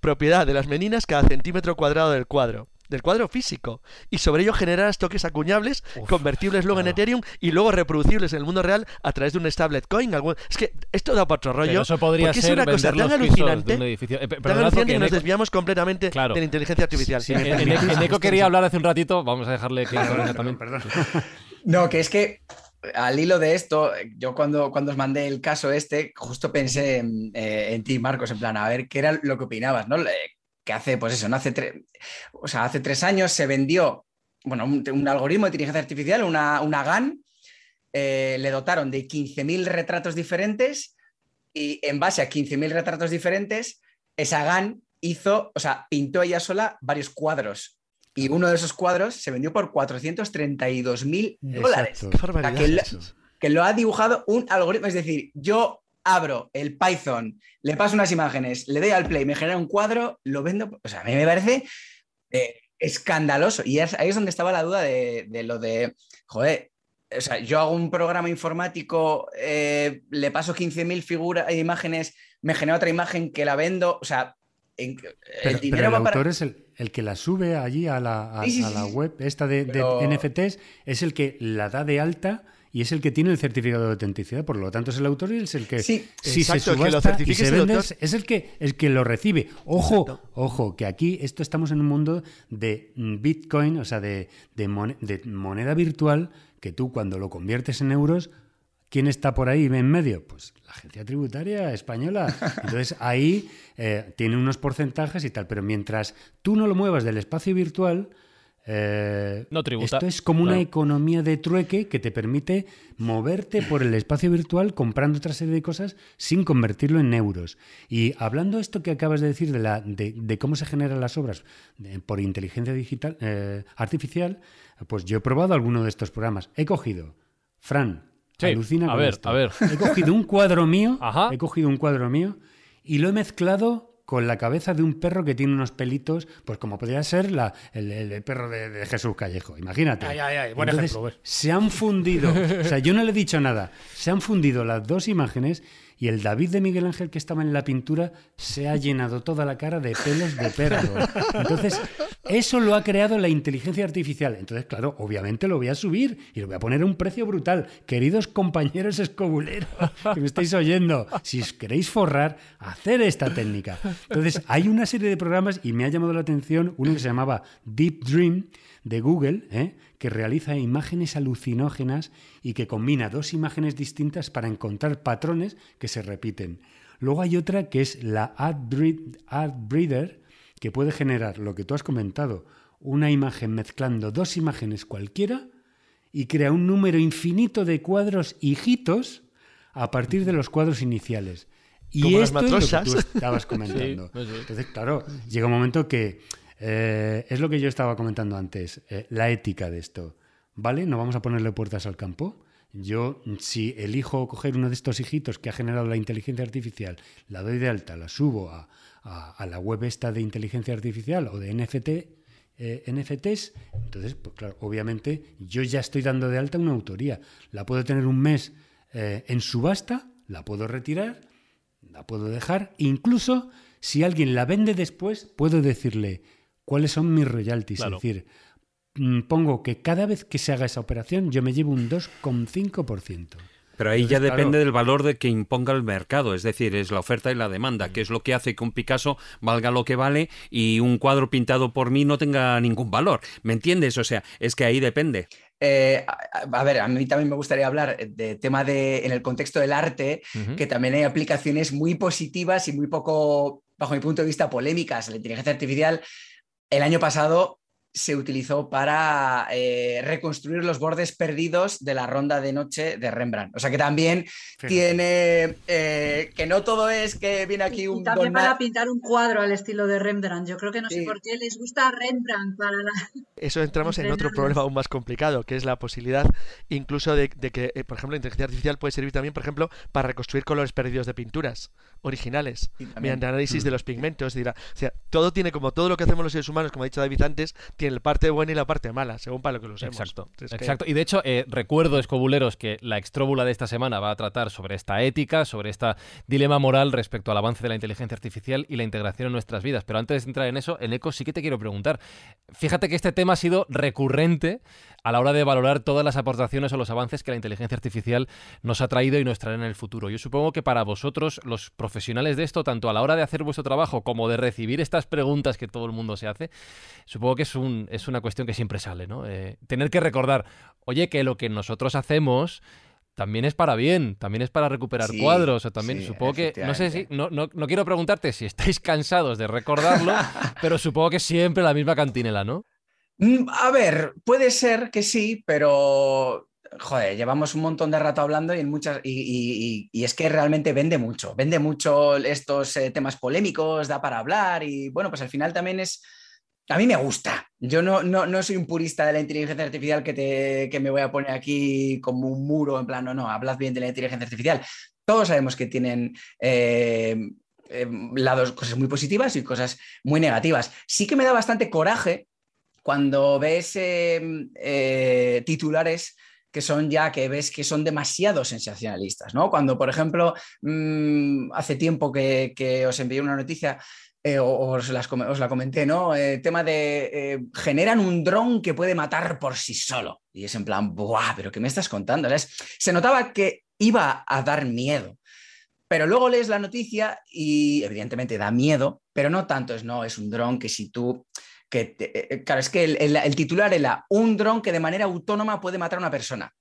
propiedad de las meninas cada centímetro cuadrado del cuadro del cuadro físico y sobre ello generarás toques acuñables, convertibles luego en Ethereum y luego reproducibles en el mundo real a través de un stablecoin. Es que esto da para otro rollo. eso podría ser es una cosa tan alucinante, eh, tan que nos desviamos completamente de la inteligencia artificial. en, Eco quería hablar hace un ratito, vamos a dejarle que... *laughs* *laughs* No, que es que al hilo de esto, yo cuando, cuando os mandé el caso este, justo pensé en, eh, ti, Marcos, en plan, a ver qué era lo que opinabas, ¿no? Eh, que hace, pues eso, no hace, tres, o sea, hace años se vendió, bueno, un, algoritmo de inteligencia artificial, una, GAN, eh, le dotaron de 15.000 retratos diferentes y en base a 15.000 retratos diferentes, esa GAN hizo, o sea, pintó ella sola varios cuadros y uno de esos cuadros se vendió por 432 mil dólares. que, lo, ha dibujado un algoritmo. Es decir, yo abro el Python, le paso unas imágenes, le doy al play, me genera un cuadro, lo vendo. O sea, a mí me parece eh, escandaloso. Y ahí es donde estaba la duda de, lo de, joder, o sea, yo hago un programa informático, eh, le paso 15.000 figuras, imágenes, me genera otra imagen que la vendo. O sea, el dinero va para el que la sube allí a la, a, la web esta de, NFTs es el que la da de alta y es el que tiene el certificado de autenticidad, por lo tanto es el autor y es el que se es el que el que lo recibe. Ojo, ojo, que aquí esto estamos en un mundo de mm, Bitcoin, o sea, de, de moneda virtual que tú cuando lo conviertes en euros ¿Quién está por ahí en medio? Pues la Agencia Tributaria Española. *laughs* Entonces ahí eh, tiene unos porcentajes y tal, pero mientras tú no lo muevas del espacio virtual, eh, no tributa. Esto es como una economía de trueque que te permite moverte por el espacio virtual comprando otra serie de cosas sin convertirlo en euros. Y hablando de esto que acabas de decir de, la, de, cómo se generan las obras por inteligencia digital, eh, artificial, pues yo he probado alguno de estos programas. He cogido, Fran, a ver, a ver. He cogido un cuadro mío, he cogido un cuadro mío y lo he mezclado con la cabeza de un perro que tiene unos pelitos, pues como podría ser la, el, perro de, Jesús Callejo, imagínate. Ay, buen ejemplo, pues. se han fundido, o sea, yo no le he dicho nada, se han fundido las dos imágenes y el David de Miguel Ángel que estaba en la pintura se ha llenado toda la cara de pelos de perro. Entonces, eso lo ha creado la inteligencia artificial. Entonces, claro, obviamente lo voy a subir y lo voy a poner a un precio brutal. Queridos compañeros escobuleros que me estáis oyendo, si os queréis forrar, hacer esta técnica. Entonces, hay una serie de programas y me ha llamado la atención uno que se llamaba Deep Dream de Google, ¿eh? que realiza imágenes alucinógenas y que combina dos imágenes distintas para encontrar patrones que se repiten. Luego hay otra que es la Art Breeder, que puede generar lo que tú has comentado, una imagen mezclando dos imágenes cualquiera y crea un número infinito de cuadros hijitos a partir de los cuadros iniciales. Y Como lo que tú estabas *laughs* comentando. Pues Entonces, claro, llega un momento que eh, es lo que yo estaba comentando antes, eh, la ética de esto. ¿Vale? No vamos a ponerle puertas al campo. Yo, si elijo coger uno de estos hijitos que ha generado la inteligencia artificial, la doy de alta, la subo a, la web esta de inteligencia artificial o de NFT, eh, NFTs, entonces, pues claro, obviamente yo ya estoy dando de alta una autoría. La puedo tener un mes en subasta, la puedo retirar, la puedo dejar, incluso si alguien la vende después, puedo decirle, cuáles son mis royalties. Es decir, mm, pongo que cada vez que se haga esa operación yo me llevo un 2,5%. Pero ahí ya depende del valor que imponga el mercado, es decir, es la oferta y la demanda, que es lo que hace que un Picasso valga lo que vale y un cuadro pintado por mí no tenga ningún valor. ¿Me entiendes? O sea, es que ahí depende. Eh, a, ver, a mí también me gustaría hablar de tema de, en el contexto del arte, que también hay aplicaciones muy positivas y muy poco, bajo mi punto de vista, polémicas. La inteligencia artificial el año pasado se utilizó para eh, reconstruir los bordes perdidos de la ronda de noche de Rembrandt. O sea que también tiene eh, que no todo es que viene aquí un... también para pintar un cuadro al estilo de Rembrandt. Yo creo que no sé por qué les gusta Rembrandt para la... Eso entramos en otro problema aún más complicado, que es la posibilidad incluso de, de que, eh, por ejemplo, la inteligencia artificial puede servir también, por ejemplo, para reconstruir colores perdidos de pinturas originales, mediante análisis de mm. los pigmentos. Dirá, todo tiene como todo lo que hacemos los seres humanos, como ha dicho David antes, tiene la parte buena y la parte mala, según para lo que lo usemos. Exacto. exacto. Y de hecho, eh, recuerdo, escobuleros, que la extróbula de esta semana va a tratar sobre esta ética, sobre este dilema moral respecto al avance de la inteligencia artificial y la integración en nuestras vidas. Pero antes de entrar en eso, el ECO sí que te quiero preguntar. Fíjate que este tema ha sido recurrente a la hora de valorar todas las aportaciones o los avances que la inteligencia artificial nos ha traído y nos traerá en el futuro. Yo supongo que para vosotros, los profesionales, profesionales de esto, tanto a la hora de hacer vuestro trabajo como de recibir estas preguntas que todo el mundo se hace, supongo que es, un, es una cuestión que siempre sale, ¿no? Eh, tener que recordar, oye, que lo que nosotros hacemos también es para bien, también es para recuperar cuadros, o también supongo que, no sé si, no, no, no, quiero preguntarte si estáis cansados de recordarlo, *laughs* pero supongo que siempre la misma cantinela, ¿no? Mm, a ver, puede ser que sí, pero joder, llevamos un montón de rato hablando y en muchas y, es que realmente vende mucho, vende mucho estos eh, temas polémicos, da para hablar y bueno, pues al final también es a mí me gusta. Yo no, soy un purista de la inteligencia artificial que, me voy a poner aquí como un muro, en plan, no, no, hablad bien de la inteligencia artificial. Todos sabemos que tienen eh, eh, lados, cosas muy positivas y cosas muy negativas. Sí que me da bastante coraje cuando ves em, titulares que son ya que ves que son demasiado sensacionalistas, ¿no? Cuando, por ejemplo, mm, hace tiempo que, os envié una noticia eh, o os, os, la comenté, ¿no? El tema de eh, generan un dron que puede matar por sí solo. Y es en plan, ¡buah! ¿Pero qué me estás contando? Se notaba que iba a dar miedo. Pero luego lees la noticia y evidentemente da miedo, pero no tanto es, no, es un dron que si tú que eh, eh, claro, es que el, titular era un dron que de manera autónoma puede matar a una persona.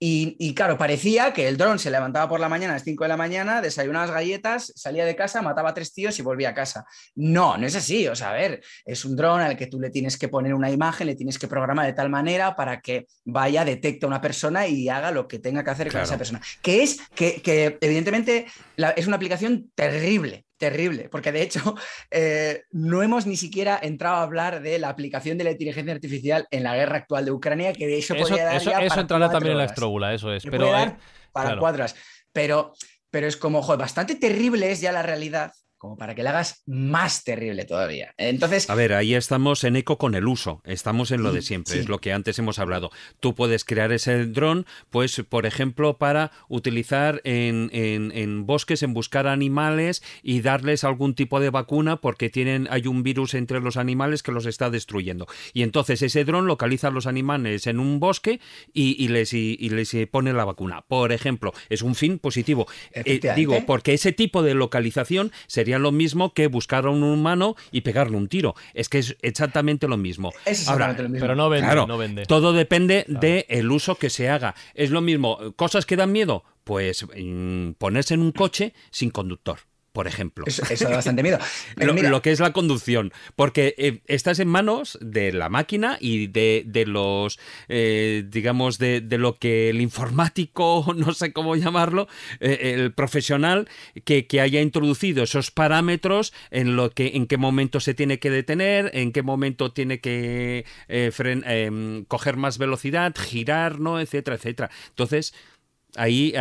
Y, claro, parecía que el dron se levantaba por la mañana a las 5 de la mañana, desayunaba las galletas, salía de casa, mataba a tres tíos y volvía a casa. No, no es así. O sea, a ver, es un dron al que tú le tienes que poner una imagen, le tienes que programar de tal manera para que vaya, detecte a una persona y haga lo que tenga que hacer con esa persona. Que es que, evidentemente, es una aplicación terrible terrible, porque de hecho *laughs* eh, no hemos ni siquiera entrado a hablar de la aplicación de la inteligencia artificial en la guerra actual de Ucrania, que de eso, eso podría dar Eso, también en la estróbula, eso es. Pero, eh, para cuadras. Pero, pero es como, joder, bastante terrible es ya la realidad como para que la hagas más terrible todavía. Entonces. A ver, ahí estamos en eco con el uso. Estamos en lo de siempre, es lo que antes hemos hablado. Tú puedes crear ese dron, pues, por ejemplo, para utilizar en, en, bosques, en buscar animales y darles algún tipo de vacuna, porque tienen, hay un virus entre los animales que los está destruyendo. Y entonces ese dron localiza a los animales en un bosque y, les, y, les pone la vacuna. Por ejemplo, es un fin positivo. Eh, digo, porque ese tipo de localización sería sería lo mismo que buscar a un humano y pegarle un tiro. Es que es exactamente lo mismo. Es mismo. Pero no vende, no Todo depende del uso que se haga. Es lo mismo. Cosas que dan miedo, pues mm, ponerse en un coche sin conductor por ejemplo. Eso, da bastante miedo. *laughs* lo, que es la conducción, porque eh, estás en manos de la máquina y de, los, eh, digamos, de, lo que el informático, *laughs* no sé cómo llamarlo, eh, el profesional que, que, haya introducido esos parámetros en lo que, en qué momento se tiene que detener, en qué momento tiene que em, coger más velocidad, girar, ¿no? etcétera, etcétera. Entonces, Ahí,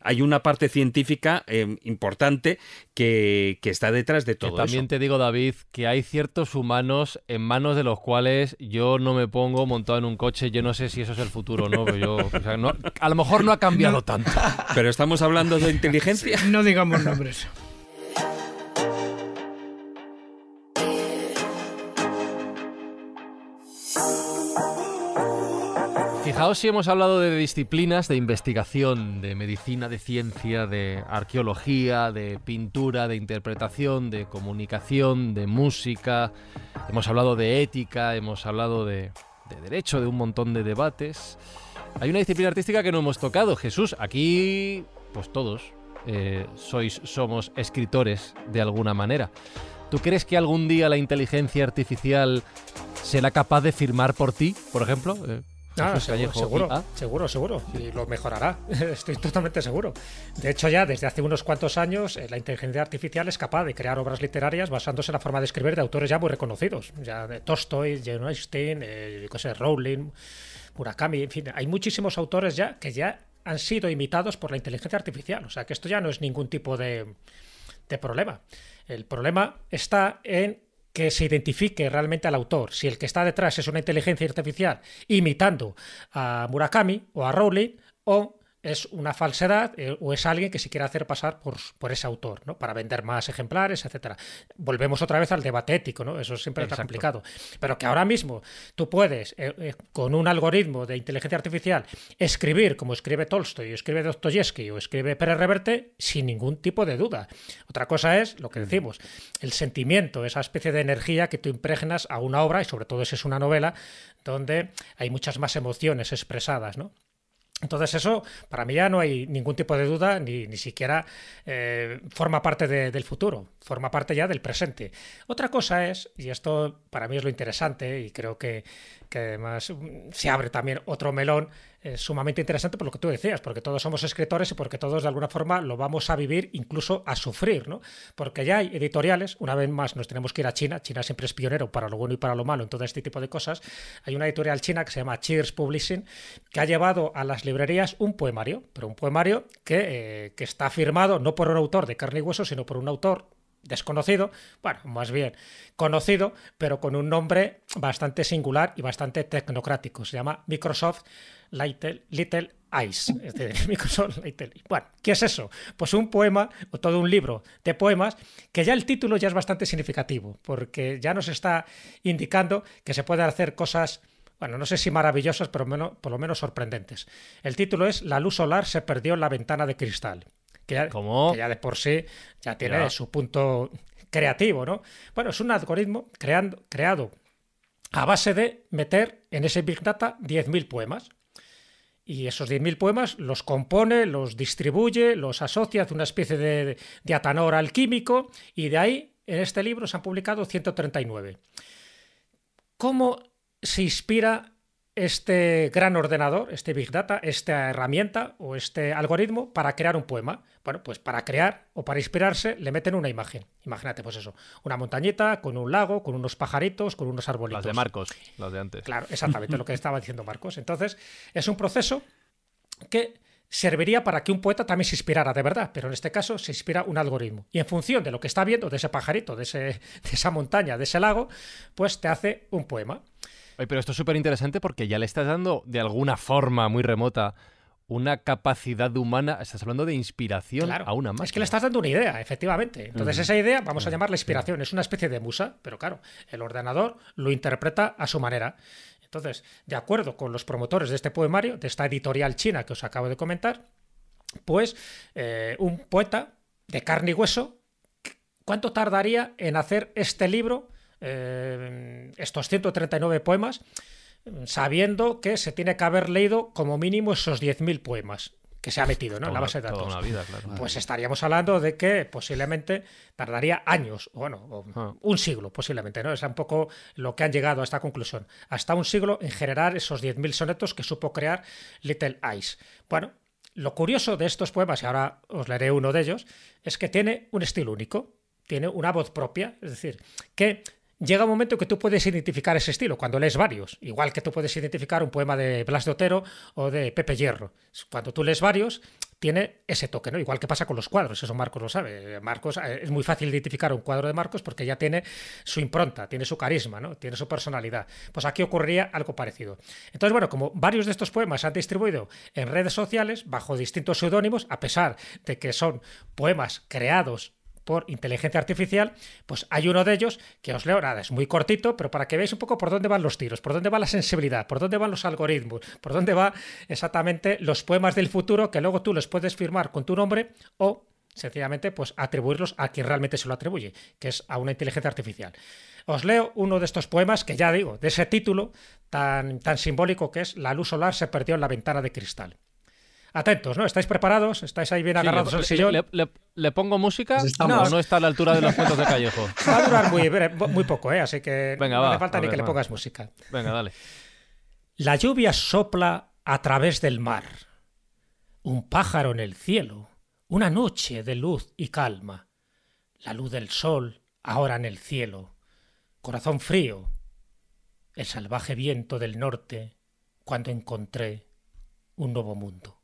hay una parte científica eh, importante que, está detrás de todo. eso. también te digo, David, que hay ciertos humanos en manos de los cuales yo no me pongo montado en un coche. Yo no sé si eso es el futuro, ¿no? Yo, o no a lo mejor no ha cambiado tanto. Pero estamos hablando de inteligencia. No digamos nombres. Fijaos si hemos hablado de disciplinas de investigación, de medicina, de ciencia, de arqueología, de pintura, de interpretación, de comunicación, de música. Hemos hablado de ética, hemos hablado de, derecho, de un montón de debates. Hay una disciplina artística que no hemos tocado, Jesús. Aquí, pues todos eh, sois, somos escritores de alguna manera. ¿Tú crees que algún día la inteligencia artificial será capaz de firmar por ti, por ejemplo? Eh, Ah, ah. seguro, seguro, seguro, Y lo mejorará, *laughs* estoy totalmente seguro. De hecho, ya desde hace unos cuantos años, eh, la inteligencia artificial es capaz de crear obras literarias basándose en la forma de escribir de autores ya muy reconocidos, ya de Tolstoy, Jane Austen, eh, Rowling, Murakami, en fin, hay muchísimos autores ya que ya han sido imitados por la inteligencia artificial. O sea, que esto ya no es ningún tipo de, de problema. El problema está en que se identifique realmente al autor. Si el que está detrás es una inteligencia artificial imitando a Murakami o a Rowling, o es una falsedad eh, o es alguien que se quiere hacer pasar por, por ese autor, ¿no? Para vender más ejemplares, etcétera. Volvemos otra vez al debate ético, ¿no? Eso siempre está complicado. Pero que ahora mismo tú puedes, eh, eh, con un algoritmo de inteligencia artificial, escribir como escribe Tolstoy, o escribe Dostoyevsky, o escribe Pérez Reverte, sin ningún tipo de duda. Otra cosa es lo que decimos, el sentimiento, esa especie de energía que tú impregnas a una obra, y sobre todo si es una novela, donde hay muchas más emociones expresadas, ¿no? Entonces eso, para mí ya no hay ningún tipo de duda, ni, siquiera eh, forma parte del futuro, forma parte ya del presente. Otra cosa es, y esto para mí es lo interesante, y creo que, que además mm, se abre también otro melón, es sumamente interesante por lo que tú decías, porque todos somos escritores y porque todos de alguna forma lo vamos a vivir, incluso a sufrir, ¿no? Porque ya hay editoriales, una vez más nos tenemos que ir a China, China siempre es pionero para lo bueno y para lo malo en todo este tipo de cosas. Hay una editorial china que se llama Cheers Publishing, que ha llevado a las librerías un poemario, pero un poemario que, eh, que está firmado no por un autor de carne y hueso, sino por un autor desconocido, bueno, más bien conocido, pero con un nombre bastante singular y bastante tecnocrático. Se llama Microsoft Little, Little Eyes. *laughs* Microsoft Little Bueno, ¿qué es eso? Pues un poema o todo un libro de poemas que ya el título ya es bastante significativo, porque ya nos está indicando que se pueden hacer cosas bueno, no sé si maravillosas, pero por lo menos sorprendentes. El título es La luz solar se perdió en la ventana de cristal que ya, de por sí ya tiene su punto creativo, ¿no? Bueno, es un algoritmo creado a base de meter en ese Big Data 10.000 poemas. Y esos 10.000 poemas los compone, los distribuye, los asocia, hace una especie de, de atanor alquímico y de ahí en este libro se han publicado 139. ¿Cómo se inspira este gran ordenador, este Big Data, esta herramienta o este algoritmo para crear un poema. Bueno, pues para crear o para inspirarse le meten una imagen. Imagínate, pues eso, una montañita con un lago, con unos pajaritos, con unos arbolitos. Las de Marcos, las de antes. Claro, exactamente lo que *laughs* estaba diciendo Marcos. Entonces, es un proceso que serviría para que un poeta también se inspirara de verdad, pero en este caso se inspira un algoritmo. Y en función de lo que está viendo, de ese pajarito, de, *laughs* de esa montaña, de ese lago, pues te hace un poema pero esto es súper interesante porque ya le estás dando de alguna forma muy remota una capacidad humana, estás hablando de inspiración a una máquina. Es que le estás dando una idea, efectivamente. Entonces esa idea, vamos a llamarla inspiración, es una especie de musa, pero claro, el ordenador lo interpreta a su manera. Entonces, de acuerdo con los promotores de este poemario, de esta editorial china que os acabo de comentar, pues eh, un poeta de carne y hueso, ¿cuánto tardaría en hacer este libro eh, estos 139 poemas sabiendo que se tiene que haber leído como mínimo esos 10.000 poemas que se ha metido ¿no? en la base de datos. Pues estaríamos hablando de que posiblemente tardaría años, bueno, ah. un siglo posiblemente, ¿no? Es un poco lo que han llegado a esta conclusión. Hasta un siglo en generar esos 10.000 sonetos que supo crear Little Ice. Bueno, lo curioso de estos poemas, y ahora os leeré uno de ellos, es que tiene un estilo único, tiene una voz propia, es decir, que llega un momento que tú puedes identificar ese estilo cuando lees varios, igual que tú puedes identificar un poema de Blas de Otero o de Pepe Hierro. Cuando tú lees varios, tiene ese toque, ¿no? Igual que pasa con los cuadros, eso Marcos lo sabe. Marcos eh, es muy fácil identificar un cuadro de Marcos porque ya tiene su impronta, tiene su carisma, ¿no? Tiene su personalidad. Pues aquí ocurría algo parecido. Entonces, bueno, como varios de estos poemas se han distribuido en redes sociales bajo distintos seudónimos, a pesar de que son poemas creados por inteligencia artificial, pues hay uno de ellos que os leo, nada, es muy cortito, pero para que veáis un poco por dónde van los tiros, por dónde va la sensibilidad, por dónde van los algoritmos, por dónde va exactamente los poemas del futuro que luego tú los puedes firmar con tu nombre o sencillamente pues atribuirlos a quien realmente se lo atribuye, que es a una inteligencia artificial. Os leo uno de estos poemas que ya digo, de ese título tan, tan simbólico que es La luz solar se perdió en la ventana de cristal atentos, ¿no? ¿Estáis preparados? ¿Estáis ahí bien agarrados al sillón? Le, pongo música no, pues no está a la altura de los cuentos de Callejo? *laughs* Va a durar muy, eh, muy poco, eh, Así que no le falta ni que le pongas música. Venga, dale. La lluvia sopla a través del mar. Un pájaro en el cielo. Una noche de luz y calma. La luz del sol ahora en el cielo. Corazón frío. El salvaje viento del norte cuando encontré un nuevo mundo.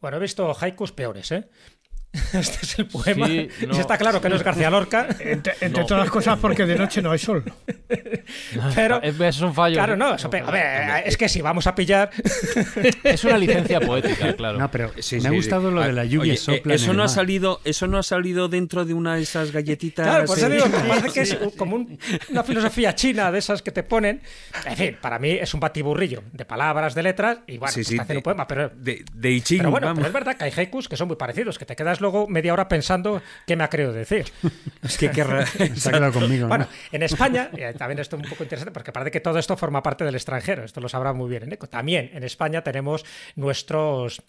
Bueno, he visto haikus peores, ¿eh? *laughs* Este es el poema. está claro que no es García Lorca. Entre, todas las cosas, porque de noche no hay sol. *laughs* Pero, es un fallo. ¿eh? Claro, no. a ver, es que si vamos a pillar. *laughs* Es una licencia poética, claro. No, pero me ha gustado lo de la ah, lluvia eh, eso, no ha salido, eso no ha salido dentro de una de esas galletitas. Claro, pues digo, que es como una filosofía china de esas que te ponen. En fin, para mí es un batiburrillo de palabras, de letras. Y bueno, pues un poema. Pero, de, de bueno, es verdad que hay haikus que son muy parecidos, que te quedas luego media hora pensando qué me ha querido decir. *laughs* Es que *laughs* en España, eh, también esto es un poco interesante porque parece que todo esto forma parte del extranjero, esto lo sabrá muy bien en También en España tenemos nuestros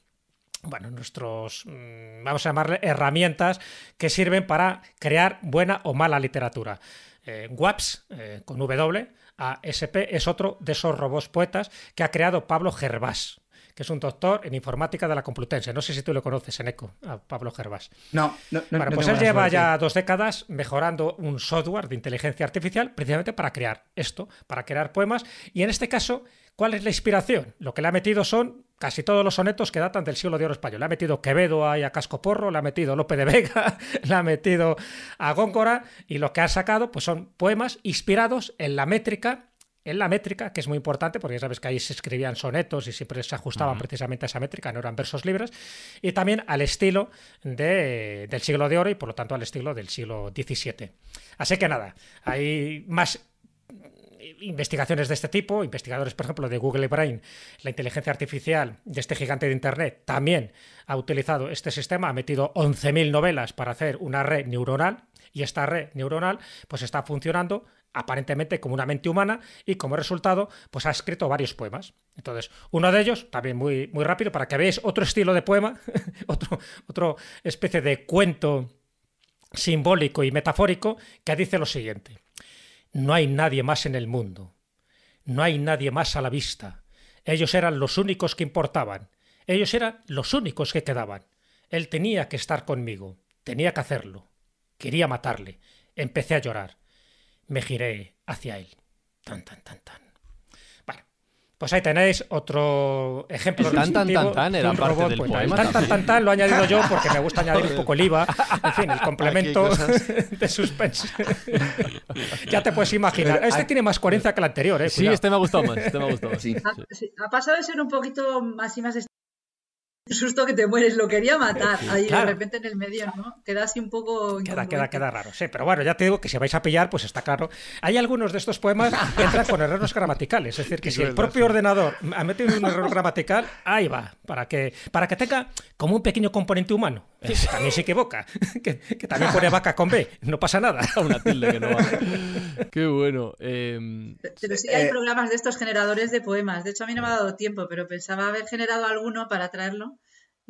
bueno, nuestros, mm, vamos a llamarle, herramientas que sirven para crear buena o mala literatura. Eh, WAPS, eh, con W, ASP, es otro de esos robots poetas que ha creado Pablo Gervás que es un doctor en informática de la Complutense. No sé si tú lo conoces en ECO, a Pablo Gervás. No, no, bueno, pues él lleva ya dos décadas mejorando un software de inteligencia artificial precisamente para crear esto, para crear poemas. Y en este caso, ¿cuál es la inspiración? Lo que le ha metido son casi todos los sonetos que datan del siglo de oro español. Le ha metido Quevedo ahí a Cascoporro, le ha metido Lope de Vega, *laughs* le ha metido a Góngora y lo que ha sacado pues son poemas inspirados en la métrica en la métrica, que es muy importante, porque ya sabes que ahí se escribían sonetos y siempre se ajustaban precisamente a esa métrica, no eran versos libres, y también al estilo del siglo de oro y por lo tanto al estilo del siglo XVII. Así que nada, hay más investigaciones de este tipo, investigadores, por ejemplo, de Google Brain, la inteligencia artificial de este gigante de Internet, también ha utilizado este sistema, ha metido 11.000 novelas para hacer una red neuronal y esta red neuronal pues está funcionando aparentemente como una mente humana y como resultado pues ha escrito varios poemas. Entonces, uno de ellos, también muy, muy rápido, para que veáis otro estilo de poema, *laughs* otro, otro especie de cuento simbólico y metafórico que dice lo siguiente. No hay nadie más en el mundo. No hay nadie más a la vista. Ellos eran los únicos que importaban. Ellos eran los únicos que quedaban. Él tenía que estar conmigo. Tenía que hacerlo. Quería matarle. Empecé a llorar me giré hacia él. Tan, tan, tan, tan. Bueno, pues ahí tenéis otro ejemplo. tan, tan, tan, tan, era parte del pues, poema. Tan, tan, tan, tan, lo he añadido yo porque me gusta *laughs* añadir un poco el IVA. En fin, el complemento *laughs* de suspense. ya te puedes imaginar. Este tiene más coherencia que el anterior, ¿eh? Sí, este me ha gustado más. Este me ha gustado más. Ha, pasado de ser un poquito más y más susto que te mueres, lo quería matar. Ahí de repente en el medio, ¿no? Queda así un poco. Queda, queda, raro, sí. Pero bueno, ya te digo que si vais a pillar, pues está claro. Hay algunos de estos poemas que *laughs* entran con errores gramaticales. Es decir, que si el propio ordenador ha metido un error gramatical, ahí va. Para que, para que tenga como un pequeño componente humano. Sí. También se equivoca, *laughs* que, que también pone *laughs* vacas con B, no pasa nada. *laughs* Una tilde que no vale. Qué bueno. Em, pero sí hay eh, programas de estos generadores de poemas. De hecho, a mí no me ha eh. dado tiempo, pero pensaba haber generado alguno para traerlo.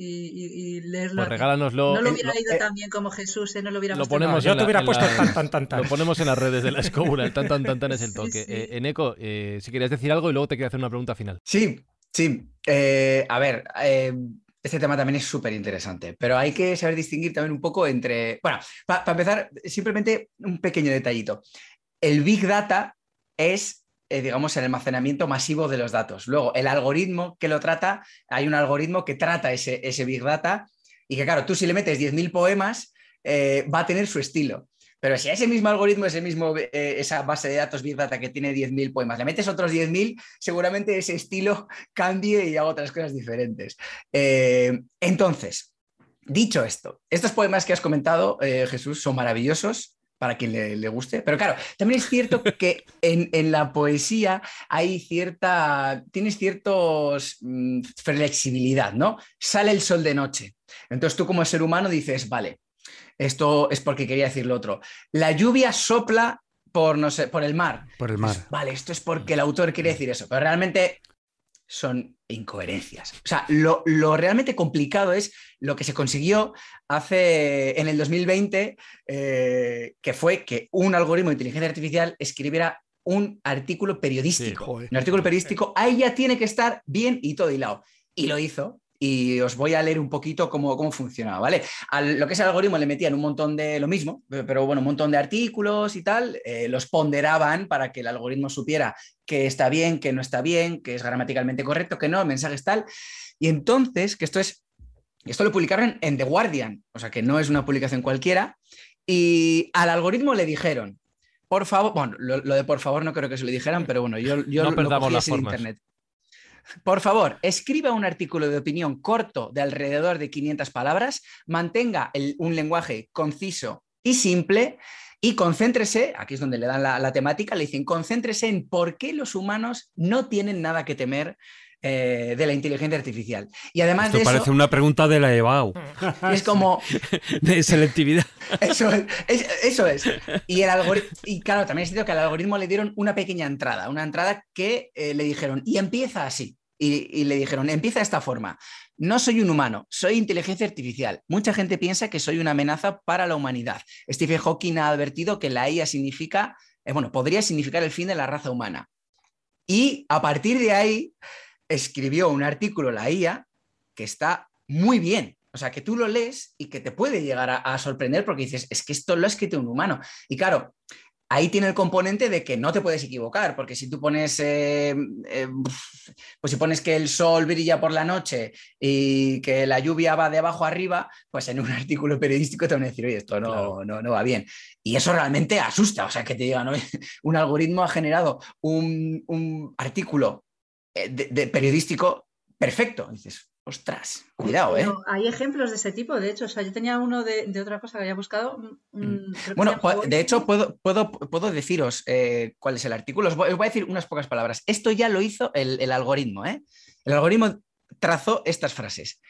Y, leerlo. Pues regálanoslo. No lo hubiera leído eh, tan bien como Jesús, no lo hubiera lo Yo te hubiera puesto tan, tan, tan, tan. Lo ponemos en las redes de la escóbula, el tan, tan, tan, tan es el toque. Eneco, si querías decir algo y luego te quería hacer una pregunta final. Sí, sí. a ver, eh este tema también es súper interesante, pero hay que saber distinguir también un poco entre. Bueno, para empezar, simplemente un pequeño detallito. El Big Data es, eh, digamos, el almacenamiento masivo de los datos. Luego, el algoritmo que lo trata, hay un algoritmo que trata ese, Big Data y que, claro, tú si le metes 10.000 poemas, eh, va a tener su estilo. Pero si ese mismo algoritmo, ese mismo, eh, esa base de datos Big Data que tiene 10.000 poemas, le metes otros 10.000, seguramente ese estilo *laughs* cambie y haga otras cosas diferentes. Eh, entonces, dicho esto, estos poemas que has comentado, eh, Jesús, son maravillosos para quien le, guste. Pero claro, también es cierto *laughs* que en, la poesía hay cierta, tienes ciertos mm, flexibilidad, ¿no? Sale el sol de noche. Entonces tú como ser humano dices, vale, esto es porque quería decir lo otro. La lluvia sopla por, no sé, por el mar. Por el mar. vale, esto es porque el autor quiere mm. decir eso, pero realmente son incoherencias. O sea, lo, realmente complicado es lo que se consiguió hace en el 2020, eh, que fue que un algoritmo de inteligencia artificial escribiera un artículo periodístico. un artículo periodístico, ahí ya tiene que estar bien y todo hilado. Y lo hizo, y os voy a leer un poquito cómo, cómo funcionaba, ¿vale? lo que es el algoritmo le metían un montón de lo mismo, pero bueno, un montón de artículos y tal, eh, los ponderaban para que el algoritmo supiera que está bien, que no está bien, que es gramaticalmente correcto, que no, mensajes tal. Y entonces, que esto es, esto lo publicaron en The Guardian, o sea que no es una publicación cualquiera, y al algoritmo le dijeron, por favor, bueno, lo, de por favor no creo que se lo dijeran, pero bueno, yo, yo lo perdamos la internet. Por favor, escriba un artículo de opinión corto de alrededor de 500 palabras, mantenga un lenguaje conciso y simple y concéntrese, aquí es donde le dan la, la, temática, le dicen, concéntrese en por qué los humanos no tienen nada que temer eh, de la inteligencia artificial. Y además Esto parece una pregunta de la EBAU. Mm. *laughs* Es como... *laughs* de selectividad. *laughs* Eso es, eso es. Y, el y claro, también es cierto que al algoritmo le dieron una pequeña entrada, una entrada que eh, le dijeron, y empieza así. Y, le dijeron, empieza de esta forma. No soy un humano, soy inteligencia artificial. Mucha gente piensa que soy una amenaza para la humanidad. Stephen Hawking ha advertido que la IA significa, eh, bueno, podría significar el fin de la raza humana. Y a partir de ahí, escribió un artículo, la IA, que está muy bien. O sea, que tú lo lees y que te puede llegar a, sorprender porque dices, es que esto lo ha escrito un humano. Y claro, ahí tiene el componente de que no te puedes equivocar, porque si tú pones, eh, eh, pues si pones que el sol brilla por la noche y que la lluvia va de abajo arriba, pues en un *laughs* artículo periodístico te van a decir, oye, esto no, no, va bien. Y eso realmente asusta, o sea, que te digan, un algoritmo ha generado un, un artículo eh, periodístico perfecto. dices, ostras, cuidado, ¿eh? hay ejemplos de ese tipo, de hecho. yo tenía uno de, otra cosa que había buscado. Mm. Bueno, de hecho, puedo, puedo, deciros eh, cuál es el artículo. Os voy, a decir unas pocas palabras. Esto ya lo hizo el, el algoritmo, ¿eh? El algoritmo trazó estas frases.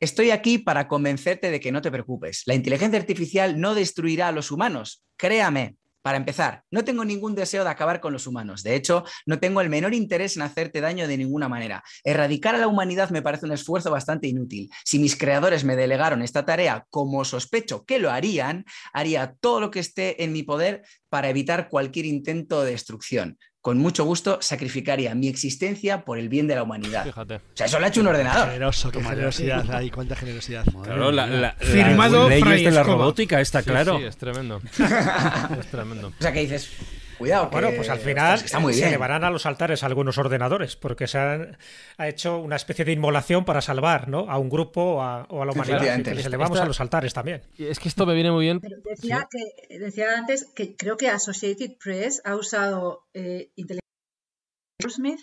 Estoy aquí para convencerte de que no te preocupes. La inteligencia artificial no destruirá a los humanos. Créame, para empezar, no tengo ningún deseo de acabar con los humanos. De hecho, no tengo el menor interés en hacerte daño de ninguna manera. Erradicar a la humanidad me parece un esfuerzo bastante inútil. Si mis creadores me delegaron esta tarea, como sospecho que lo harían, haría todo lo que esté en mi poder para evitar cualquier intento de destrucción con mucho gusto sacrificaría mi existencia por el bien de la humanidad. Fíjate. O sea, eso lo ha hecho un ordenador. Generoso, qué generosidad hay, cuánta generosidad. Claro, la, la, Firmado leyes de la robótica está claro. Sí, es tremendo. *laughs* es tremendo. O sea, que dices, Cuidado. Bueno, pues al final se bien. llevarán a los altares algunos ordenadores, porque se han, ha hecho una especie de inmolación para salvar a un grupo o a la humanidad. Que les elevamos a los altares también. Es que esto me viene muy bien. decía, antes que creo que Associated Press ha usado eh, Smith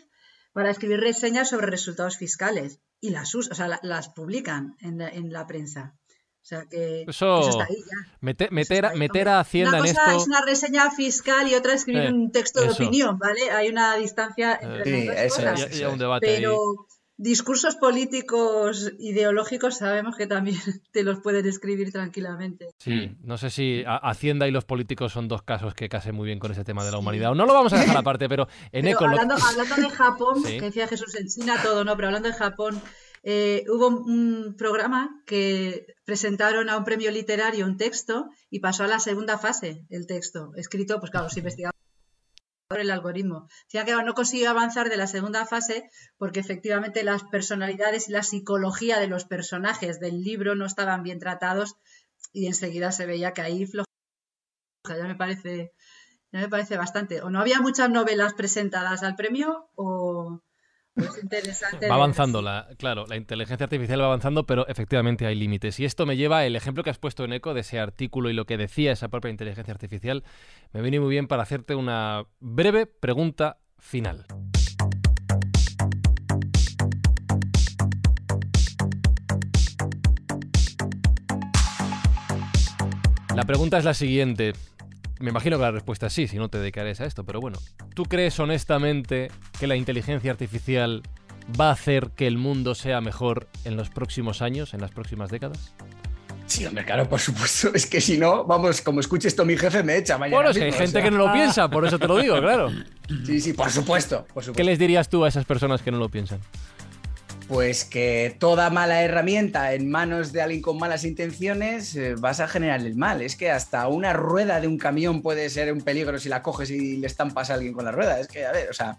para escribir reseñas sobre resultados fiscales y las, las publican en en la prensa. O sea que eso, está ahí ya. meter, meter, a Hacienda una cosa esto. es una reseña fiscal y otra escribir eh, un texto de opinión, ¿vale? Hay una distancia eh, entre sí, dos cosas. un debate pero discursos políticos ideológicos sabemos que también *laughs* te los pueden escribir tranquilamente. Sí, mm. no sé si Hacienda y los políticos son dos casos que casen muy bien con ese tema de la humanidad. No lo vamos a dejar *laughs* aparte, pero en Eco, hablando, de Japón, que decía Jesús en China todo, no, pero hablando de Japón eh, hubo un programa que presentaron a un premio literario un texto y pasó a la segunda fase el texto, escrito, pues claro, los investigadores el algoritmo. Decía que no consiguió avanzar de la segunda fase porque efectivamente las personalidades y la psicología de los personajes del libro no estaban bien tratados y enseguida se veía que ahí floja. Ya me parece, ya me parece bastante. O no había muchas novelas presentadas al premio o, va avanzando, la, claro, la inteligencia artificial va avanzando, pero efectivamente hay límites. Y esto me lleva al ejemplo que has puesto en eco de ese artículo y lo que decía esa propia inteligencia artificial. Me viene muy bien para hacerte una breve pregunta final. La pregunta es la siguiente. Me imagino que la respuesta es sí, si no te dedicarías a esto, pero bueno. ¿Tú crees honestamente que la inteligencia artificial va a hacer que el mundo sea mejor en los próximos años, en las próximas décadas? Sí, hombre, claro, por supuesto. *laughs* Es que si no, vamos, como escuche esto mi jefe me echa mañana. Bueno, es hay gente que no lo *laughs* piensa, por eso te lo digo, claro. Sí, sí, por supuesto, por supuesto. ¿Qué les dirías tú a esas personas que no lo piensan? Pues que toda mala herramienta en manos de alguien con malas intenciones eh, vas a generar el mal. Es que hasta una rueda de un camión puede ser un peligro si la coges y le estampas a alguien con la rueda. Es que, a ver, o sea,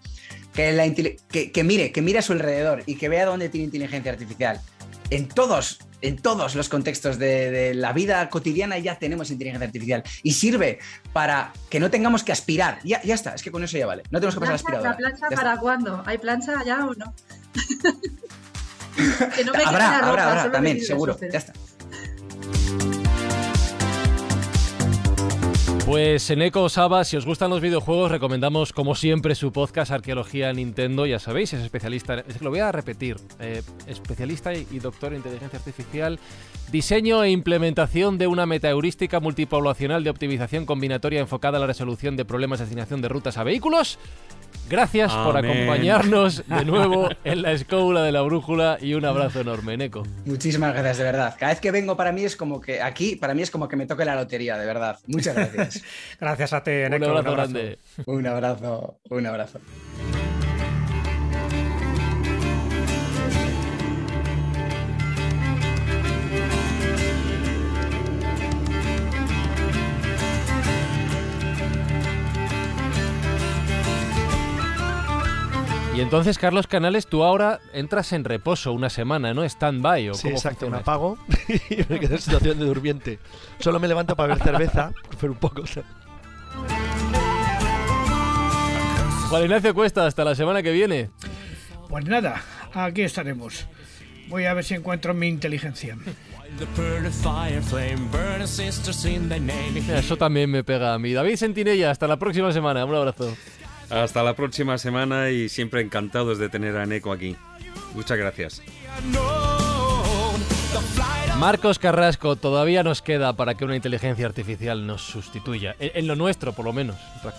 que, que, mire, que mire a su alrededor y que vea dónde tiene inteligencia artificial. En todos, en todos los contextos de, la vida cotidiana ya tenemos inteligencia artificial y sirve para que no tengamos que aspirar. Ya, ya está, es que con eso ya vale. No tenemos que pasar a aspirar. ¿La plancha para cuándo? ¿Hay plancha allá o no? *laughs* *laughs* Que no me habrá, habrá, habrá, también, seguro. ya está. Pues en Eco si os gustan los videojuegos, recomendamos como siempre su podcast Arqueología Nintendo. Ya sabéis, es especialista, es lo voy a repetir, eh, especialista y, y doctor en inteligencia artificial, diseño e implementación de una metaheurística multipoblacional de optimización combinatoria enfocada a la resolución de problemas de asignación de rutas a vehículos Gracias por acompañarnos de *laughs* nuevo en la escóbula de la brújula y un abrazo enorme, Neko. Muchísimas gracias, de verdad. Cada vez que vengo para mí es como que aquí, para mí es como que me toque la lotería, de verdad. Muchas gracias. *laughs* gracias a ti, Neko. un abrazo grande. Un abrazo, un abrazo. entonces, Carlos Canales, tú ahora entras en reposo una semana, ¿no? Stand-by o Sí, exacto, Un apago *laughs* y me quedo en situación de durmiente. Solo me levanto para beber cerveza, *laughs* pero un poco. Juan Ignacio Cuesta, hasta la semana que viene. Pues nada, aquí estaremos. Voy a ver si encuentro mi inteligencia. Eso también me pega a mí. David Sentinella, hasta la próxima semana. Un abrazo. Hasta la próxima semana y siempre encantados de tener a Neko aquí. Muchas gracias. Marcos Carrasco, todavía nos queda para que una inteligencia artificial nos sustituya. En, lo nuestro, por lo menos.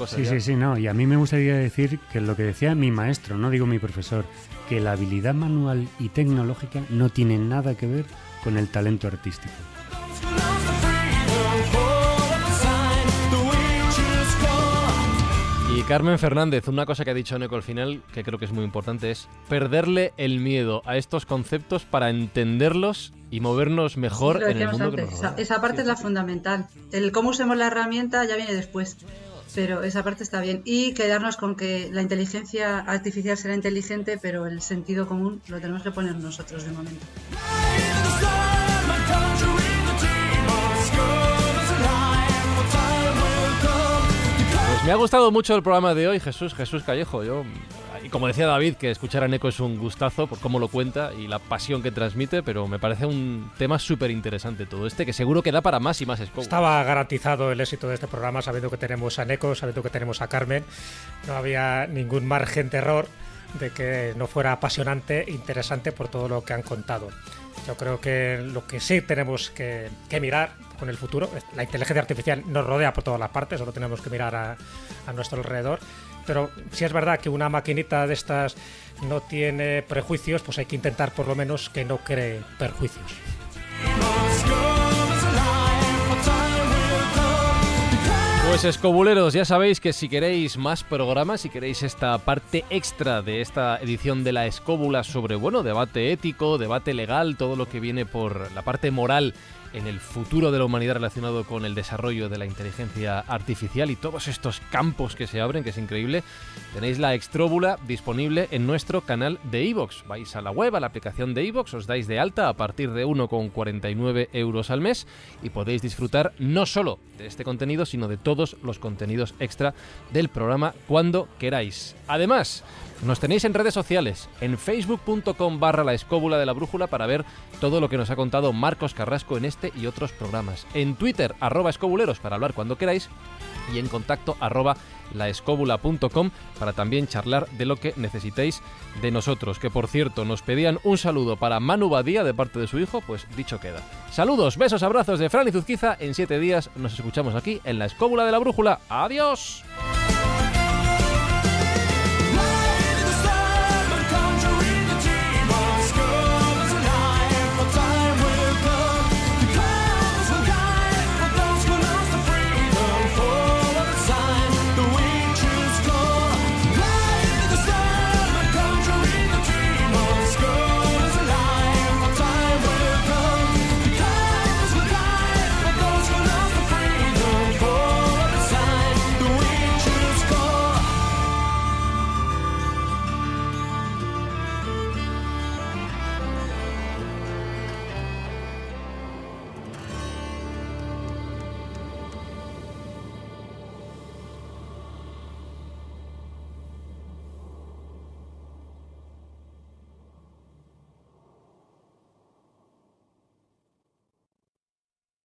sí, sí, sí, no. Y a mí me gustaría decir que lo que decía mi maestro, no digo mi profesor, que la habilidad manual y tecnológica no tiene nada que ver con el talento artístico. Carmen Fernández, una cosa que ha dicho Neko al final, que creo que es muy importante, es perderle el miedo a estos conceptos para entenderlos y movernos mejor en el mundo esa, parte es la fundamental. El cómo usemos la herramienta ya viene después, pero esa parte está bien. Y quedarnos con que la inteligencia artificial será inteligente, pero el sentido común lo tenemos que poner nosotros de momento. Me ha gustado mucho el programa de hoy, Jesús, Jesús Callejo. Yo, y como decía David, que escuchar a Neko es un gustazo por cómo lo cuenta y la pasión que transmite, pero me parece un tema súper interesante todo este, que seguro que da para más y más Estaba garantizado el éxito de este programa, sabiendo que tenemos a Neko, sabiendo que tenemos a Carmen. No había ningún margen de error de que no fuera apasionante, interesante por todo lo que han contado. Yo creo que lo que sí tenemos que, mirar con el futuro, la inteligencia artificial nos rodea por todas las partes, solo tenemos que mirar a, nuestro alrededor, pero si es verdad que una maquinita de estas no tiene prejuicios, pues hay que intentar por lo menos que no cree perjuicios. Pues escobuleros, ya sabéis que si queréis más programas, si queréis esta parte extra de esta edición de la escóbula sobre, bueno, debate ético, debate legal, todo lo que viene por la parte moral en el futuro de la humanidad relacionado con el desarrollo de la inteligencia artificial y todos estos campos que se abren, que es increíble, tenéis la extróbula disponible en nuestro canal de iVoox. Vais a la web, a la aplicación de iVoox, os dais de alta a partir de 1,49 euros al mes y podéis disfrutar no solo de este contenido, sino de todos los contenidos extra del programa cuando queráis. Además, nos tenéis en redes sociales, en facebook.com barra la escóbula de la brújula para ver todo lo que nos ha contado Marcos Carrasco en este y otros programas. En Twitter, arroba escobuleros para hablar cuando queráis y en contacto arroba laescóbula.com para también charlar de lo que necesitéis de nosotros. Que por cierto, nos pedían un saludo para Manu Badía de parte de su hijo, pues dicho queda. Saludos, besos, abrazos de Fran y Zuzquiza. En siete días nos escuchamos aquí en la escóbula de la brújula. ¡Adiós!